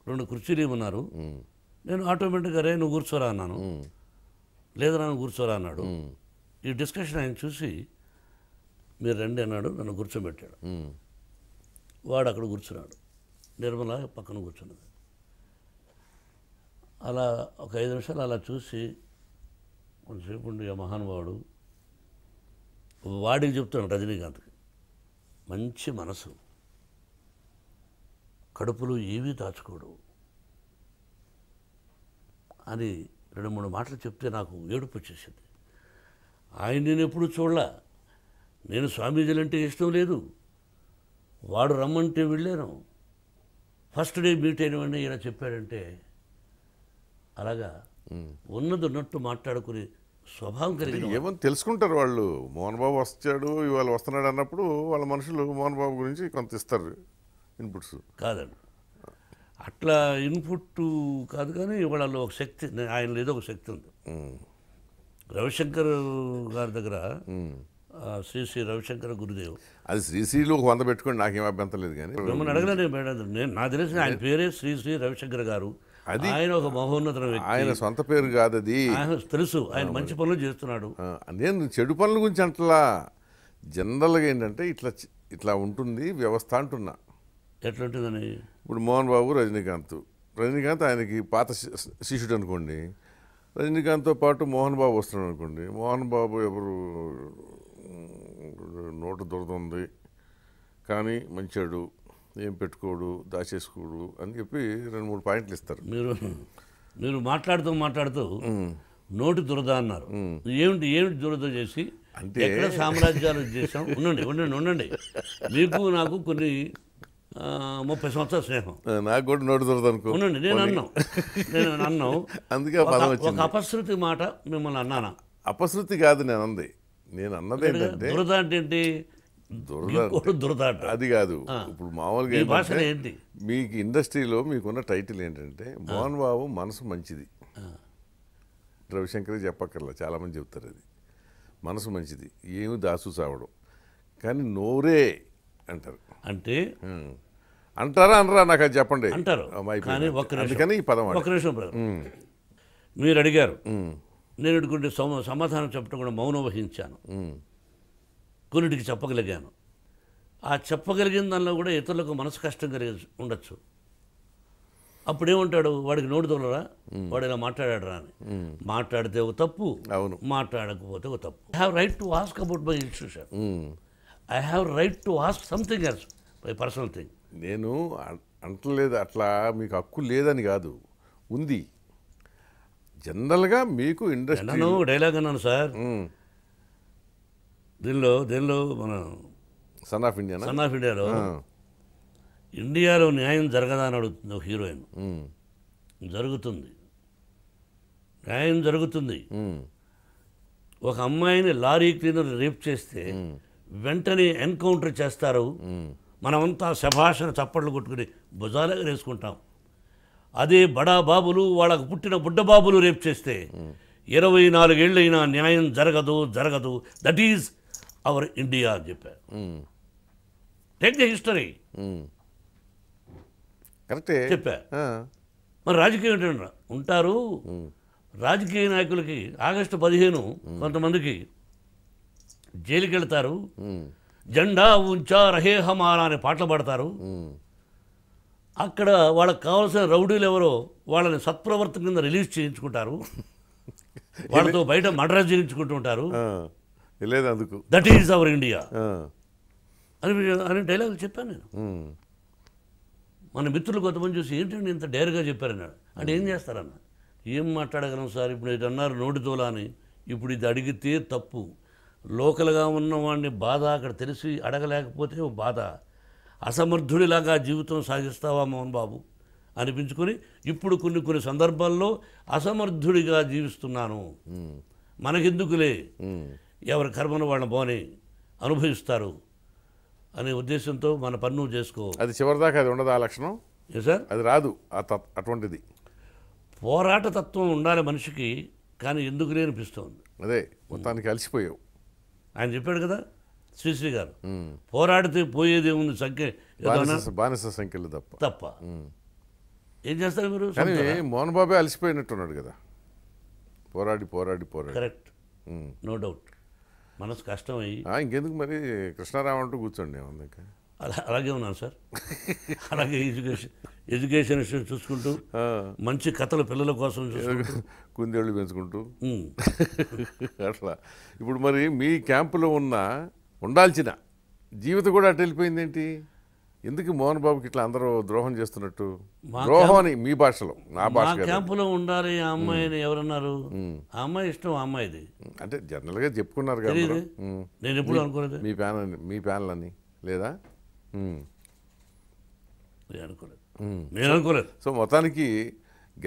రెండు కుర్చీలు ఏమన్నారు నేను ఆటోమేటిక్గా రే నువ్వు కూర్చోరా అన్నాను లేదా నన్ను కూర్చోరా అన్నాడు ఈ డిస్కషన్ ఆయన చూసి మీరు రండి అన్నాడు నన్ను కూర్చోబెట్టాడు వాడు అక్కడ కూర్చున్నాడు నిర్మల పక్కన కూర్చున్నది అలా ఒక ఐదు నిమిషాలు అలా చూసి కొంచెంసేపు ఉండి ఆ మహానుభావుడు వాడికి చెప్తాను రజనీకాంత్కి మంచి మనసు కడుపులో ఏమీ దాచుకోడు అని రెండు మూడు మాటలు చెప్తే నాకు ఏడుపు వచ్చేసింది ఆయన నేను ఎప్పుడు చూడలా నేను స్వామీజీలు అంటే ఇష్టం లేదు వాడు రమ్మంటే వెళ్ళాను ఫస్ట్ డే మీట్ అయినవన్నీ ఇలా చెప్పాడంటే అలాగా ఉన్నది ఉన్నట్టు మాట్లాడుకునే స్వభావం కలిగి ఏమని తెలుసుకుంటారు వాళ్ళు మోహన్ బాబు వచ్చాడు ఇవాళ వస్తున్నాడు అన్నప్పుడు వాళ్ళ మనుషులు మోహన్ బాబు గురించి కొంత ఇస్తారు ఇన్పుట్స్ కాదండి అట్లా ఇన్పుట్ కాదు కానీ ఇవాళ ఒక శక్తి ఆయన ఏదో ఒక శక్తి ఉంది రవిశంకర్ గారి దగ్గర శ్రీ శ్రీ రవిశంకర్ గురుదేవ్ అది శ్రీశ్రీలో వంద పెట్టుకోండి నాకేం అభ్యంతరం లేదు కానీ మిమ్మల్ని అడగలేదు మేడం నేను నా తెలిసిన ఆయన పేరే శ్రీ శ్రీ రవిశంకర్ గారు అది ఆయన ఒక మహోన్నత ఆయన సొంత పేరు కాదు అది తెలుసు ఆయన మంచి పనులు చేస్తున్నాడు నేను చెడు పనుల గురించి అంటలా జనరల్గా ఏంటంటే ఇట్లా ఇట్లా ఉంటుంది వ్యవస్థ అంటున్నా ఎట్లాంటిదని ఇప్పుడు మోహన్ బాబు రజనీకాంత్ రజనీకాంత్ ఆయనకి పాత శిష్యుడు అనుకోండి రజనీకాంత్తో పాటు మోహన్ బాబు వస్తున్నాడు అనుకోండి మోహన్ బాబు ఎవరు నోటు దొరద ఉంది కానీ మంచాడు ఏం పెట్టుకోడు దాచేసుకోడు అని చెప్పి రెండు మూడు పాయింట్లు ఇస్తారు మీరు మీరు మాట్లాడుతూ మాట్లాడుతూ నోటి దురద అన్నారు ఏమిటి ఏమిటి దురద చేసి అంటే ఎక్కడ సామ్రాజ్యాలు చేసాం ఉండండి ఉండండి ఉండండి మీకు నాకు కొన్ని ముప్పై సంవత్సరాల స్నేహం నాకు కూడా నోటి దురద అనుకో ఉండండి నేను అన్నాం నేను అన్నాను (laughs) అందుకే ఒక అపశృతి మాట మిమ్మల్ని అన్నానా అపశృతి కాదు నేను అంది నేను అన్నది దురద అంటే దురద అది కాదు ఇప్పుడు మామూలుగా భాష ఏంటి మీకు ఇండస్ట్రీలో మీకున్న టైటిల్ ఏంటంటే మోహన్ బాబు మనసు మంచిది రవిశంకరే చెప్పక్కర్లా చాలామంది చెప్తారు అది మనసు మంచిది ఏమి దాసు సావడం కానీ నోరే అంటారు అంటే అంటారా అనరా నాకు అది చెప్పండి అంటారు ఈ పదం నిమిషం మీరు అడిగారు నేను సమాధానం చెప్పడం కూడా మౌనం వహించాను కొన్నిటికి చెప్పగలిగాను ఆ చెప్పగలిగిన దానిలో కూడా ఇతరులకు మనసు కష్టం కలిగి ఉండొచ్చు అప్పుడు ఏమంటాడు వాడికి నోటి తోలరా వాడు ఇలా మాట్లాడాడు రా అని మాట్లాడితే ఒక తప్పు అవును మాట్లాడకపోతే ఒక తప్పు I have right to ask about my institution I have right to ask something else my personal thing నేను అంటలేదు అట్లా మీకు హక్కు లేదని కాదు ఉంది జనరల్గా మీకు ఇండస్ట్రీ డైలాగ్ అన్నాను సార్ దీనిలో దీనిలో మన son of India son of ఇండియాలో ఇండియాలో న్యాయం జరగదా అని అడుగుతుంది ఒక హీరోయిన్ జరుగుతుంది న్యాయం జరుగుతుంది ఒక అమ్మాయిని లారీ క్లీనర్ రేప్ చేస్తే వెంటనే ఎన్కౌంటర్ చేస్తారు మనమంతా శభాషణ చప్పట్లు కొట్టుకుని భుజాలు వేసుకుంటాం అదే బడా బాబులు వాళ్ళకు పుట్టిన బుడ్డ బాబులు రేప్ చేస్తే ఇరవై నాలుగేళ్ళైనా న్యాయం జరగదు జరగదు దట్ ఈజ్ అవర్ ఇండియా అని చెప్పారు టేక్ ద హిస్టరీ చెప్పారు చెప్పా మరి రాజకీయం ఏంటంటే ఉంటారు రాజకీయ నాయకులకి ఆగస్టు పదిహేను కొంతమందికి జైలుకి వెళ్తారు జెండా ఉంచా రహే హమారా అనే పాటలు పాడతారు అక్కడ వాళ్ళకి కావాల్సిన రౌడీలు ఎవరో వాళ్ళని సత్ప్రవర్తన కింద రిలీజ్ చేయించుకుంటారు (laughs) వాళ్ళతో బయట చేయించుకుంటూ చేయించుకుంటుంటారు లేదు అందుకు దట్ ఈజ్ అవర్ ఇండియా అని అనే డైలాగులు చెప్పాను నేను మన మిత్రులు కొంతమంది చూసి ఏంటంటే ఇంత డైర్గా చెప్పారన్నాడు అంటే ఏం చేస్తారన్న ఏం మాట్లాడగలం సార్ ఇప్పుడు ఇది అన్నారు నోటితోలా అని ఇప్పుడు ఇది అడిగితే తప్పు లోకల్గా ఉన్నవాడిని బాధ అక్కడ తెలిసి అడగలేకపోతే బాధ అసమర్థుడిలాగా జీవితం సాగిస్తావా మోహన్ బాబు అనిపించుకొని ఇప్పుడు కొన్ని కొన్ని సందర్భాల్లో అసమర్థుడిగా జీవిస్తున్నాను మనకెందుకులే ఎవరి కర్మను వాళ్ళని పోని అనుభవిస్తారు అనే ఉద్దేశంతో మన పన్ను చేసుకో అది చివరిదాకా అది ఉండదు ఆ లక్షణం సార్ అది రాదు అటువంటిది పోరాట తత్వం ఉండాలి మనిషికి కానీ ఎందుకు అనిపిస్తుంది అదే మొత్తానికి అలసిపోయావు ఆయన చెప్పాడు కదా శ్రీశ్రీ గారు పోరాడితే పోయేది ఉంది సంఖ్య బానిస సంఖ్యలు తప్ప తప్ప ఏం చేస్తారు మీరు మోహన్ బాబే అలసిపోయినట్టున్నాడు కదా పోరాడి పోరాడి పోరాడి కరెక్ట్ నో డౌట్ మనసు కష్టమై ఇంకెందుకు మరి కృష్ణారావు అంటూ కూర్చోండి ఇంకా అలా అలాగే ఉన్నాను సార్ అలాగే ఎడ్యుకేషన్ ఎడ్యుకేషన్ విషయం చూసుకుంటూ మంచి కథలు పిల్లల కోసం కుందేళ్ళు పెంచుకుంటూ అట్లా ఇప్పుడు మరి మీ క్యాంపులో ఉన్న ఉండాల్సిన జీవితం కూడా అటు వెళ్ళిపోయిందేంటి ఎందుకు మోహన్ బాబుకి ఇట్లా అందరూ ద్రోహం చేస్తున్నట్టు ద్రోహం అని మీ భాషలో నా భాష క్యాంపులో ఉండాలి ఆ అని ఎవరన్నారు ఆ అమ్మాయి ఇష్టం ఆ అమ్మాయిది అంటే జనరల్ గా చెప్పుకున్నారు కదా నేను ఎప్పుడు అనుకోలేదు మీ ప్యానల్ మీ ప్యానల్ అని లేదా నేను అనుకోలేదు నేను అనుకోలేదు సో మొత్తానికి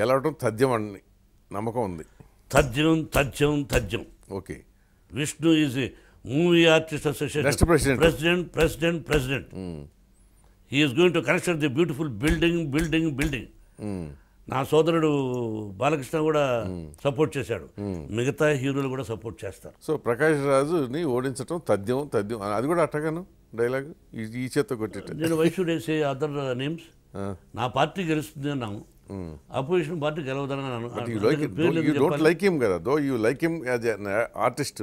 గెలవడం తథ్యం అని నమ్మకం ఉంది తథ్యం తథ్యం తథ్యం okay Vishnu is movie artist association president president president president is going to construct the beautiful building building building నా సోదరుడు బాలకృష్ణ కూడా సపోర్ట్ చేశాడు మిగతా హీరోలు కూడా సపోర్ట్ చేస్తారు సో ప్రకాష్ రాజుని ఓడించడం తథ్యం తథ్యం అది కూడా అట్టగాను డైలాగ్ ఈ చేత కొట్టి నేను వైశ్యుడు వేసే అదర్ నేమ్స్ నా పార్టీ గెలుస్తుంది అన్నాము అపోజిషన్ పార్టీ గెలవదని లైక్ హిమ్ కదా though you like him as artist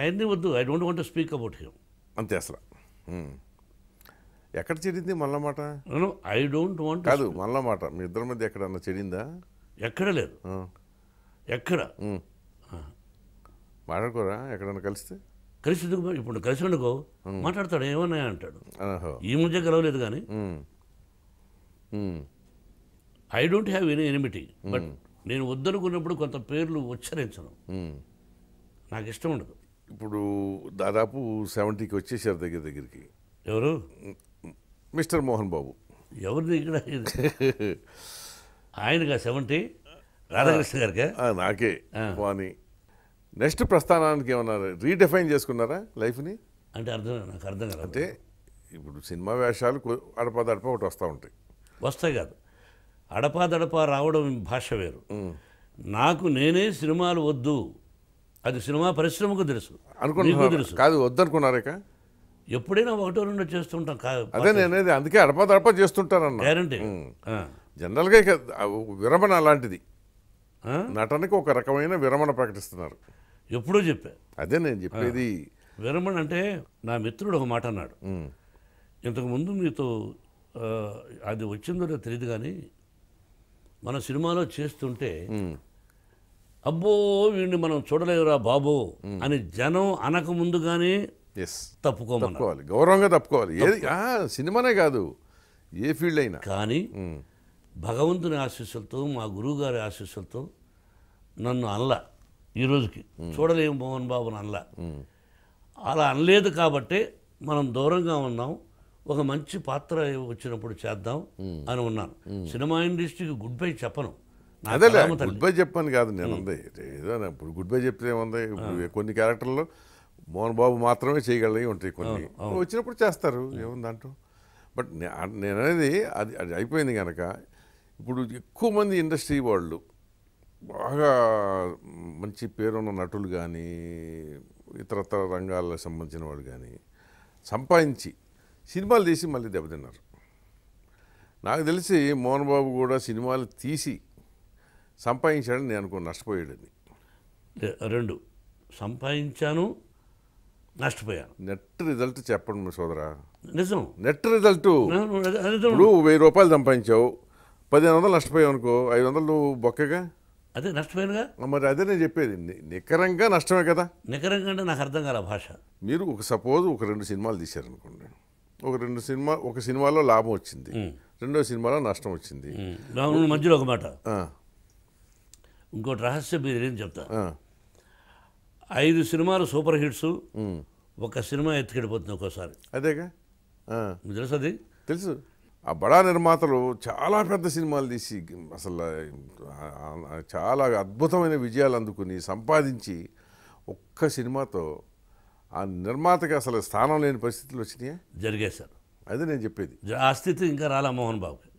ఆయన్ని వద్దు I don't want speak about him అంతే అసలు hmm. ఎక్కడ చెడింది మళ్ళ మాట ఐ డోంట్ వాంట్ కాదు మళ్ళ మాట మీ ఇద్దరి మధ్య ఎక్కడన్నా చెడిందా ఎక్కడ లేదు ఎక్కడ మాట్లాడుకోరా ఎక్కడన్నా కలిస్తే కలిసి ఇప్పుడు కలిసి అనుకో మాట్లాడతాడు ఏమన్నాయా అంటాడు ఈ ముందే కలవలేదు కానీ I don't have any enmity but నేను వద్దనుకున్నప్పుడు కొంత పేర్లు ఉచ్చరించను నాకు ఇష్టం ఉండదు ఇప్పుడు దాదాపు సెవెంటీకి వచ్చేసారు దగ్గర దగ్గరికి ఎవరు మిస్టర్ మోహన్ బాబు ఎవరిది ఇక్కడ ఆయనగా సెవెంటీ రాధాకృష్ణ గారికి నాకే వాణి నెక్స్ట్ ప్రస్థానానికి ఏమన్నారు రీడిఫైన్ చేసుకున్నారా లైఫ్ని అంటే అర్థం నాకు అర్థం కాదు అంటే ఇప్పుడు సినిమా వేషాలు అడపాదడప ఒకటి వస్తూ ఉంటాయి వస్తాయి కాదు అడపాదడప రావడం భాష వేరు నాకు నేనే సినిమాలు వద్దు అది సినిమా పరిశ్రమకు తెలుసు అనుకుంటున్నా తెలుసు కాదు వద్దనుకున్నారా ఎప్పుడైనా ఒకటో రెండో చేస్తుంటాం అదే నేను అందుకే అడపా తడపా చేస్తుంటానన్న గ్యారంటీ జనరల్గా ఇక విరమణ అలాంటిది నటనకి ఒక రకమైన విరమణ ప్రకటిస్తున్నారు ఎప్పుడో చెప్పా అదే నేను చెప్పేది విరమణ అంటే నా మిత్రుడు ఒక మాట అన్నాడు ఇంతకుముందు మీతో అది వచ్చిందో తెలియదు కానీ మన సినిమాలో చేస్తుంటే అబ్బో వీడిని మనం చూడలేదురా బాబు అని జనం అనక కానీ ఎస్ తప్పుకోవాలి గౌరవంగా తప్పుకోవాలి ఏది సినిమానే కాదు ఏ ఫీల్డ్ అయినా కానీ భగవంతుని ఆశీస్సులతో మా గురువు గారి ఆశీస్సులతో నన్ను అల్ల ఈ రోజుకి చూడలేము మోహన్ బాబుని అల్ల అలా అనలేదు కాబట్టి మనం దూరంగా ఉన్నాం ఒక మంచి పాత్ర వచ్చినప్పుడు చేద్దాం అని ఉన్నాను సినిమా ఇండస్ట్రీకి గుడ్ బై చెప్పను అదే గుడ్ బై చెప్పాను కాదు నేను ఇప్పుడు గుడ్ బై చెప్తే ఏముంది కొన్ని క్యారెక్టర్లో మోహన్ బాబు మాత్రమే చేయగలిగి ఉంటాయి కొన్ని వచ్చినప్పుడు చేస్తారు ఏముంది అంటూ బట్ నేననేది అది అది అయిపోయింది కనుక ఇప్పుడు ఎక్కువ మంది ఇండస్ట్రీ వాళ్ళు బాగా మంచి పేరున్న నటులు కానీ ఇతరతర రంగాలకు సంబంధించిన వాళ్ళు కానీ సంపాదించి సినిమాలు తీసి మళ్ళీ దెబ్బతిన్నారు నాకు తెలిసి మోహన్ బాబు కూడా సినిమాలు తీసి సంపాదించాడని నేను అనుకో నష్టపోయాడని రెండు సంపాదించాను నష్టపోయాను నెట్ రిజల్ట్ చెప్పండి సోదరా నిజం నెట్ రిజల్ట్ నువ్వు వెయ్యి రూపాయలు సంపాదించావు పదిహేను వందలు నష్టపోయావు అనుకో ఐదు వందలు బొక్కగా అదే నష్టపోయానుగా మరి అదే నేను చెప్పేది నికరంగా నష్టమే కదా నికరంగా అంటే నాకు అర్థం కాల భాష మీరు ఒక సపోజ్ ఒక రెండు సినిమాలు తీశారనుకోండి ఒక రెండు సినిమా ఒక సినిమాలో లాభం వచ్చింది రెండో సినిమాలో నష్టం వచ్చింది మధ్యలో ఒక మాట ఇంకోటి రహస్యం మీరు ఏం చెప్తా ఐదు సినిమాలు సూపర్ హిట్స్ ఒక సినిమా ఎత్తుకెళ్ళిపోతుంది ఒక్కోసారి అదేగా తెలుసు అది తెలుసు ఆ బడా నిర్మాతలు చాలా పెద్ద సినిమాలు తీసి అసలు చాలా అద్భుతమైన విజయాలు అందుకుని సంపాదించి ఒక్క సినిమాతో ఆ నిర్మాతకి అసలు స్థానం లేని పరిస్థితులు వచ్చినాయా జరిగాయి సార్ అదే నేను చెప్పేది ఆ స్థితి ఇంకా రాలా మోహన్ బాబుకి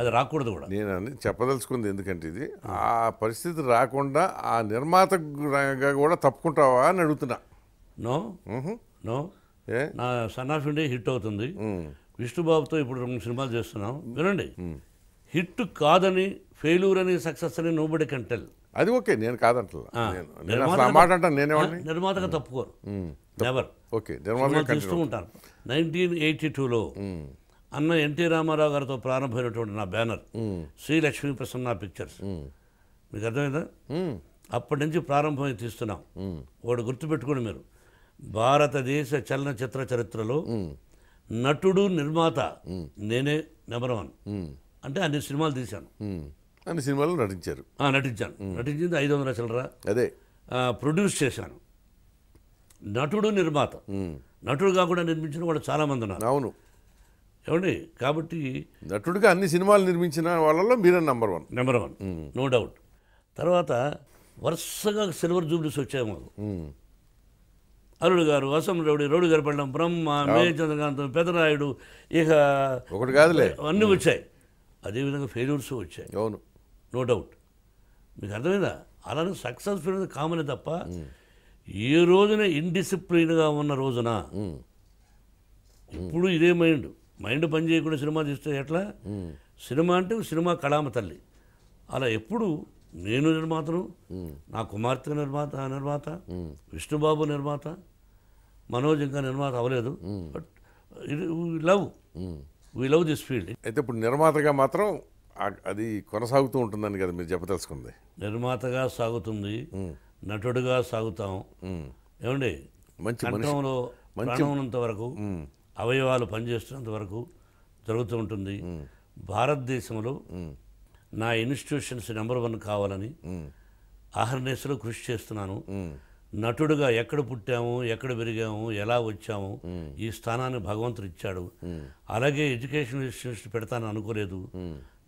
అది రాకూడదు కూడా నేను అని చెప్పదలుచుకుంది ఎందుకంటే ఇది ఆ పరిస్థితి రాకుండా ఆ నిర్మాత కూడా తప్పుకుంటావా అని అడుగుతున్నా నో నో నా సన్ ఆఫ్ ఇండియా హిట్ అవుతుంది విష్ణుబాబుతో ఇప్పుడు రెండు సినిమాలు చేస్తున్నాం వినండి హిట్ కాదని ఫెయిల్యూర్ అని సక్సెస్ అని నోబడి కంటెల్ అది ఓకే నేను కాదంటే నిర్మాతగా తప్పుకోరు నెవర్ ఓకే చూస్తూ ఉంటాను నైన్టీన్ ఎయిటీ టూలో అన్న ఎన్టీ రామారావు గారితో ప్రారంభమైనటువంటి నా బ్యానర్ శ్రీ లక్ష్మీ ప్రసన్న పిక్చర్స్ మీకు అర్థమైందా అప్పటి నుంచి ప్రారంభమై తీస్తున్నాం ఒకటి గుర్తుపెట్టుకోండి మీరు భారతదేశ చలనచిత్ర చరిత్రలో నటుడు నిర్మాత నేనే నెంబర్ వన్ అంటే అన్ని సినిమాలు తీశాను అన్ని సినిమాలు నటించారు నటించాను నటించింది ఐదు వందల చిల్లరా అదే ప్రొడ్యూస్ చేశాను నటుడు నిర్మాత నటుడు కాకుండా నిర్మించిన వాళ్ళు చాలామంది ఉన్నారు అవును ఏమండి కాబట్టి నటుడిగా అన్ని సినిమాలు నిర్మించిన వాళ్ళలో మీరే number one number one no doubt తర్వాత వరుసగా సిల్వర్ జూబ్లీస్ వచ్చాయి మాకు hmm. అరుడు గారు అసం రౌడి రౌడి గారు పండం బ్రహ్మ మే చంద్రకాంతం పెదనాయుడు ఇక ఒకటి కాదులే అన్నీ hmm. వచ్చాయి అదేవిధంగా ఫెయిల్యూర్స్ వచ్చాయి అవును నో డౌట్ మీకు అర్థమైందా అలానే సక్సెస్ అనేది కామనే తప్ప hmm. ఏ రోజున ఇన్డిసిప్లిన్గా ఉన్న రోజున ఇప్పుడు ఇదే మైండ్ మైండ్ పని చేయకుండా సినిమా తీస్తే ఎట్లా సినిమా అంటే సినిమా కళామ తల్లి అలా ఎప్పుడు నేను నిర్మాతను నా కుమార్తె నిర్మాత నిర్మాత విష్ణుబాబు నిర్మాత మనోజ్ ఇంకా నిర్మాత అవ్వలేదు but love we love this field అయితే ఇప్పుడు నిర్మాతగా మాత్రం అది కొనసాగుతూ ఉంటుందని కదా మీరు చెప్పదలుచుకుంది నిర్మాతగా సాగుతుంది నటుడుగా సాగుతాం ఏమండి మంచి ఉన్నంత వరకు అవయవాలు పనిచేస్తున్నంత వరకు జరుగుతూ ఉంటుంది భారతదేశంలో నా ఇన్స్టిట్యూషన్స్ నెంబర్ వన్ కావాలని అహర్నేశలో కృషి చేస్తున్నాను నటుడుగా ఎక్కడ పుట్టాము ఎక్కడ పెరిగాము ఎలా వచ్చాము ఈ స్థానాన్ని భగవంతుడు ఇచ్చాడు అలాగే ఎడ్యుకేషన్ ఇన్స్టిట్యూషన్ పెడతాను అనుకోలేదు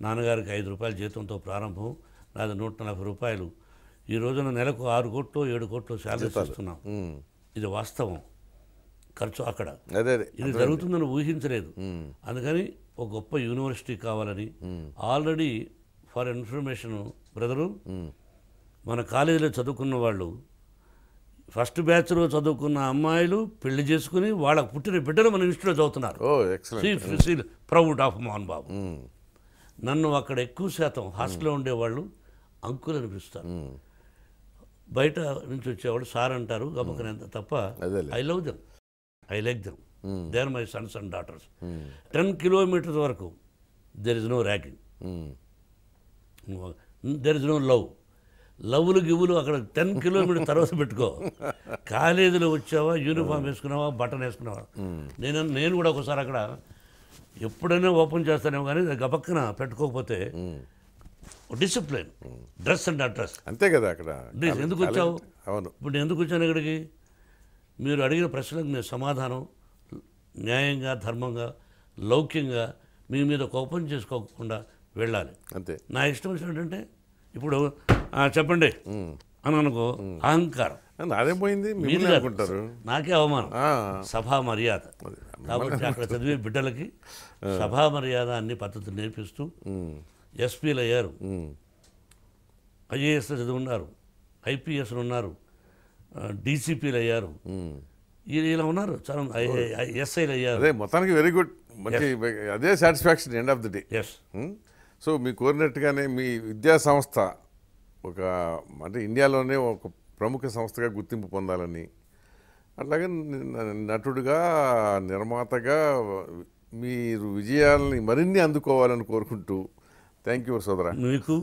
నాన్నగారికి ఐదు రూపాయల జీతంతో ప్రారంభం నాది నూట నలభై రూపాయలు ఈ రోజున నెలకు ఆరు కోట్లు ఏడు కోట్లు శాలరీస్ ఇస్తున్నాం ఇది వాస్తవం ఖర్చు అక్కడ ఇది జరుగుతుందని ఊహించలేదు అందుకని ఒక గొప్ప యూనివర్సిటీ కావాలని ఆల్రెడీ ఫర్ ఇన్ఫర్మేషన్ బ్రదరు మన కాలేజీలో చదువుకున్న వాళ్ళు ఫస్ట్ బ్యాచ్లో చదువుకున్న అమ్మాయిలు పెళ్లి చేసుకుని వాళ్ళకు పుట్టిన బిడ్డలు మన ఇన్స్టిట్యూట్లో చదువుతున్నారు ప్రౌడ్ ఆఫ్ మోహన్ బాబు నన్ను అక్కడ ఎక్కువ శాతం హాస్టల్లో ఉండేవాళ్ళు అంకులు అనిపిస్తారు బయట నుంచి వచ్చేవాళ్ళు సార్ అంటారు గమకనేంత తప్ప I love them I like them they are my sons and daughters ten kilometers వరకు there is no ragging there is no love లవ్లు గివ్వులు అక్కడ టెన్ కిలోమీటర్ (laughs) తర్వాత పెట్టుకో కాలేజీలో వచ్చావా యూనిఫామ్ hmm. వేసుకున్నావా బటన్ వేసుకున్నావా hmm. నేను నేను కూడా ఒకసారి అక్కడ ఎప్పుడైనా ఓపెన్ చేస్తానేమో కానీ గబక్కన పెట్టుకోకపోతే డిసిప్లిన్ డ్రెస్ అండ్ అడ్రస్ అంతే కదా అక్కడ ఎందుకు వచ్చావు అవును ఇప్పుడు ఎందుకు వచ్చాను ఇక్కడికి మీరు అడిగిన ప్రశ్నలకు మేము సమాధానం న్యాయంగా ధర్మంగా లౌక్యంగా మీ మీద కోపం చేసుకోకుండా వెళ్ళాలి అంతే నా ఇష్టం ఏంటంటే ఇప్పుడు చెప్పండి అని అనుకో అహంకారం పోయింది నాకే అవమానం సభా మర్యాద కాబట్టి అక్కడ చదివే బిడ్డలకి సభా మర్యాద అన్ని పద్ధతులు నేర్పిస్తూ ఎస్పీలు అయ్యారు ఐఏఎస్లు ఉన్నారు ఐపీఎస్లు ఉన్నారు డీసీపీలు అయ్యారు ఇలా ఉన్నారు చాలా ఎస్ఐలు అయ్యారు అదే మొత్తానికి వెరీ గుడ్ మంచి అదే satisfaction end of the day yes so మీ కోరినట్టుగానే మీ విద్యా సంస్థ ఒక అంటే ఇండియాలోనే ఒక ప్రముఖ సంస్థగా గుర్తింపు పొందాలని అట్లాగే నటుడుగా నిర్మాతగా మీరు విజయాలని మరిన్ని అందుకోవాలని కోరుకుంటూ థ్యాంక్ యూ సోదరా మీకు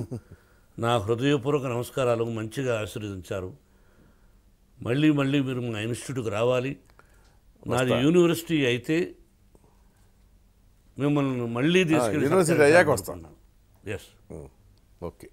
నా హృదయపూర్వక నమస్కారాలు మంచిగా ఆశీర్వదించారు మళ్ళీ మళ్ళీ మీరు మా ఇన్స్టిట్యూట్కి రావాలి నాది యూనివర్సిటీ అయితే మిమ్మల్ని మళ్ళీ తీసుకెళ్ళి యూనివర్సిటీ అయ్యాక వస్తాను ఎస్ ఓకే